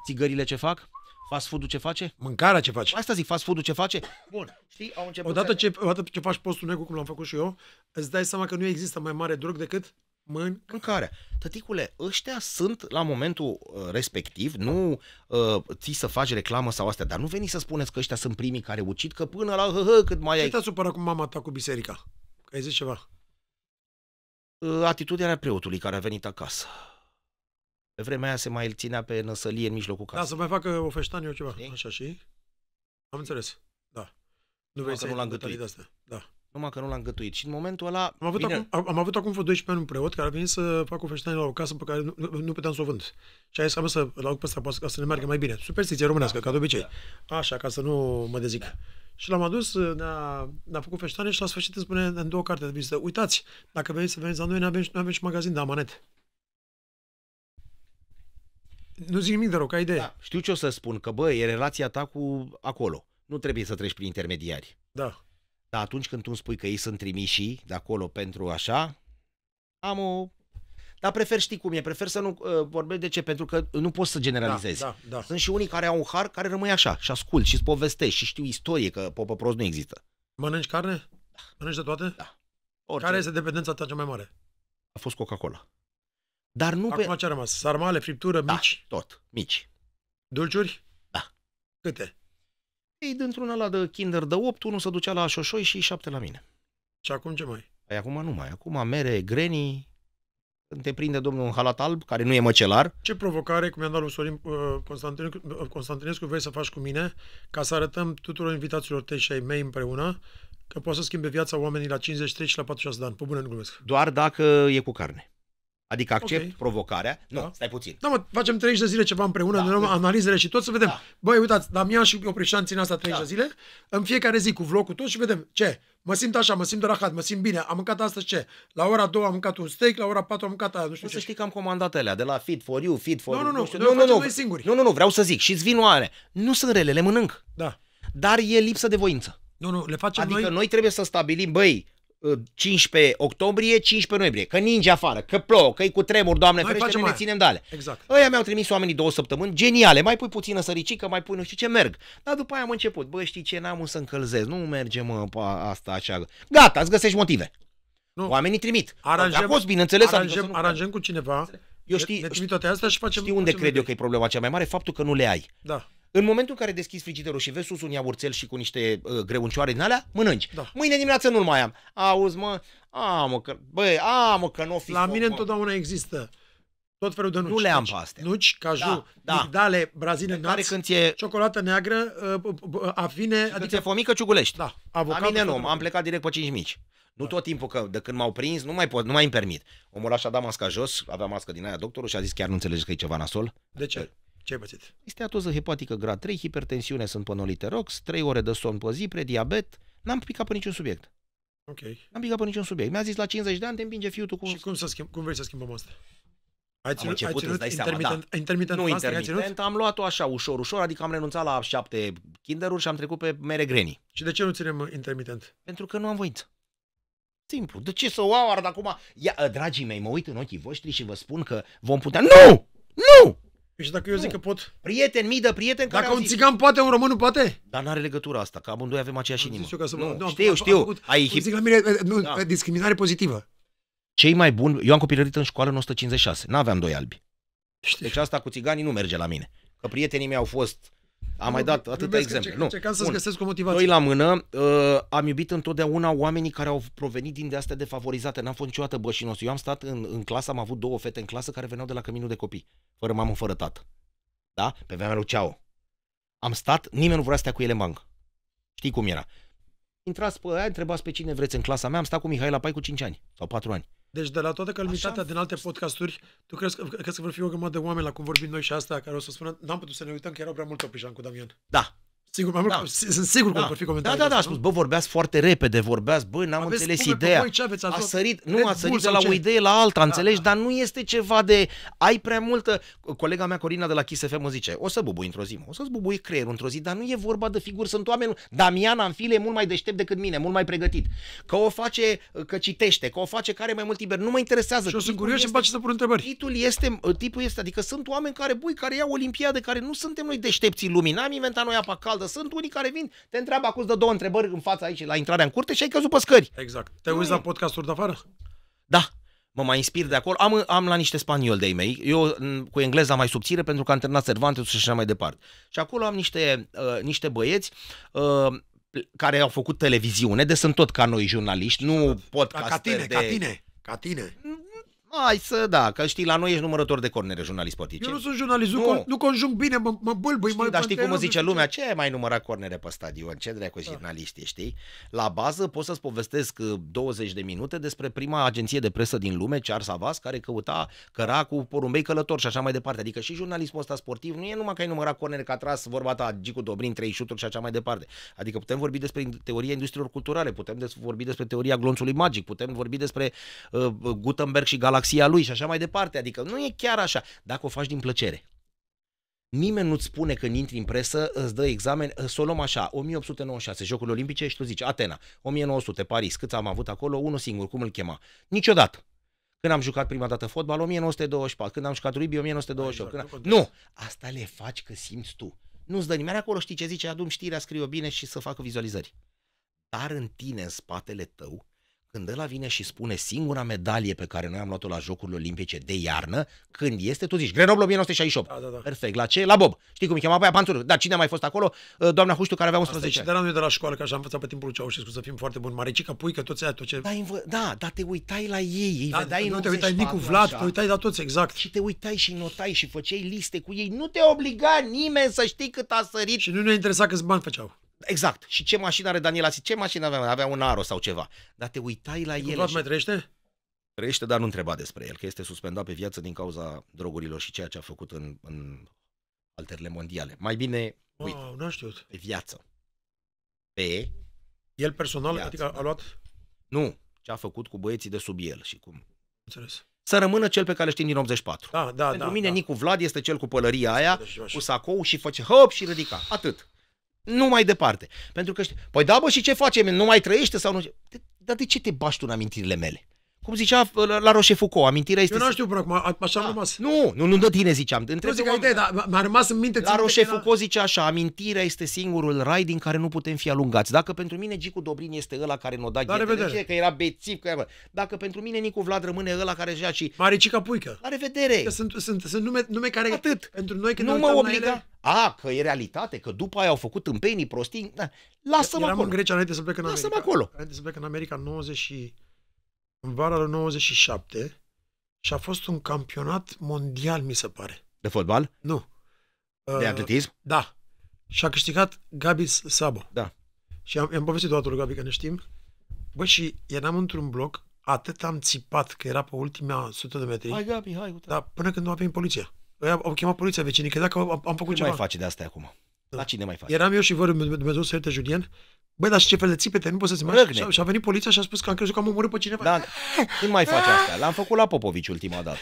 țigările ce fac, fast food ce face. Mâncarea ce face. Asta zic, fast food ce face. Bun, știi, au început odată ce, odată ce faci postul negru, cum l-am făcut și eu, îți dai seama că nu există mai mare drog decât mâncarea. Tăticule, ăștia sunt la momentul uh, respectiv, nu uh, ții să faci reclamă sau astea, dar nu veni să spuneți că ăștia sunt primii care ucid, că până la hă, hă cât mai ai... Ce te-a supărat cu mama ta cu biserica? Că ai zis ceva. Uh, atitudinea preotului care a venit acasă. Pe vremea aia se mai ținea pe năsălie în mijlocul da, casei. Da, să mai facă o feștani eu ceva. Știi? Așa și? Am înțeles. Da. Nu Numai vei să nu l-am gătuit. Astea. Da. Numai că nu l-am gătuit. Și în momentul ăla... Am avut, vine... acum, am, am avut acum vreo 12 ani un preot care a venit să facă o feștani la o casă pe care nu, nu puteam să o vând. Și a zis, am să la pe asta ca să ne meargă mai bine. Superstiție românească, da, ca de obicei. Da. Așa, ca să nu mă dezic. Da. Și l-am adus, ne-a, ne-a făcut feștane și la sfârșit îți spune în două carte de vizită, uitați, dacă veniți să veniți la noi, nu avem, avem și magazin de amanet. Nu zic nimic de rău, ca idee. Da, știu ce o să spun, că bă, e relația ta cu acolo. Nu trebuie să treci prin intermediari. Da. Dar atunci când tu îmi spui că ei sunt trimiși de acolo pentru așa, am o... Dar prefer, știi cum e, prefer să nu uh, vorbesc de ce, pentru că nu poți să generalizezi. Da, da, da. Sunt și unii care au un har care rămâi așa și ascult și îți povestești și știu istorie, că popă prost nu există. Mănânci carne? Da. Mănânci de toate? Da. Orice. Care este dependența ta cea mai mare? A fost Coca-Cola. Dar nu Acum pe... ce a rămas? Sarmale, friptură, da, mici? tot. Mici. Dulciuri? Da. Câte? Ei, dintr-un la de Kinder de 8, unul se ducea la Șoșoi și 7 la mine. Și acum ce mai? Păi acum nu mai. Acum mere, greni, când te prinde domnul un halat alb, care nu e măcelar. Ce provocare, cum i-am dat lui Sorin uh, Constantinescu, uh, Constantinescu, vrei să faci cu mine, ca să arătăm tuturor invitațiilor tăi și ai mei împreună, că poți să schimbe viața oamenii la 53 și la 46 de ani. Pe bune, nu glumesc. Doar dacă e cu carne. Adică accept okay. provocarea. Nu, da. stai puțin. Da, mă, facem 30 de zile ceva împreună, da. ne luăm analizele și tot să vedem. Da. Băi, uitați, Damian și Oprișan țin asta 30 da. de zile, în fiecare zi cu vlogul tot și vedem ce. Mă simt așa, mă simt rahat, mă simt bine, am mâncat astăzi ce? La ora 2 am mâncat un steak, la ora 4 am mâncat aia, nu știu nu ce. să știi că am comandat alea, de la Fit for You, Fit for nu, You. Nu, nu, nu, nu, nu, nu, noi singuri. nu, nu, nu, vreau să zic, și-ți vin oare. Nu sunt rele, le mănânc. Da. Dar e lipsă de voință. Nu, nu, le facem adică noi... noi trebuie să stabilim, băi, 15 uh, octombrie, 15 noiembrie, că ninge afară, că plouă, că e cu tremur, doamne Noi ferește, ne aia. ținem de Exact. Aia mi-au trimis oamenii două săptămâni, geniale, mai pui puțină săricică, mai pui nu știu ce, merg. Dar după aia am început, bă, știi ce, n-am un să încălzez, nu merge mă asta așa. Gata, îți găsești motive. Nu. Oamenii trimit. Aranjăm, fost, bineînțeles, aranjăm, adică aranjăm cu cineva, eu știi, ne trimit toate astea și facem... Știi unde facem cred eu că e problema cea mai mare? Faptul că nu le ai. Da. În momentul în care deschizi frigiderul și vezi sus un iaurțel și cu niște uh, greuncioare din alea, mănânci. Da. Mâine dimineață nu-l mai am. Auzi, mă, a, mă, că, băi, a, mă, că nu fi La foc, mine mă. întotdeauna există tot felul de nuci. Nu le am pe astea. Nuci, caju, da, da. brazine, nați, când ție... ciocolată neagră, uh, afine. Și adică... ți-e fomică, ciugulești. Da, avocat. La mine nu, am plecat direct pe 5 mici. Nu da. tot timpul că de când m-au prins, nu mai pot, nu mai îmi permit. Omul așa a dat masca jos, avea mască din aia doctorul și a zis chiar nu înțelegi că e ceva nasol. De ce? Ce ai pățit? atoză hepatică grad 3, hipertensiune, sunt pe noliterox, 3 ore de somn pe zi, prediabet. N-am picat pe niciun subiect. Ok. N-am picat pe niciun subiect. Mi-a zis la 50 de ani te împinge fiul tu cu... Și cum, să schimb, cum vrei să schimbăm asta? Ai ținut, am început, ai ținut seama, intermitent, da. intermitent, nu intermitent, am luat-o așa ușor, ușor, adică am renunțat la șapte kinderuri și am trecut pe mere greni. Și de ce nu ținem intermitent? Pentru că nu am voință. Simplu. De ce să o ard acum? Ia, dragii mei, mă uit în ochii voștri și vă spun că vom putea... Nu! Nu! și dacă eu nu. zic că pot... Prieten, mii de prieteni care Dacă un zis... poate, un român nu poate? Dar nu are legătura asta, că amândoi avem aceeași inimă. Eu ca să... nu, nu, știu, știu. Am făcut, Ai hip... zic la mine, eh, nu, da. Eh, discriminare pozitivă. Cei mai buni... Eu am copilărit în școală în 156. N-aveam doi albi. Știu. Deci asta cu țiganii nu merge la mine. Că prietenii mei au fost am mai dat atâtea exemple. Nu. Încercam să-ți găsesc o motivație. la mână, uh, am iubit întotdeauna oamenii care au provenit din de astea defavorizate. N-am fost niciodată bășinos. Eu am stat în, în clasă, am avut două fete în clasă care veneau de la căminul de copii, fără mamă, fără tată. Da? Pe vremea lui Ceau. Am stat, nimeni nu vrea să stea cu ele în bancă. Știi cum era. Intrați pe aia, întrebați pe cine vreți în clasa mea, am stat cu Mihai la Pai cu 5 ani sau 4 ani. Deci de la toată calmitatea din alte podcasturi, tu crezi că, crezi că vor fi o grămadă de oameni la cum vorbim noi și asta, care o să spună, n-am putut să ne uităm că erau prea mult oprișan cu Damian. Da, Sigur, mai mult, da. sunt sigur că da. vor fi comentarii. Da, da, da, a spus, bă, vorbeați foarte repede, vorbeați, bă, n-am aveți înțeles ideea. Voi, ce aveți, a sărit, nu, a sărit de la ce? o idee la alta, da, înțelegi? Da. Dar nu este ceva de, ai prea multă, colega mea Corina de la Kiss FM zice, o să bubui într-o zi, mă, o să-ți bubui creierul într-o zi, dar nu e vorba de figuri, sunt oameni, Damiana în file e mult mai deștept decât mine, mult mai pregătit. Că o face, că citește, că o face care mai mult liber, nu mă interesează. Și eu sunt curios și și place să pun întrebări. Titul este, ă, tipul este, adică sunt oameni care, bui, care iau olimpiade, care nu suntem noi deștepții lumii, n-am inventat noi apa caldă sunt unii care vin, te întreabă acum de două întrebări în fața aici la intrarea în curte și ai căzut pe scări. Exact. Te uiți la podcasturi de afară? Da mă mai inspir de acolo. Am, am la niște spanioli de-ai mei, eu mm, cu engleza mai subțire pentru că am terminat Cervantes și așa mai departe. Și acolo am niște, uh, niște băieți uh, care au făcut televiziune, de sunt tot ca noi jurnaliști, nu pot ca tine, de... ca tine, ca tine. Mm, Hai să da, că știi, la noi ești numărător de cornere jurnalist sportiv. Eu nu sunt jurnalist, nu, nu, conjung bine, mă, mă bâlbâi. Știi, mă, dar știi cum zice lumea, ce mai numărat cornere pe stadion, ce dracu da. jurnaliști, știi? La bază pot să-ți povestesc 20 uh, de minute despre prima agenție de presă din lume, Char Savas, care căuta căra cu porumbei călător și așa mai departe. Adică și jurnalismul ăsta sportiv nu e numai că ai numărat cornere, că a tras vorba ta Gicu Dobrin, trei șuturi și așa mai departe. Adică putem vorbi despre teoria industriilor culturale, putem vorbi despre teoria glonțului magic, putem vorbi despre uh, Gutenberg și Gala galaxia lui și așa mai departe. Adică nu e chiar așa, dacă o faci din plăcere. Nimeni nu-ți spune când intri în presă, îți dă examen, să o luăm așa, 1896, Jocurile Olimpice și tu zici, Atena, 1900, Paris, câți am avut acolo, unul singur, cum îl chema? Niciodată. Când am jucat prima dată fotbal, 1924, când am jucat rugby, 1928. Exact, când... Nu, asta le faci că simți tu. Nu-ți dă nimeni acolo, știi ce zice, adum știrea, scriu bine și să facă vizualizări. Dar în tine, în spatele tău, când ăla vine și spune singura medalie pe care noi am luat-o la Jocurile Olimpice de iarnă, când este, tu zici, Grenoble 1968. Da, da, da. Perfect. La ce? La Bob. Știi cum îi chema pe aia? Da, Dar cine a mai fost acolo? Uh, doamna Huștu, care avea 11 Asta ani. de, la școală, că așa am învățat pe timpul lui Ceaușescu, să fim foarte buni. Maricica, pui, că toți aia, tot ce... Da, inv- da, dar te uitai la ei. Îi da, vedeai nu te uitai nici cu Vlad, așa. te uitai la toți, exact. Și te uitai și notai și făceai liste cu ei. Nu te obliga nimeni să știi cât a sărit. Și nu ne interesa câți bani făceau. Exact. Și ce mașină are Daniela? Ce mașină avea? Avea un Aro sau ceva. Dar te uitai la el. Și... mai trăiește? Trăiește, dar nu întreba despre el, că este suspendat pe viață din cauza drogurilor și ceea ce a făcut în, în alterele mondiale. Mai bine, wow, uite, n-a știut. pe viață. Pe El personal, viață, adică a luat... Nu, ce a făcut cu băieții de sub el și cum. Înțeles să rămână cel pe care știm din 84. Da, da, Pentru da, mine da. Nicu Vlad este cel cu pălăria aia, deci, cu sacou și face hop și ridica. Atât. Nu mai departe. Pentru că, știi, păi da, bă, și ce facem? Nu mai trăiește sau nu? Dar de ce te baști tu în amintirile mele? cum zicea la Rochefoucauld, amintirea este... Eu da. nu știu, bro, așa da. am rămas. Nu, nu, nu de tine ziceam. nu zic idee, dar m a rămas în minte... La Rochefoucauld la... zice așa, amintirea este singurul rai din care nu putem fi alungați. Dacă pentru mine Gicu Dobrin este ăla care da nu o da ghetele, că era bețiv, că era... Dacă pentru mine Nicu Vlad rămâne ăla care ia și... cica Puică. La revedere. Că sunt, sunt, sunt nume, nume care... Atât. Pentru noi când nu mă obliga. A, că e realitate, că după aia au făcut împenii, prostii. Da. Lasă-mă acolo. Eram în Grecia înainte să plec în America. Lasă-mă acolo. Înainte să plec în America 90 și în vara lui 97 și a fost un campionat mondial, mi se pare. De fotbal? Nu. De uh, atletism? Da. Și a câștigat Gabi Sabo. Da. Și am, am povestit toată lui Gabi, că ne știm. Bă, și eram într-un bloc, atât am țipat că era pe ultima sută de metri. Hai, Gabi, hai, uite. Da, până când nu a venit poliția. Ei, au chemat poliția vecinii, că dacă am, am făcut Cine ceva. mai face de asta acum? La da. cine mai face? Eram eu și de Dumnezeu să Julien, Băi, dar și ce fel de țipete, nu poți să-ți mai... Și a venit poliția și a spus că am crezut că am omorât pe cineva. Da, când mai faci asta? L-am făcut la Popovici ultima dată.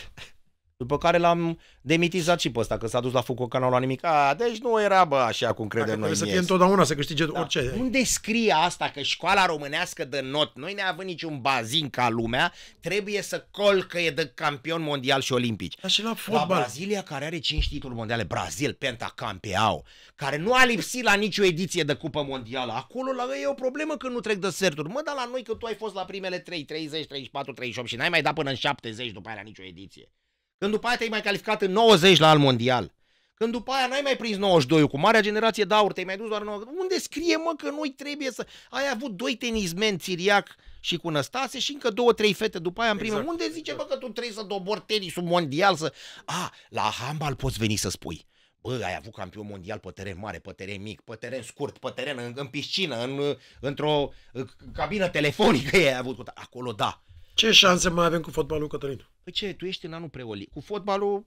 După care l-am demitizat și pe ăsta, că s-a dus la Fucoca, n-a luat nimic. A, deci nu era, bă, așa cum credem noi. noi. Să fie întotdeauna să câștige da. orice. Unde scrie asta că școala românească de not, noi ne avem niciun bazin ca lumea, trebuie să e de campion mondial și olimpici. Dar și la fotbal. La Brazilia, care are 5 titluri mondiale, Brazil, Campeau, care nu a lipsit la nicio ediție de cupă mondială. Acolo la ei e o problemă când nu trec de serturi. Mă, dar la noi că tu ai fost la primele 3, 30, 34, 38 și n-ai mai dat până în 70 după aia la nicio ediție. Când după aia te-ai mai calificat în 90 la al mondial. Când după aia n-ai mai prins 92 cu marea generație de aur, te-ai mai dus doar 9. Unde scrie, mă, că noi trebuie să... Ai avut doi tenismeni țiriac și cu Năstase și încă două, trei fete după aia în primă. Exact. Unde zice, mă, că tu trebuie să dobori tenisul mondial să... A, la handbal poți veni să spui bă, ai avut campion mondial pe teren mare, pe teren mic, pe teren scurt, pe teren în, în piscină, în, într-o în uh, cabină telefonică ai avut. Acolo da, ce șanse mai avem cu fotbalul, Cătălin? Păi ce, tu ești în anul preolimpic. Cu fotbalul,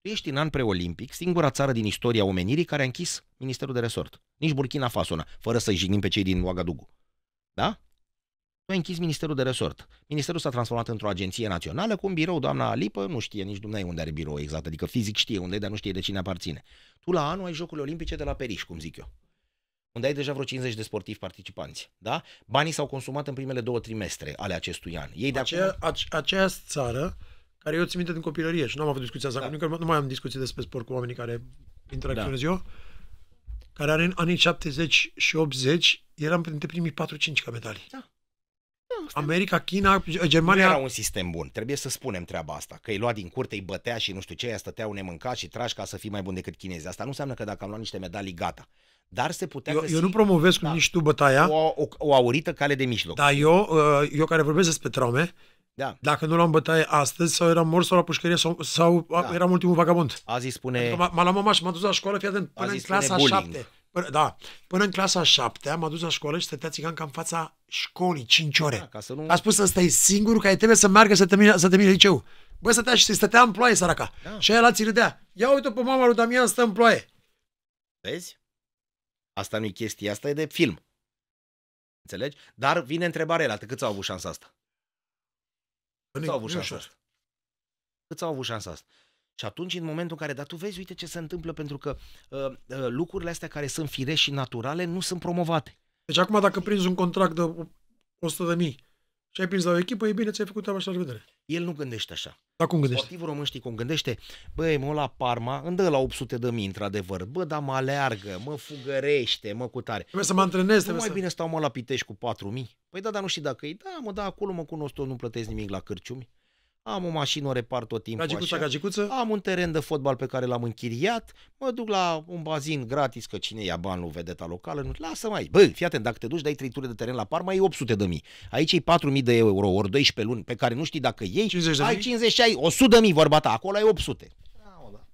tu ești în an preolimpic, singura țară din istoria omenirii care a închis Ministerul de Resort. Nici Burkina Faso, fără să-i jignim pe cei din Ouagadougou. Da? Tu ai închis Ministerul de Resort. Ministerul s-a transformat într-o agenție națională cu un birou, doamna Lipă, nu știe nici dumneavoastră unde are birou exact, adică fizic știe unde, dar nu știe de cine aparține. Tu la anul ai Jocurile Olimpice de la Periș, cum zic eu unde ai deja vreo 50 de sportivi participanți. Da? Banii s-au consumat în primele două trimestre ale acestui an. Ei de aceea, acum... ace- aceea țară care eu țin minte din copilărie și nu am avut discuția asta da. acum, că nu mai am discuții despre sport cu oamenii care interacționez da. eu, care are în anii 70 și 80 eram printre primii 4-5 ca medalii. Da. da America, China, Germania... Nu era un sistem bun, trebuie să spunem treaba asta, că îi lua din curte, îi bătea și nu știu ce, ea stăteau nemâncat și trași ca să fii mai bun decât chinezii. Asta nu înseamnă că dacă am luat niște medalii, gata dar se putea Eu, găsi, eu nu promovez da, nici tu bătaia. O, o, o aurită cale de mijloc. Da, eu, uh, eu care vorbesc despre traume, da. Dacă nu luam bătaie astăzi, sau eram mort sau la pușcărie, sau, sau da. eram ultimul vagabond. Azi spune... m-a, luat mama și m-a dus la școală, fii atent, până Azi în clasa bullying. șapte. Până, da, până în clasa șaptea m-a dus la școală și stătea țiganca în fața școlii, 5 ore. Da, ca să nu... A spus, stai singur, singurul care trebuie să meargă să termine, să termine liceu. Bă, stătea și stătea în ploaie, săraca. Da. Și aia la ți râdea. Ia uite pe mama lui Damian, stă în ploaie. Vezi? Asta nu e chestie, asta e de film. Înțelegi? Dar vine întrebarea la cât au avut șansa asta? Cât păi, au avut șansa asta? Cât au avut șansa asta? Și atunci, în momentul în care, dar tu vezi, uite ce se întâmplă, pentru că uh, uh, lucrurile astea care sunt firești și naturale nu sunt promovate. Deci acum dacă prinzi un contract de 100 de mii și ai prins la o echipă, e bine, ți-ai făcut treaba și la revedere. El nu gândește așa. Dar cum gândește? Sportivul român știi cum gândește? Băi, mă la Parma, îmi dă la 800 de mii, într-adevăr. Bă, dar mă aleargă, mă fugărește, mă cu tare. Trebuie să mă antrenez. Nu mai să... bine stau mă la Pitești cu 4 mii? Păi da, dar nu știi dacă e. Da, mă, da, acolo mă cunosc tot, nu plătesc nimic la cârciumi. Am o mașină, o repar tot timpul gagicuța, așa. Gagicuță? Am un teren de fotbal pe care l-am închiriat, mă duc la un bazin gratis, că cine ia bani lui vedeta locală, nu lasă mai. Bă, fii atent, dacă te duci, dai 3 de teren la Parma, e 800 de mii. Aici e 4 de euro, ori 12 luni, pe care nu știi dacă iei, 50 de ai 50 ai 100 de mii, vorba ta, acolo ai 800. Da, da.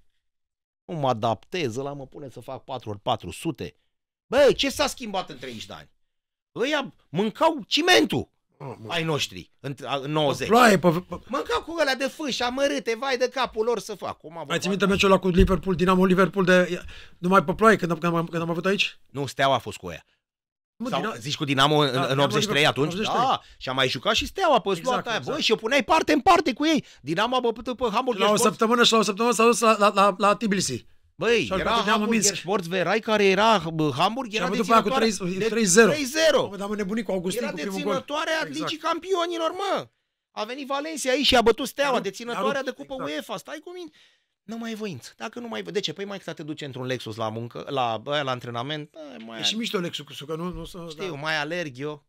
Nu mă adaptez, la mă pune să fac 4 ori 400. Bă, ce s-a schimbat în 30 de ani? Ăia mâncau cimentul. Oh, ai noștri, în, în 90. Ploaie, pe, pe... Mânca cu ăla de fâși, amărâte, vai de capul lor să fac. Cum am Ai ținut meciul ăla cu Liverpool, Dinamo Liverpool de numai pe ploaie când, când, am, când am avut aici? Nu, Steaua a fost cu ea. Mă, Sau, Dinamo... Zici cu Dinamo da, în, în 83 atunci? 83. Da, și am mai jucat și Steaua pe exact, exact. Bă, și o puneai parte în parte cu ei. Dinamo a băpătut pe Hamburg. La o săptămână și la o săptămână s-a dus la, la, la, la Tbilisi. Băi, și era Hamburger Sportverai care era Hamburg, era deținătoare cu 3-0. De 3-0. Dar mă cu Augustin era cu primul gol. Era exact. Ligii Campionilor, mă. A venit Valencia aici și a bătut Steaua, deținătoarea de cupă exact. UEFA. Stai cu mine. Nu mai e voință. Dacă nu mai De ce? Păi mai să te duce într-un Lexus la muncă, la, la, la antrenament. Bă, mai e și mișto Lexus, că nu, nu să, da. Știu, da. mai alerg eu.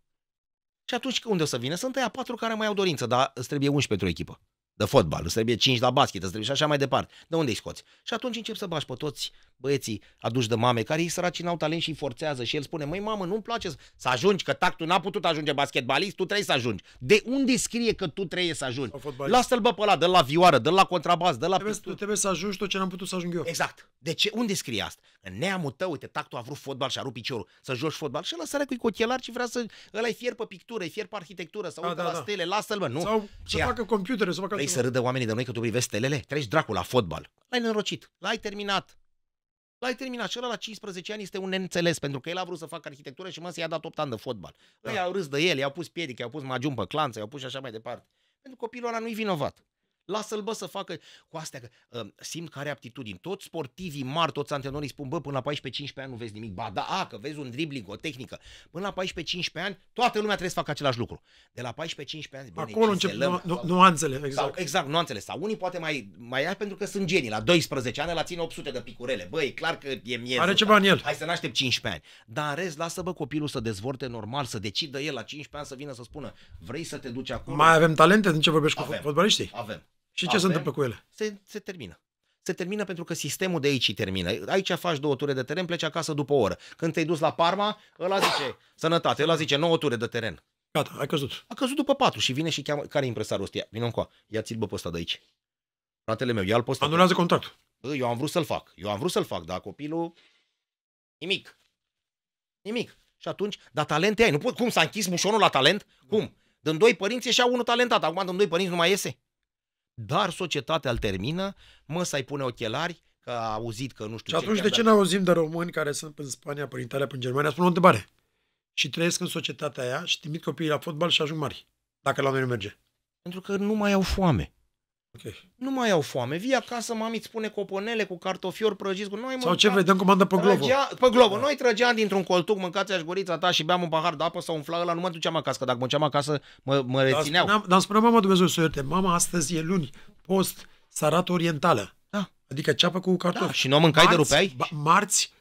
Și atunci unde o să vină? Sunt aia patru care mai au dorință, dar îți trebuie 11 pentru echipă de fotbal, îți trebuie 5 la basket, îți trebuie și așa mai departe. De unde îi scoți? Și atunci încep să bași pe toți băieții aduși de mame, care ei săraci n-au talent și îi forțează și el spune, măi mamă, nu-mi place să ajungi, că tactul n-a putut ajunge basketbalist, tu trebuie să ajungi. De unde scrie că tu trebuie să ajungi? Lasă-l bă pe ăla, dă la vioară, dă la contrabas, dă la trebuie, tu trebuie să ajungi tot ce n-am putut să ajung eu. Exact. De ce? Unde scrie asta? În neamul tău, uite, tactul a vrut fotbal și a rupt piciorul, să joci fotbal și ăla cu cochelar și vrea să ăla ai fier pe pictură, fier pe arhitectură, să da, uită da, la da. stele, lasă-l, bă, nu. Sau să facă computere, să facă Vrei să râdă oamenii de noi că tu privești stelele? Treci dracul la fotbal. L-ai nenorocit, l-ai terminat, L-ai terminat și ăla la 15 ani este un neînțeles, pentru că el a vrut să facă arhitectură și mă i-a dat 8 ani de fotbal. Da. Ei au râs de el, i-au pus piedic, i-au pus magium pe clanță, i-au pus și așa mai departe. Pentru copilul ăla nu-i vinovat. Lasă-l, bă, să facă cu astea. Că, uh, simt care are aptitudini. Toți sportivii mari, toți antrenorii spun, bă, până la 14-15 ani nu vezi nimic. Ba da, a, că vezi un dribbling, o tehnică. Până la 14-15 ani, toată lumea trebuie să facă același lucru. De la 14-15 ani, Acolo încep lăm, nu, sau, nuanțele, exact. Sau, exact, nuanțele. Sau unii poate mai, mai ai pentru că sunt genii. La 12 ani la ține 800 de picurele. Bă, e clar că e mie. Are ceva în el. Hai să naștem 15 ani. Dar în rest, lasă, bă, copilul să dezvolte normal, să decidă el la 15 ani să vină să spună, vrei să te duci acum? Mai avem talente din ce vorbești avem. cu fotbaliștii? Avem. Și ce se întâmplă cu ele? Se, se termină. Se termină pentru că sistemul de aici termină. Aici faci două ture de teren, pleci acasă după o oră. Când te-ai dus la Parma, ăla zice, sănătate, ăla zice, nouă ture de teren. Gata, ai căzut. A căzut după patru și vine și cheamă, care e impresarul ăsta? Vine încoa, ia ți-l bă pe ăsta de aici. Fratele meu, ia-l pe ăsta. Anulează contractul. Eu am vrut să-l fac, eu am vrut să-l fac, dar copilul, nimic. Nimic. Și atunci, dar talente ai. Nu pot, cum s-a închis mușonul la talent? Cum? Dând doi părinți ieșea unul talentat, acum dând doi părinți nu mai iese. Dar societatea îl termină, mă să-i pune ochelari, că a auzit că nu știu și ce. Și atunci de ce n auzim de români care sunt în Spania, prin Italia, prin Germania? Spun o întrebare. Și trăiesc în societatea aia și trimit copiii la fotbal și ajung mari, dacă la noi nu merge. Pentru că nu mai au foame. Okay. Nu mai au foame. Vii acasă, mami îți pune coponele cu cartofiori prăjiți cu noi. Sau ce da. vrei, dăm comandă pe Globo. Trăgea... Pe Globo. Da. Noi trăgeam dintr-un coltuc, mâncați aș gurița ta și beam un pahar de apă sau un flagă, la nu mă duceam acasă, că dacă duceam acasă mă, mă rețineau. Dar spunea, mama Dumnezeu să ierte, mama astăzi e luni, post, sarat orientală. Da. Adică ceapă cu cartofi. Da. Și nu o mâncai marți, de rupeai? Ba, marți,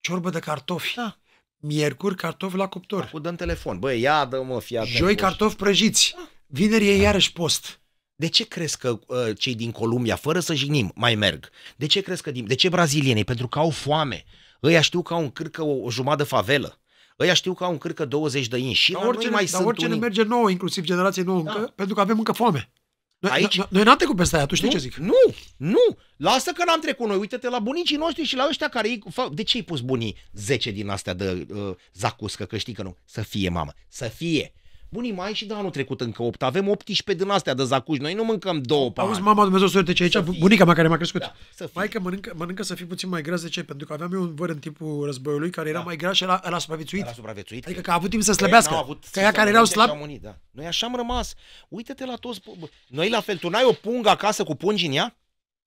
ciorbă de cartofi. Da. Miercuri, cartofi la cuptor. Cu dăm telefon. Băi, ia dă mă, fii Joi, cartofi prăjiți. Da. Vineri e da. iarăși post. De ce crezi că uh, cei din Columbia, fără să jignim, mai merg? De ce crezi că din... De ce brazilienii? Pentru că au foame. Ăia știu că au în cârcă o, o jumătate favelă. Ăia știu că au în cârcă 20 de ani Și dar orice noi, mai dar sunt orice unii... ne merge nouă, inclusiv generație nouă, da. încă, pentru că avem încă foame. Noi, Aici... Da, noi n-am trecut peste aia, tu știi nu, ce zic? Nu, nu, lasă că n-am trecut noi, uite-te la bunicii noștri și la ăștia care ei... De ce ai pus bunii 10 din astea de uh, zacuscă, că știi că nu? Să fie, mamă, să fie. Bunii, mai și de anul trecut încă 8. Avem 18 din astea de zacuși. Noi nu mâncăm două pe Auzi, mama, Dumnezeu să uite ce aici, bunica mea care m-a crescut. Da, mai că mănâncă, mănâncă să fii puțin mai gras de ce? Pentru că aveam eu un văr în timpul războiului care era da. mai gras și el a supraviețuit. El supraviețuit. Adică că a avut timp să slăbească. Avut că ea care erau slab. Unit, da. Noi așa am rămas. Uite-te la toți. Noi la fel, tu n-ai o pungă acasă cu pungi în ea?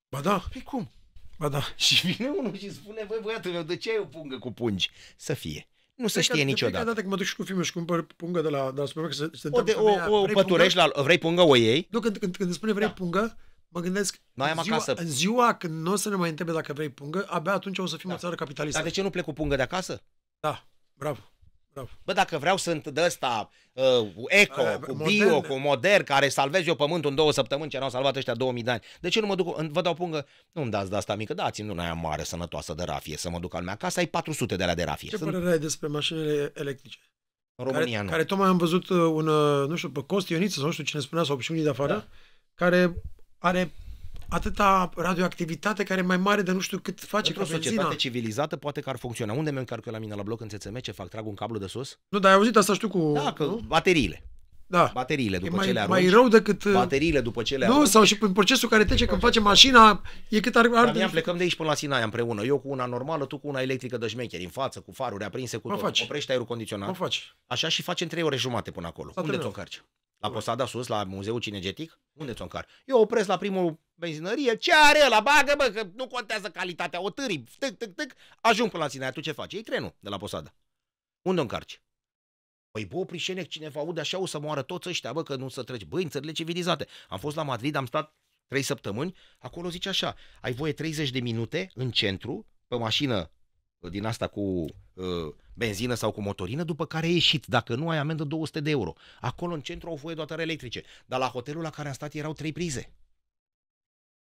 Ba da. Păi cum? Ba da. Și vine unul și spune, băi băiatul meu, de ce ai o pungă cu pungi? Să fie. Nu se știe niciodată. Dacă mă duc și cu filmul și cumpăr pungă de la, de la supermarket, se, se o, de, o, aia, o păturești la... Vrei pungă, o iei? Nu, când, când, când îți spune vrei da. pungă, mă gândesc, Noi am ziua, acasă. în ziua când nu o să ne mai întrebe dacă vrei pungă, abia atunci o să fim da. o țară capitalistă. Dar de ce nu plec cu pungă de acasă? Da, bravo. Bravo. Bă, dacă vreau să de ăsta uh, eco, uh, cu modern. bio, cu modern, care salvez eu pământul în două săptămâni, ce au salvat ăștia 2000 de ani. De ce nu mă duc, vă dau pungă, nu-mi dați de asta mică, dați-mi una aia mare, sănătoasă de rafie, să mă duc al meu acasă, ai 400 de la de rafie. Ce sunt... părere ai despre mașinile electrice? În România care, nu. Care tocmai am văzut uh, un, uh, nu știu, pe Costi Ioniță, sau nu știu cine spunea, sau pe de afară, da. care are atâta radioactivitate care e mai mare de nu știu cât face Într-o societate civilizată poate că ar funcționa. Unde mi-am eu la mine la bloc în țețeme? Ce fac? Trag un cablu de sus? Nu, dar ai auzit asta știu cu... Da, că nu? bateriile. Da. Bateriile după mai, ce le arunci. mai rău decât... Uh, Bateriile după ce le arunci. Nu, sau și în procesul care trece când face mașina, e cât ar... ar... Damian, plecăm de aici până la Sinaia împreună. Eu cu una normală, tu cu una electrică de șmecher, în față, cu faruri aprinse, cu o tot. Faci. Oprește aerul condiționat. O faci. Așa și facem 3 ore jumate până acolo. Unde ți-o încarci? La Posada Sus, la Muzeul Cinegetic? Unde ți-o încarci? Eu opresc la primul benzinărie, ce are la bagă bă, că nu contează calitatea, o târi, tic, tic, tic, ajung până la Sinaia, tu ce faci? Ei trenul de la Posada. Unde o încarci? Păi bă, Prișenec, cineva aude așa, o să moară toți ăștia, bă, că nu să treci. Băi, în țările civilizate. Am fost la Madrid, am stat 3 săptămâni, acolo zice așa, ai voie 30 de minute în centru, pe mașină ă, din asta cu uh, benzină sau cu motorină, după care ai ieșit. Dacă nu, ai amendă 200 de euro. Acolo, în centru, au voie doar electrice. Dar la hotelul la care am stat erau trei prize.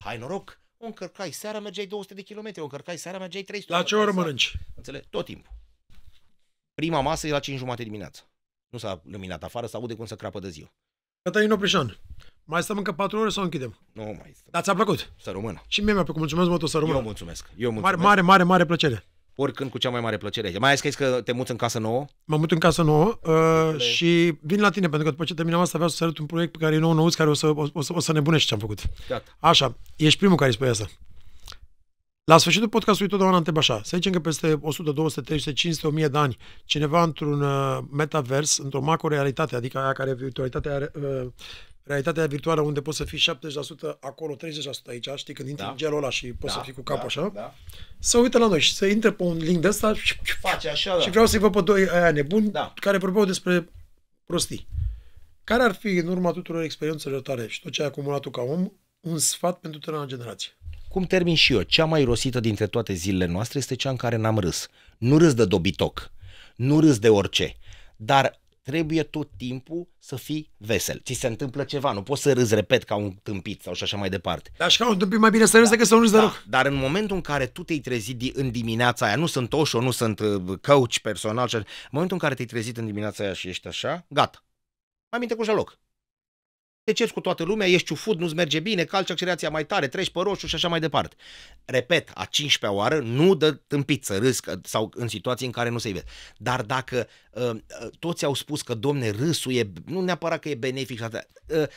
Hai noroc! O încărcai seara, mergeai 200 de kilometri, o încărcai seara, mergeai 300. La ce oră mănânci? Înțeleg? Tot timpul. Prima masă e la 5 jumate dimineața. Nu s-a luminat afară, se aude cum se crapă de ziua. Cătălin Oprișan, mai stăm încă patru ore sau închidem? Nu mai stăm. Dar ți-a plăcut? Să rămână. Și mie mi-a plăcut. Mulțumesc mă, tu să rămână. Eu mulțumesc. Eu mulțumesc. Mare, mare, mare, mare plăcere. Oricând cu cea mai mare plăcere. Mai ai că, că te muți în casă nouă? Mă mut în casă nouă uh, și vin la tine, pentru că după ce terminam asta vreau să arăt un proiect pe care e nou nouț, care o să, o, o, o să nebunești ce am făcut. Gata. Așa, ești primul care spui asta. La sfârșitul podcastului totdeauna întreb așa, să zicem că peste 100, 200, 300, 500, 1000 de ani, cineva într-un uh, metavers, într-o macro-realitate, adică aia care e uh, realitatea virtuală unde poți să fii 70% acolo, 30% aici, știi, când intri da. în gelul ăla și poți da, să fii cu da, capul da, așa, da. să uite la noi și să intre pe un link de ăsta și, Face așa, da. și da. vreau să-i văd pe doi aia nebuni da. care vorbeau despre prostii. Care ar fi, în urma tuturor experiențelor tale și tot ce ai acumulat tu ca om, un sfat pentru tânăra generație? Cum termin și eu, cea mai rosită dintre toate zilele noastre este cea în care n-am râs. Nu râs de dobitoc, nu râs de orice, dar trebuie tot timpul să fii vesel. Ți se întâmplă ceva, nu poți să râzi, repet, ca un tâmpit sau și așa mai departe. Dar și ca un tâmpit mai bine să râzi da, decât să nu râzi da, deloc. Dar în momentul în care tu te-ai trezit în dimineața aia, nu sunt oșo, nu sunt uh, coach personal, în momentul în care te-ai trezit în dimineața aia și ești așa, gata. Mai minte cu jaloc te ceri cu toată lumea, ești ciufut, nu-ți merge bine, calci accelerația mai tare, treci pe roșu și așa mai departe. Repet, a 15-a oară nu dă tâmpit să râzi sau în situații în care nu se vede. Dar dacă uh, toți au spus că, domne, râsul e, nu neapărat că e benefic, uh,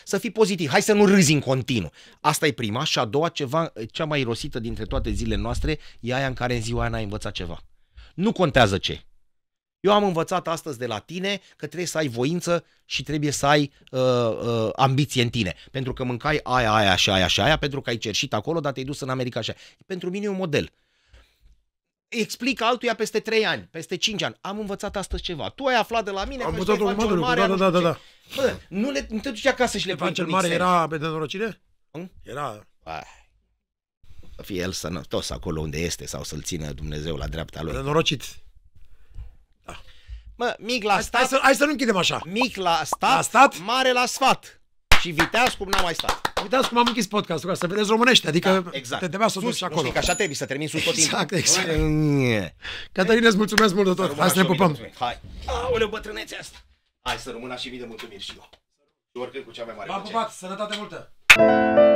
să fii pozitiv, hai să nu râzi în continuu. Asta e prima și a doua, ceva, cea mai rosită dintre toate zilele noastre, e aia în care în ziua aia n-ai învățat ceva. Nu contează ce. Eu am învățat astăzi de la tine că trebuie să ai voință și trebuie să ai uh, uh, ambiție în tine. Pentru că mâncai aia, aia și aia și aia, pentru că ai cerșit acolo, dar te-ai dus în America așa. Pentru mine e un model. Explic altuia peste 3 ani, peste 5 ani. Am învățat astăzi ceva. Tu ai aflat de la mine Am că învățat o mare, mare, da, da, da, da. Bă, nu, le, nu te duci acasă și le pui cel mare era pe nenorocire? Hmm? Era... Ah fie el sănătos acolo unde este sau să-l țină Dumnezeu la dreapta lui. Norocit. Mă, mic la stat... Hai să, hai să nu închidem așa. Mic la stat, la stat, mare la sfat. Și viteaz cum n-am mai stat. Uitați cum am închis podcastul, ca să vedeți românește, adică da, exact. te trebuia să duci și acolo. Știi, că așa trebuie să termin sus tot exact, timpul. Exact, exact. Caterina, îți mulțumesc mult de tot. Hai să ne pupăm. Hai. Aoleu, bătrânețe asta. Hai să rămână și vii de mulțumiri și eu. oricând cu cea mai mare. v am pupat, sănătate multă.